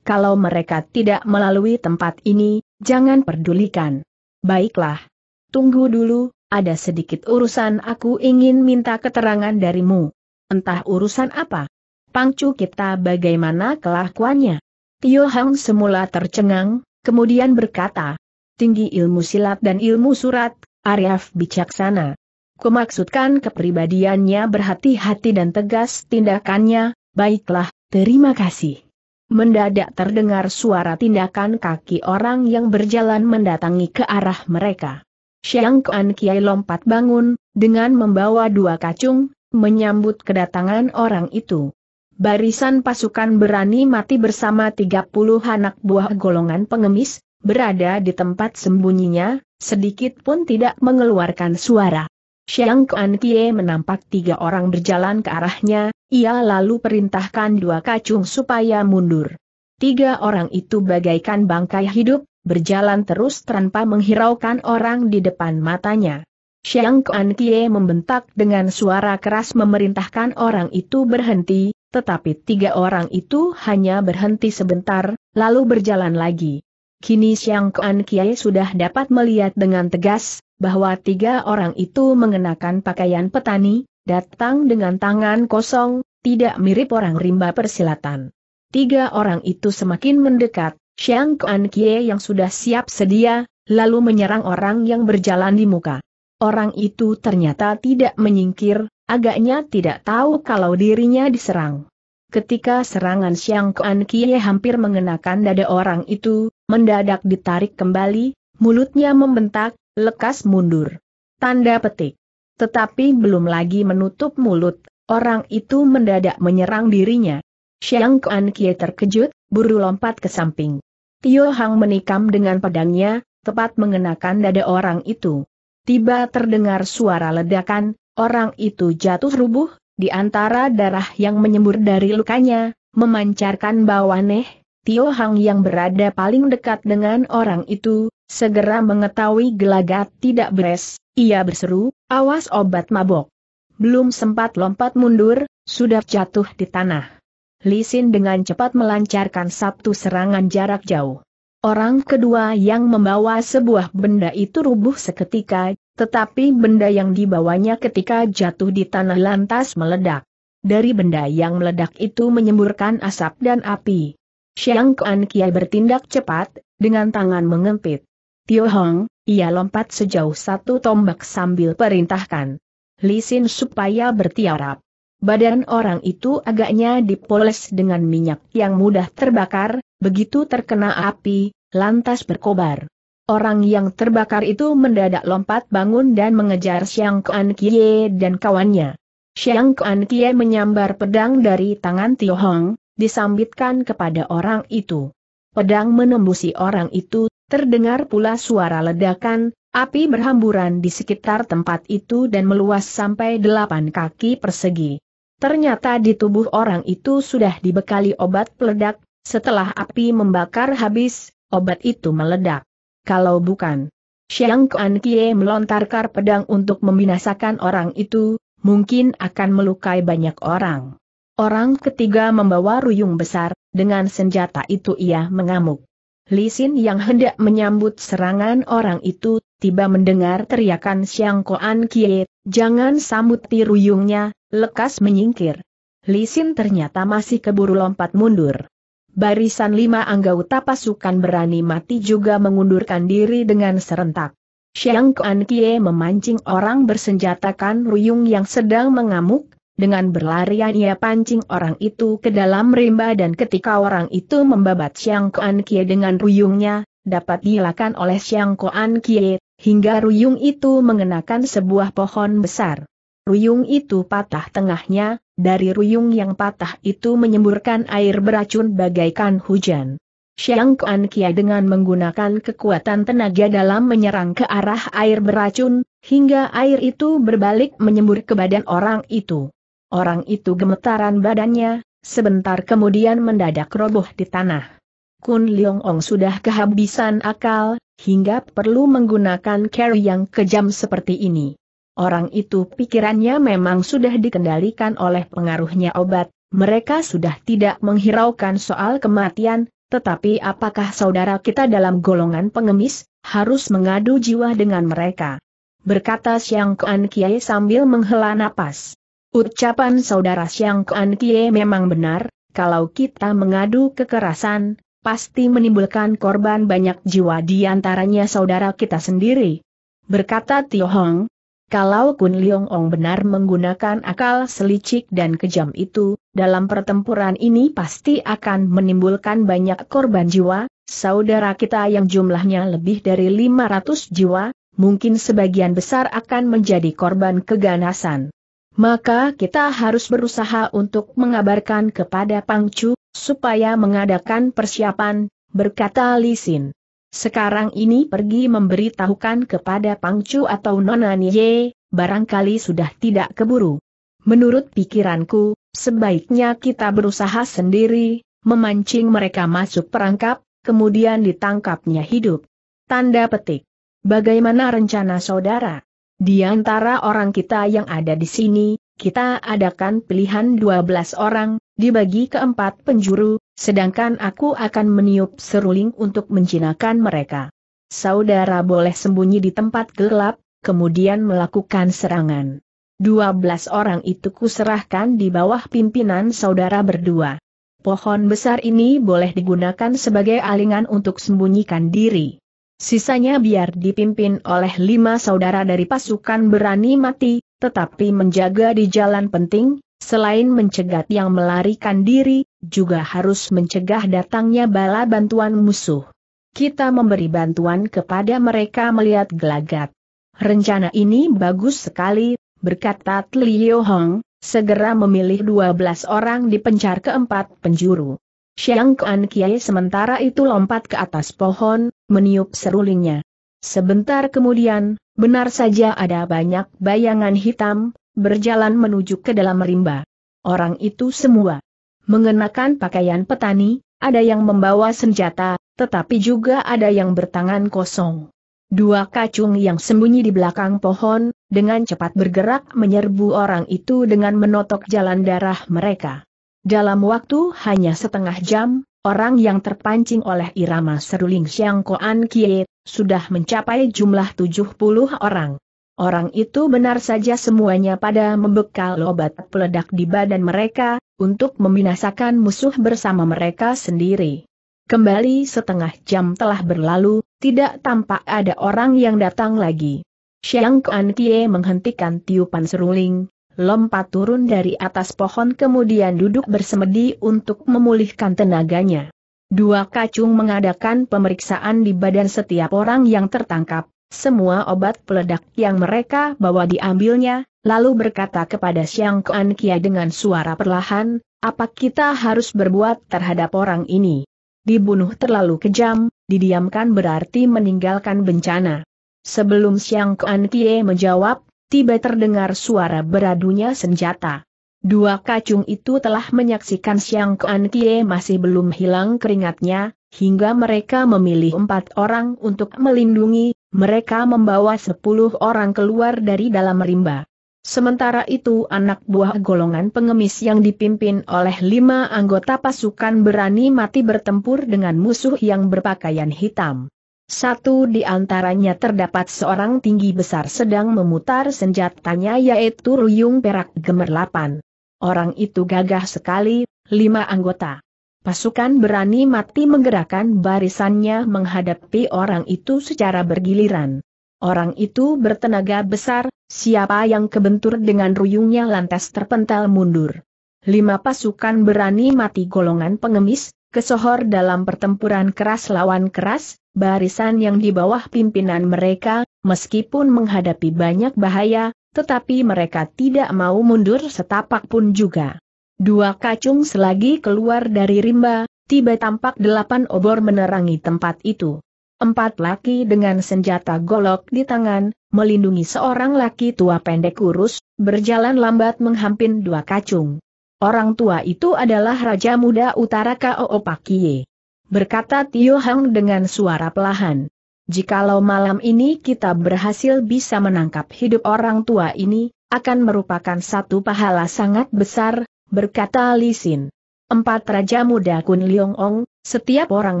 Kalau mereka tidak melalui tempat ini, jangan pedulikan. Baiklah. Tunggu dulu, ada sedikit urusan aku ingin minta keterangan darimu. Entah urusan apa. Pangcu kita bagaimana kelakuannya? Tio Hang semula tercengang, kemudian berkata, tinggi ilmu silat dan ilmu surat, Arif bijaksana. Kemaksudkan kepribadiannya berhati-hati dan tegas tindakannya, baiklah, terima kasih. Mendadak terdengar suara tindakan kaki orang yang berjalan mendatangi ke arah mereka. Xiang Kuan Kiai lompat bangun, dengan membawa dua kacung, menyambut kedatangan orang itu. Barisan pasukan berani mati bersama 30 anak buah golongan pengemis, berada di tempat sembunyinya, sedikit pun tidak mengeluarkan suara. Xiang Kuan kiai menampak tiga orang berjalan ke arahnya, ia lalu perintahkan dua kacung supaya mundur. Tiga orang itu bagaikan bangkai hidup, berjalan terus tanpa menghiraukan orang di depan matanya. Xiang Kuan Kie membentak dengan suara keras memerintahkan orang itu berhenti, tetapi tiga orang itu hanya berhenti sebentar, lalu berjalan lagi. Kini Xiang Kuan Kie sudah dapat melihat dengan tegas, bahwa tiga orang itu mengenakan pakaian petani, datang dengan tangan kosong, tidak mirip orang rimba persilatan. Tiga orang itu semakin mendekat, Xiang Kuan Kie yang sudah siap sedia, lalu menyerang orang yang berjalan di muka. Orang itu ternyata tidak menyingkir, agaknya tidak tahu kalau dirinya diserang. Ketika serangan Xiang Kuan Kie hampir mengenakan dada orang itu, mendadak ditarik kembali, mulutnya membentak, lekas mundur. Tanda petik. Tetapi belum lagi menutup mulut, orang itu mendadak menyerang dirinya. Xiang Kuan Kie terkejut, buru lompat ke samping. Tio Hang menikam dengan pedangnya, tepat mengenakan dada orang itu. Tiba terdengar suara ledakan, orang itu jatuh rubuh, di antara darah yang menyembur dari lukanya, memancarkan bau aneh, Tio Hang yang berada paling dekat dengan orang itu, segera mengetahui gelagat tidak beres, ia berseru, awas obat mabok. Belum sempat lompat mundur, sudah jatuh di tanah. Lisin dengan cepat melancarkan satu serangan jarak jauh. Orang kedua yang membawa sebuah benda itu rubuh seketika, tetapi benda yang dibawanya ketika jatuh di tanah lantas meledak. Dari benda yang meledak itu menyemburkan asap dan api. Xiang Kuan Kiai bertindak cepat, dengan tangan mengempit. Tio Hong, ia lompat sejauh satu tombak sambil perintahkan. Lisin supaya bertiarap. Badan orang itu agaknya dipoles dengan minyak yang mudah terbakar, begitu terkena api, lantas berkobar. Orang yang terbakar itu mendadak lompat bangun dan mengejar Xiang Kuan Kie dan kawannya. Xiang Kuan Kie menyambar pedang dari tangan Tio Hong, disambitkan kepada orang itu. Pedang menembusi orang itu, terdengar pula suara ledakan, api berhamburan di sekitar tempat itu dan meluas sampai delapan kaki persegi. Ternyata di tubuh orang itu sudah dibekali obat peledak, setelah api membakar habis, obat itu meledak. Kalau bukan, Xiang Kuan Kie melontarkan pedang untuk membinasakan orang itu, mungkin akan melukai banyak orang. Orang ketiga membawa ruyung besar, dengan senjata itu ia mengamuk. Lisin yang hendak menyambut serangan orang itu, tiba mendengar teriakan Xiang Kuan Kie, jangan sambuti ruyungnya, Lekas menyingkir. Lisin ternyata masih keburu lompat mundur. Barisan lima anggota pasukan berani mati juga mengundurkan diri dengan serentak. Xiang Kuan Kie memancing orang bersenjatakan Ruyung yang sedang mengamuk, dengan berlarian ia pancing orang itu ke dalam rimba dan ketika orang itu membabat Xiang Kuan Kie dengan ruyungnya, dapat dilakukan oleh Xiang Kuan Kie, hingga ruyung itu mengenakan sebuah pohon besar. Ruyung itu patah tengahnya, dari ruyung yang patah itu menyemburkan air beracun bagaikan hujan. Xiang Kuan Kia dengan menggunakan kekuatan tenaga dalam menyerang ke arah air beracun, hingga air itu berbalik menyembur ke badan orang itu. Orang itu gemetaran badannya, sebentar kemudian mendadak roboh di tanah. Kun Leong Ong sudah kehabisan akal, hingga perlu menggunakan carry yang kejam seperti ini. Orang itu pikirannya memang sudah dikendalikan oleh pengaruhnya obat, mereka sudah tidak menghiraukan soal kematian, tetapi apakah saudara kita dalam golongan pengemis, harus mengadu jiwa dengan mereka? Berkata Xiang Kuan Kie sambil menghela napas. Ucapan saudara Xiang Kuan Kie memang benar, kalau kita mengadu kekerasan, pasti menimbulkan korban banyak jiwa di antaranya saudara kita sendiri. Berkata Tio Hong, kalau Kun Liong Ong benar menggunakan akal selicik dan kejam itu, dalam pertempuran ini pasti akan menimbulkan banyak korban jiwa, saudara kita yang jumlahnya lebih dari 500 jiwa, mungkin sebagian besar akan menjadi korban keganasan. Maka kita harus berusaha untuk mengabarkan kepada Pangcu, supaya mengadakan persiapan, berkata Lisin. Sekarang ini pergi memberitahukan kepada Pangcu atau Nona Nye, barangkali sudah tidak keburu. Menurut pikiranku, sebaiknya kita berusaha sendiri, memancing mereka masuk perangkap, kemudian ditangkapnya hidup. Tanda petik. Bagaimana rencana saudara? Di antara orang kita yang ada di sini, kita adakan pilihan 12 orang, dibagi ke empat penjuru, Sedangkan aku akan meniup seruling untuk menjinakkan mereka. Saudara boleh sembunyi di tempat gelap, kemudian melakukan serangan. 12 orang itu kuserahkan di bawah pimpinan saudara berdua. Pohon besar ini boleh digunakan sebagai alingan untuk sembunyikan diri. Sisanya biar dipimpin oleh lima saudara dari pasukan berani mati, tetapi menjaga di jalan penting, selain mencegat yang melarikan diri, juga harus mencegah datangnya bala bantuan musuh. Kita memberi bantuan kepada mereka melihat gelagat. Rencana ini bagus sekali, berkata Tliyo Hong, segera memilih 12 orang di pencar keempat penjuru. Xiang Kuan Kiai sementara itu lompat ke atas pohon, meniup serulingnya. Sebentar kemudian, benar saja ada banyak bayangan hitam, berjalan menuju ke dalam rimba. Orang itu semua mengenakan pakaian petani, ada yang membawa senjata, tetapi juga ada yang bertangan kosong. Dua kacung yang sembunyi di belakang pohon, dengan cepat bergerak menyerbu orang itu dengan menotok jalan darah mereka. Dalam waktu hanya setengah jam, orang yang terpancing oleh irama seruling Xiang Koan Kie, sudah mencapai jumlah 70 orang. Orang itu benar saja semuanya pada membekal obat peledak di badan mereka, untuk membinasakan musuh bersama mereka sendiri. Kembali setengah jam telah berlalu, tidak tampak ada orang yang datang lagi. Xiang Kuan Kie menghentikan tiupan seruling, lompat turun dari atas pohon kemudian duduk bersemedi untuk memulihkan tenaganya. Dua kacung mengadakan pemeriksaan di badan setiap orang yang tertangkap. Semua obat peledak yang mereka bawa diambilnya, lalu berkata kepada Siang Kuan Kia dengan suara perlahan, apa kita harus berbuat terhadap orang ini? Dibunuh terlalu kejam, didiamkan berarti meninggalkan bencana. Sebelum Siang Kuan Kie menjawab, tiba terdengar suara beradunya senjata. Dua kacung itu telah menyaksikan Siang Kuan Kie masih belum hilang keringatnya, hingga mereka memilih empat orang untuk melindungi mereka membawa sepuluh orang keluar dari dalam rimba. Sementara itu anak buah golongan pengemis yang dipimpin oleh lima anggota pasukan berani mati bertempur dengan musuh yang berpakaian hitam. Satu di antaranya terdapat seorang tinggi besar sedang memutar senjatanya yaitu Ruyung Perak Gemerlapan. Orang itu gagah sekali, lima anggota Pasukan berani mati menggerakkan barisannya menghadapi orang itu secara bergiliran. Orang itu bertenaga besar, siapa yang kebentur dengan ruyungnya lantas terpental mundur. Lima pasukan berani mati golongan pengemis, kesohor dalam pertempuran keras lawan keras, barisan yang di bawah pimpinan mereka, meskipun menghadapi banyak bahaya, tetapi mereka tidak mau mundur setapak pun juga. Dua kacung selagi keluar dari rimba, tiba tampak delapan obor menerangi tempat itu. Empat laki dengan senjata golok di tangan, melindungi seorang laki tua pendek kurus, berjalan lambat menghampin dua kacung. Orang tua itu adalah Raja Muda Utara K.O.O. Pakie. Berkata Tio Hang dengan suara pelahan. Jikalau malam ini kita berhasil bisa menangkap hidup orang tua ini, akan merupakan satu pahala sangat besar, berkata Lisin. Empat Raja Muda Kun Liong Ong, setiap orang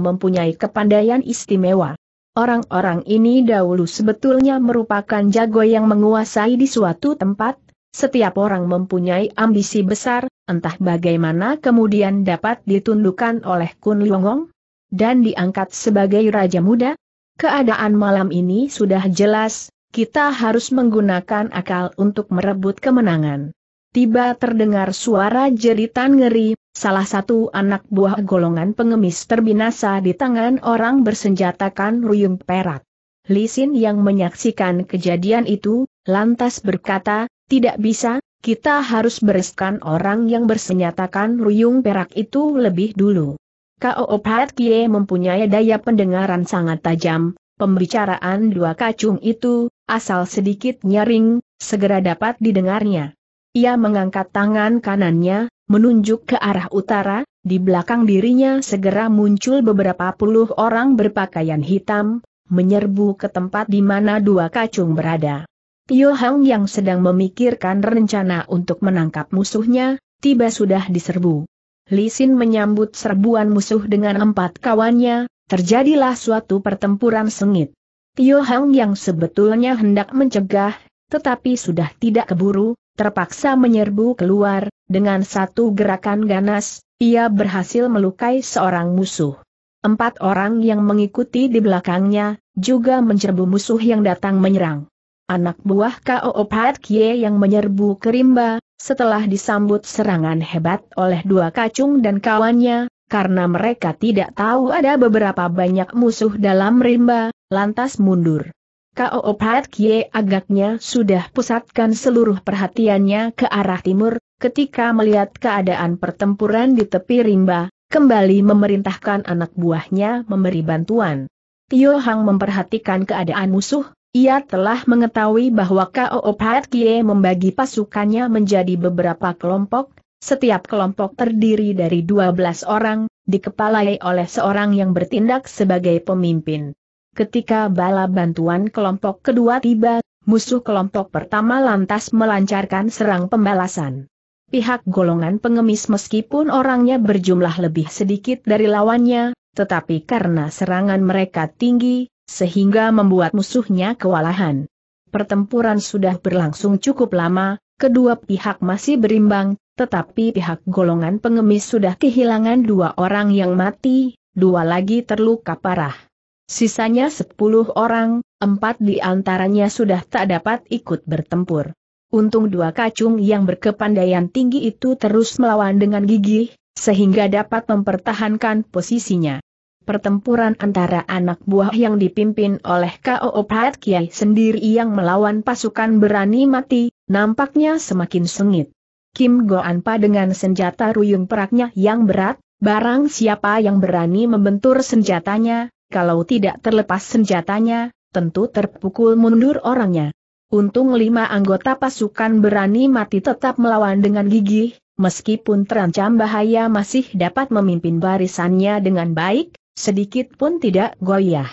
mempunyai kepandaian istimewa. Orang-orang ini dahulu sebetulnya merupakan jago yang menguasai di suatu tempat, setiap orang mempunyai ambisi besar, entah bagaimana kemudian dapat ditundukkan oleh Kun Liong Ong, dan diangkat sebagai Raja Muda. Keadaan malam ini sudah jelas, kita harus menggunakan akal untuk merebut kemenangan tiba terdengar suara jeritan ngeri, salah satu anak buah golongan pengemis terbinasa di tangan orang bersenjatakan ruyung perak. Lisin yang menyaksikan kejadian itu, lantas berkata, tidak bisa, kita harus bereskan orang yang bersenjatakan ruyung perak itu lebih dulu. Kao Opat Kie mempunyai daya pendengaran sangat tajam, pembicaraan dua kacung itu, asal sedikit nyaring, segera dapat didengarnya. Ia mengangkat tangan kanannya, menunjuk ke arah utara, di belakang dirinya segera muncul beberapa puluh orang berpakaian hitam, menyerbu ke tempat di mana dua kacung berada. Tio Hang yang sedang memikirkan rencana untuk menangkap musuhnya, tiba sudah diserbu. Lisin menyambut serbuan musuh dengan empat kawannya, terjadilah suatu pertempuran sengit. Tio Hang yang sebetulnya hendak mencegah, tetapi sudah tidak keburu, terpaksa menyerbu keluar, dengan satu gerakan ganas, ia berhasil melukai seorang musuh. Empat orang yang mengikuti di belakangnya, juga mencerbu musuh yang datang menyerang. Anak buah K.O.O. Opat Kie yang menyerbu kerimba, setelah disambut serangan hebat oleh dua kacung dan kawannya, karena mereka tidak tahu ada beberapa banyak musuh dalam rimba, lantas mundur. Kao Opat Kie agaknya sudah pusatkan seluruh perhatiannya ke arah timur, ketika melihat keadaan pertempuran di tepi rimba, kembali memerintahkan anak buahnya memberi bantuan. Tio Hang memperhatikan keadaan musuh, ia telah mengetahui bahwa Kao Opat Kie membagi pasukannya menjadi beberapa kelompok, setiap kelompok terdiri dari 12 orang, dikepalai oleh seorang yang bertindak sebagai pemimpin. Ketika bala bantuan kelompok kedua tiba, musuh kelompok pertama lantas melancarkan serang pembalasan. Pihak golongan pengemis meskipun orangnya berjumlah lebih sedikit dari lawannya, tetapi karena serangan mereka tinggi, sehingga membuat musuhnya kewalahan. Pertempuran sudah berlangsung cukup lama, kedua pihak masih berimbang, tetapi pihak golongan pengemis sudah kehilangan dua orang yang mati, dua lagi terluka parah. Sisanya sepuluh orang, empat di antaranya sudah tak dapat ikut bertempur. Untung dua kacung yang berkepandaian tinggi itu terus melawan dengan gigih, sehingga dapat mempertahankan posisinya. Pertempuran antara anak buah yang dipimpin oleh K.O.O. Pat Kiai sendiri yang melawan pasukan berani mati, nampaknya semakin sengit. Kim Go-anpa dengan senjata ruyung peraknya yang berat, barang siapa yang berani membentur senjatanya, kalau tidak terlepas senjatanya, tentu terpukul mundur orangnya. Untung lima anggota pasukan berani mati tetap melawan dengan gigih, meskipun terancam bahaya masih dapat memimpin barisannya dengan baik, sedikit pun tidak goyah.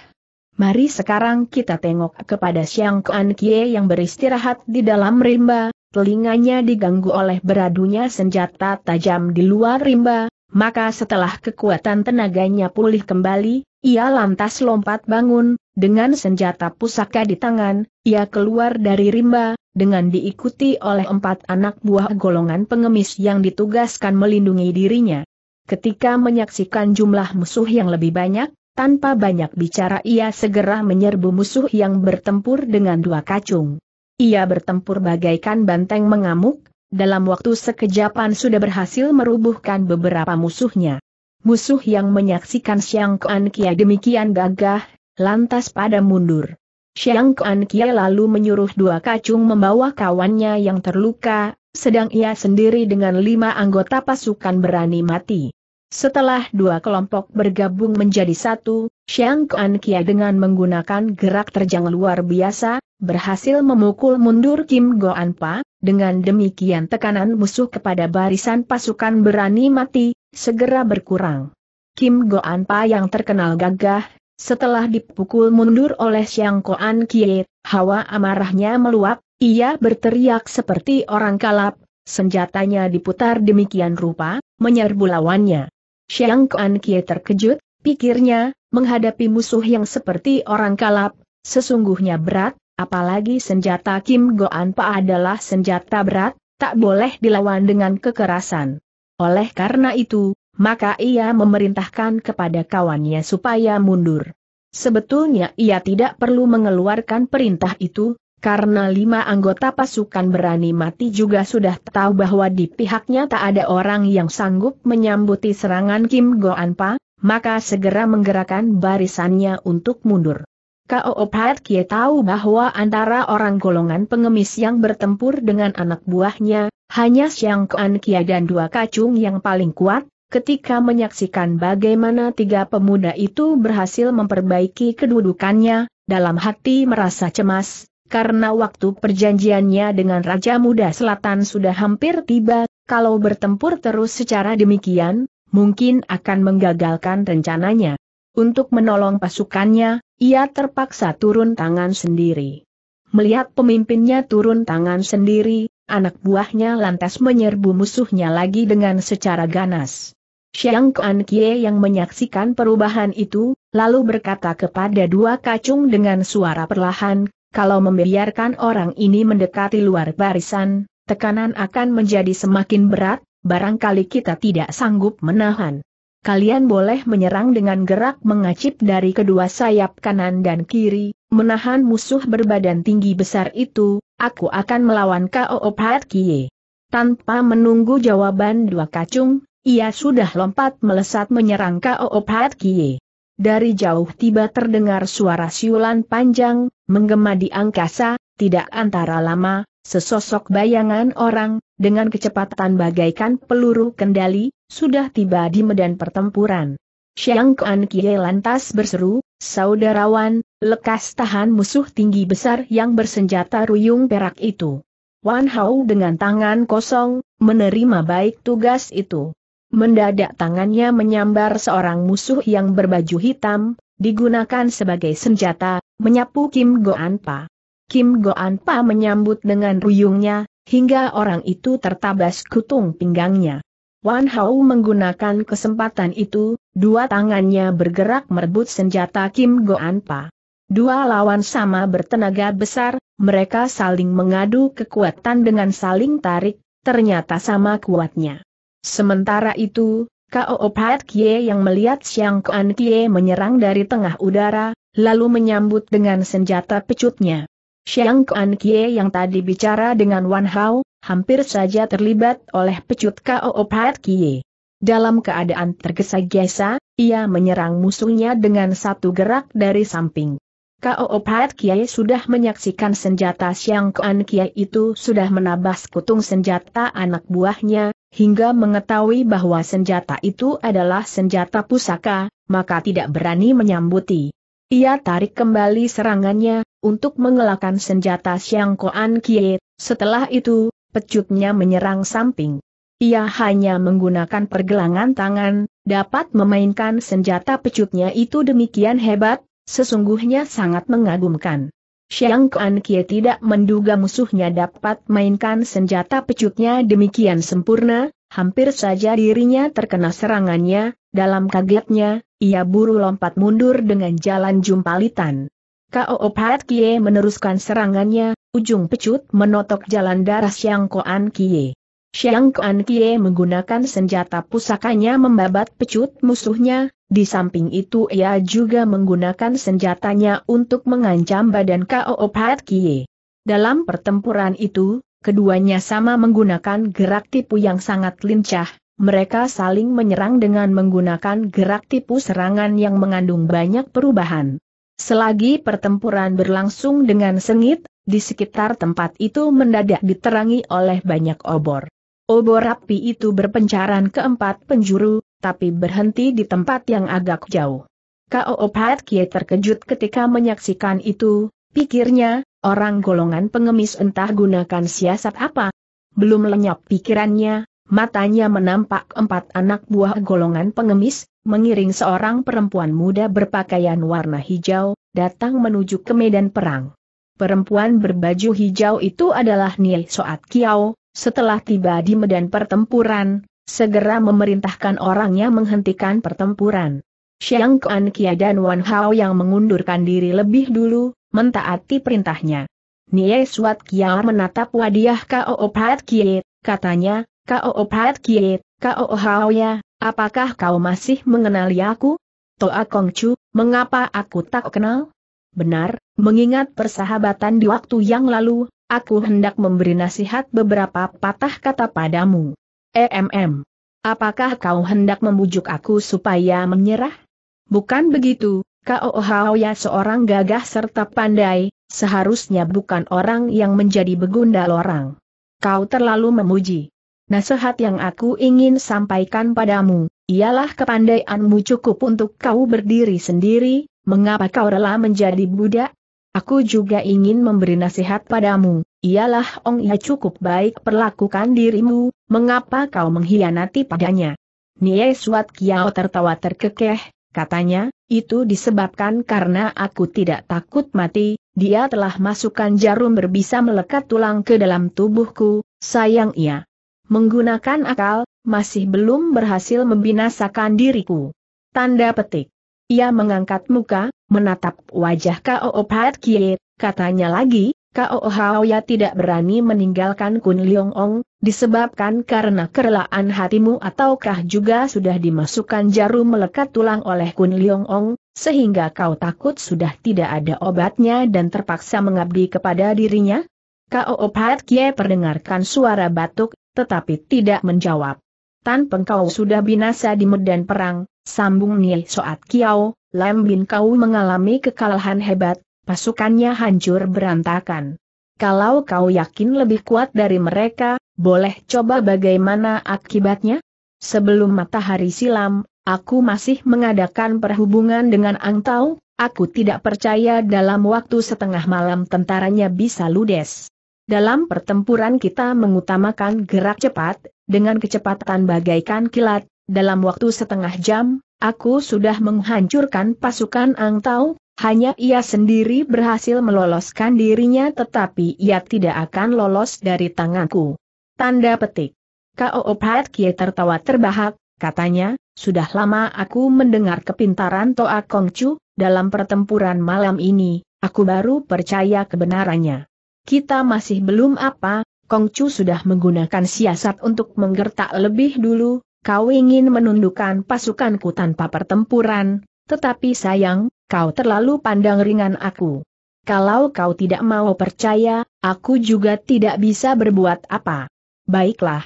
Mari sekarang kita tengok kepada Xiang Kuan Kie yang beristirahat di dalam rimba, telinganya diganggu oleh beradunya senjata tajam di luar rimba, maka setelah kekuatan tenaganya pulih kembali, ia lantas lompat bangun, dengan senjata pusaka di tangan, ia keluar dari rimba, dengan diikuti oleh empat anak buah golongan pengemis yang ditugaskan melindungi dirinya. Ketika menyaksikan jumlah musuh yang lebih banyak, tanpa banyak bicara ia segera menyerbu musuh yang bertempur dengan dua kacung. Ia bertempur bagaikan banteng mengamuk, dalam waktu sekejapan sudah berhasil merubuhkan beberapa musuhnya. Musuh yang menyaksikan Xiang Kuan Kia demikian gagah, lantas pada mundur. Xiang Kuan Kia lalu menyuruh dua kacung membawa kawannya yang terluka, sedang ia sendiri dengan lima anggota pasukan berani mati. Setelah dua kelompok bergabung menjadi satu, Xiang Kuan Kia dengan menggunakan gerak terjang luar biasa, berhasil memukul mundur Kim Go Pa, dengan demikian tekanan musuh kepada barisan pasukan berani mati, segera berkurang. Kim Go Pa yang terkenal gagah, setelah dipukul mundur oleh Xiang Koan Kie, hawa amarahnya meluap, ia berteriak seperti orang kalap, senjatanya diputar demikian rupa, menyerbu lawannya. Xiang Koan Kie terkejut, pikirnya, menghadapi musuh yang seperti orang kalap, sesungguhnya berat, Apalagi senjata Kim Go Anpa adalah senjata berat, tak boleh dilawan dengan kekerasan. Oleh karena itu, maka ia memerintahkan kepada kawannya supaya mundur. Sebetulnya ia tidak perlu mengeluarkan perintah itu, karena lima anggota pasukan berani mati juga sudah tahu bahwa di pihaknya tak ada orang yang sanggup menyambuti serangan Kim Go Anpa, maka segera menggerakkan barisannya untuk mundur. K.O.O. Opat Kie tahu bahwa antara orang golongan pengemis yang bertempur dengan anak buahnya, hanya Siang Kuan Kia dan dua kacung yang paling kuat, ketika menyaksikan bagaimana tiga pemuda itu berhasil memperbaiki kedudukannya, dalam hati merasa cemas, karena waktu perjanjiannya dengan Raja Muda Selatan sudah hampir tiba, kalau bertempur terus secara demikian, mungkin akan menggagalkan rencananya. Untuk menolong pasukannya, ia terpaksa turun tangan sendiri. Melihat pemimpinnya turun tangan sendiri, anak buahnya lantas menyerbu musuhnya lagi dengan secara ganas. Xiang Kuan Kie yang menyaksikan perubahan itu, lalu berkata kepada dua kacung dengan suara perlahan, kalau membiarkan orang ini mendekati luar barisan, tekanan akan menjadi semakin berat, barangkali kita tidak sanggup menahan kalian boleh menyerang dengan gerak mengacip dari kedua sayap kanan dan kiri, menahan musuh berbadan tinggi besar itu, aku akan melawan K.O.O. Pat Kie. Tanpa menunggu jawaban dua kacung, ia sudah lompat melesat menyerang K.O.O. Pat Kie. Dari jauh tiba terdengar suara siulan panjang, menggema di angkasa, tidak antara lama, Sesosok bayangan orang, dengan kecepatan bagaikan peluru kendali, sudah tiba di medan pertempuran. Xiang Kuan Kie lantas berseru, Saudarawan, lekas tahan musuh tinggi besar yang bersenjata ruyung perak itu. Wan Hao dengan tangan kosong, menerima baik tugas itu. Mendadak tangannya menyambar seorang musuh yang berbaju hitam, digunakan sebagai senjata, menyapu Kim Goan Pa. Kim Goan Pa menyambut dengan ruyungnya, hingga orang itu tertabas kutung pinggangnya. Wan Hao menggunakan kesempatan itu, dua tangannya bergerak merebut senjata Kim Goan Pa. Dua lawan sama bertenaga besar, mereka saling mengadu kekuatan dengan saling tarik, ternyata sama kuatnya. Sementara itu, Kao Opat Kie yang melihat Xiang Kuan Kie menyerang dari tengah udara, lalu menyambut dengan senjata pecutnya. Xiang Kuan Kie yang tadi bicara dengan Wan Hao, hampir saja terlibat oleh pecut K.O.O. Pat Kie. Dalam keadaan tergesa-gesa, ia menyerang musuhnya dengan satu gerak dari samping. K.O.O. Pat Kie sudah menyaksikan senjata Xiang Kuan Kie itu sudah menabas kutung senjata anak buahnya, hingga mengetahui bahwa senjata itu adalah senjata pusaka, maka tidak berani menyambuti. Ia tarik kembali serangannya, untuk mengelakkan senjata Xiang Koan Kie, setelah itu, pecutnya menyerang samping. Ia hanya menggunakan pergelangan tangan, dapat memainkan senjata pecutnya itu demikian hebat, sesungguhnya sangat mengagumkan. Xiang Koan Kie tidak menduga musuhnya dapat mainkan senjata pecutnya demikian sempurna, hampir saja dirinya terkena serangannya, dalam kagetnya, ia buru lompat mundur dengan jalan jumpalitan. Kao Pat Kie meneruskan serangannya, ujung pecut menotok jalan darah Siang Koan Kie. Siang Koan Kie menggunakan senjata pusakanya membabat pecut musuhnya, di samping itu ia juga menggunakan senjatanya untuk mengancam badan Kao Pat Kie. Dalam pertempuran itu, keduanya sama menggunakan gerak tipu yang sangat lincah, mereka saling menyerang dengan menggunakan gerak tipu serangan yang mengandung banyak perubahan. Selagi pertempuran berlangsung dengan sengit, di sekitar tempat itu mendadak diterangi oleh banyak obor. Obor api itu berpencaran ke empat penjuru, tapi berhenti di tempat yang agak jauh. K.O. Pat Kie terkejut ketika menyaksikan itu, pikirnya, orang golongan pengemis entah gunakan siasat apa. Belum lenyap pikirannya, matanya menampak empat anak buah golongan pengemis, mengiring seorang perempuan muda berpakaian warna hijau, datang menuju ke medan perang. Perempuan berbaju hijau itu adalah Nie Soat Kiao, setelah tiba di medan pertempuran, segera memerintahkan orangnya menghentikan pertempuran. Xiang Kuan Kia dan Wan Hao yang mengundurkan diri lebih dulu, mentaati perintahnya. Nie Suat Kia menatap wadiah Kao Pat Kie, katanya, Kau Opat Kiet, K.O.O. Haoya, apakah kau masih mengenali aku? Toa Kongcu, mengapa aku tak kenal? Benar, mengingat persahabatan di waktu yang lalu, aku hendak memberi nasihat beberapa patah kata padamu. EMM. Apakah kau hendak membujuk aku supaya menyerah? Bukan begitu, K.O.O. Haoya seorang gagah serta pandai, seharusnya bukan orang yang menjadi begundal orang. Kau terlalu memuji. Nasihat yang aku ingin sampaikan padamu, ialah kepandaianmu cukup untuk kau berdiri sendiri, mengapa kau rela menjadi budak? Aku juga ingin memberi nasihat padamu, ialah Ong Ya cukup baik perlakukan dirimu, mengapa kau mengkhianati padanya? Nie Suat Kiao tertawa terkekeh, katanya, itu disebabkan karena aku tidak takut mati, dia telah masukkan jarum berbisa melekat tulang ke dalam tubuhku, sayang ia. Menggunakan akal, masih belum berhasil membinasakan diriku. Tanda petik. Ia mengangkat muka, menatap wajah K.O.O. Pat Kie, katanya lagi, K.O.O. Haoya tidak berani meninggalkan Kun Leong Ong, disebabkan karena kerelaan hatimu ataukah juga sudah dimasukkan jarum melekat tulang oleh Kun Leong Ong, sehingga kau takut sudah tidak ada obatnya dan terpaksa mengabdi kepada dirinya? K.O.O. Pat Kie perdengarkan suara batuk, tetapi tidak menjawab. Tan Pengkau sudah binasa di medan perang, sambung Nie Soat Kiao, Lam Bin Kau mengalami kekalahan hebat, pasukannya hancur berantakan. Kalau kau yakin lebih kuat dari mereka, boleh coba bagaimana akibatnya? Sebelum matahari silam, aku masih mengadakan perhubungan dengan Ang Tau, aku tidak percaya dalam waktu setengah malam tentaranya bisa ludes. Dalam pertempuran kita mengutamakan gerak cepat, dengan kecepatan bagaikan kilat, dalam waktu setengah jam, aku sudah menghancurkan pasukan Ang Tau, hanya ia sendiri berhasil meloloskan dirinya tetapi ia tidak akan lolos dari tanganku. Tanda petik. K.O. Pat Kie tertawa terbahak, katanya, sudah lama aku mendengar kepintaran Toa Kongcu, dalam pertempuran malam ini, aku baru percaya kebenarannya kita masih belum apa, Kongcu sudah menggunakan siasat untuk menggertak lebih dulu, kau ingin menundukkan pasukanku tanpa pertempuran, tetapi sayang, kau terlalu pandang ringan aku. Kalau kau tidak mau percaya, aku juga tidak bisa berbuat apa. Baiklah.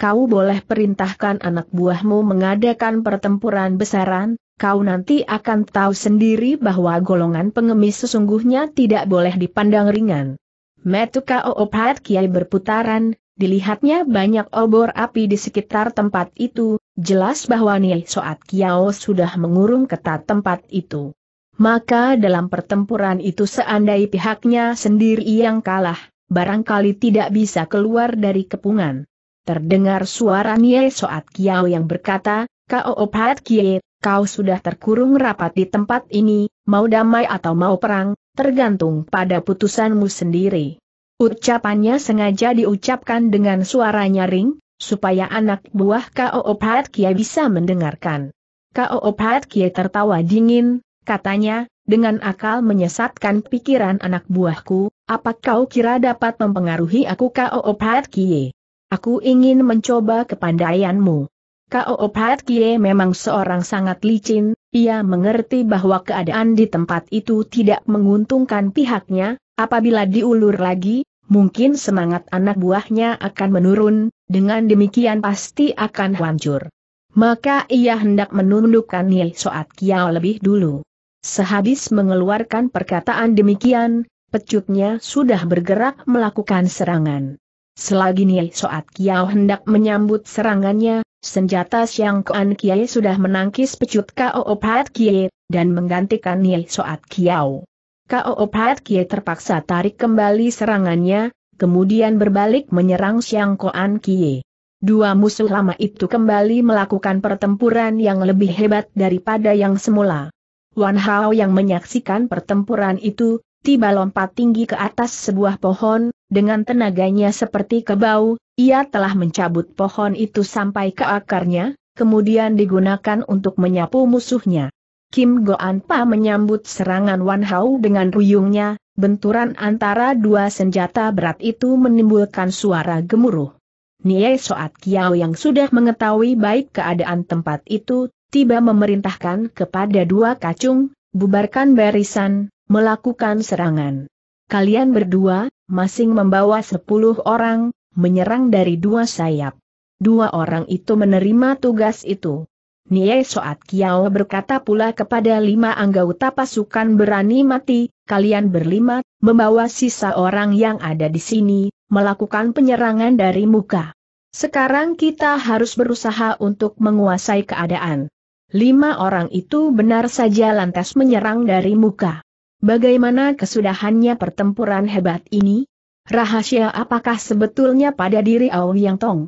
Kau boleh perintahkan anak buahmu mengadakan pertempuran besaran, kau nanti akan tahu sendiri bahwa golongan pengemis sesungguhnya tidak boleh dipandang ringan. Metuka Oopat Kiai berputaran, dilihatnya banyak obor api di sekitar tempat itu, jelas bahwa Niai Soat Kiao sudah mengurung ketat tempat itu. Maka dalam pertempuran itu seandai pihaknya sendiri yang kalah, barangkali tidak bisa keluar dari kepungan. Terdengar suara Niai Soat Kiao yang berkata, Koo Pat Kie, kau sudah terkurung rapat di tempat ini, mau damai atau mau perang, tergantung pada putusanmu sendiri. Ucapannya sengaja diucapkan dengan suara nyaring, supaya anak buah K.O.O. Opat Kia bisa mendengarkan. K.O.O. Opat Kia tertawa dingin, katanya, dengan akal menyesatkan pikiran anak buahku, apa kau kira dapat mempengaruhi aku K.O.O. Opat Kia? Aku ingin mencoba kepandaianmu. K.O.O. Opat Kie memang seorang sangat licin, ia mengerti bahwa keadaan di tempat itu tidak menguntungkan pihaknya, apabila diulur lagi, mungkin semangat anak buahnya akan menurun, dengan demikian pasti akan hancur. Maka ia hendak menundukkan Nil Soat Kiao lebih dulu. Sehabis mengeluarkan perkataan demikian, pecutnya sudah bergerak melakukan serangan. Selagi Niai Soat Kiao hendak menyambut serangannya, senjata Siang Kuan Kiai sudah menangkis pecut K.O. Pat Kiai, dan menggantikan Niai Soat Kiao. K.O. Pat Kiai terpaksa tarik kembali serangannya, kemudian berbalik menyerang Siang Kuan Kiai. Dua musuh lama itu kembali melakukan pertempuran yang lebih hebat daripada yang semula. Wan Hao yang menyaksikan pertempuran itu, tiba lompat tinggi ke atas sebuah pohon, dengan tenaganya seperti kebau, ia telah mencabut pohon itu sampai ke akarnya, kemudian digunakan untuk menyapu musuhnya. Kim Goanpa Pa menyambut serangan Wan Hao dengan ruyungnya, benturan antara dua senjata berat itu menimbulkan suara gemuruh. Nie Soat Kiao yang sudah mengetahui baik keadaan tempat itu, tiba memerintahkan kepada dua kacung, bubarkan barisan, melakukan serangan. Kalian berdua, masing membawa sepuluh orang, menyerang dari dua sayap. Dua orang itu menerima tugas itu. Nie Soat Kiao berkata pula kepada lima anggota pasukan berani mati, kalian berlima, membawa sisa orang yang ada di sini, melakukan penyerangan dari muka. Sekarang kita harus berusaha untuk menguasai keadaan. Lima orang itu benar saja lantas menyerang dari muka. Bagaimana kesudahannya pertempuran hebat ini? Rahasia apakah sebetulnya pada diri Ao Yang Tong?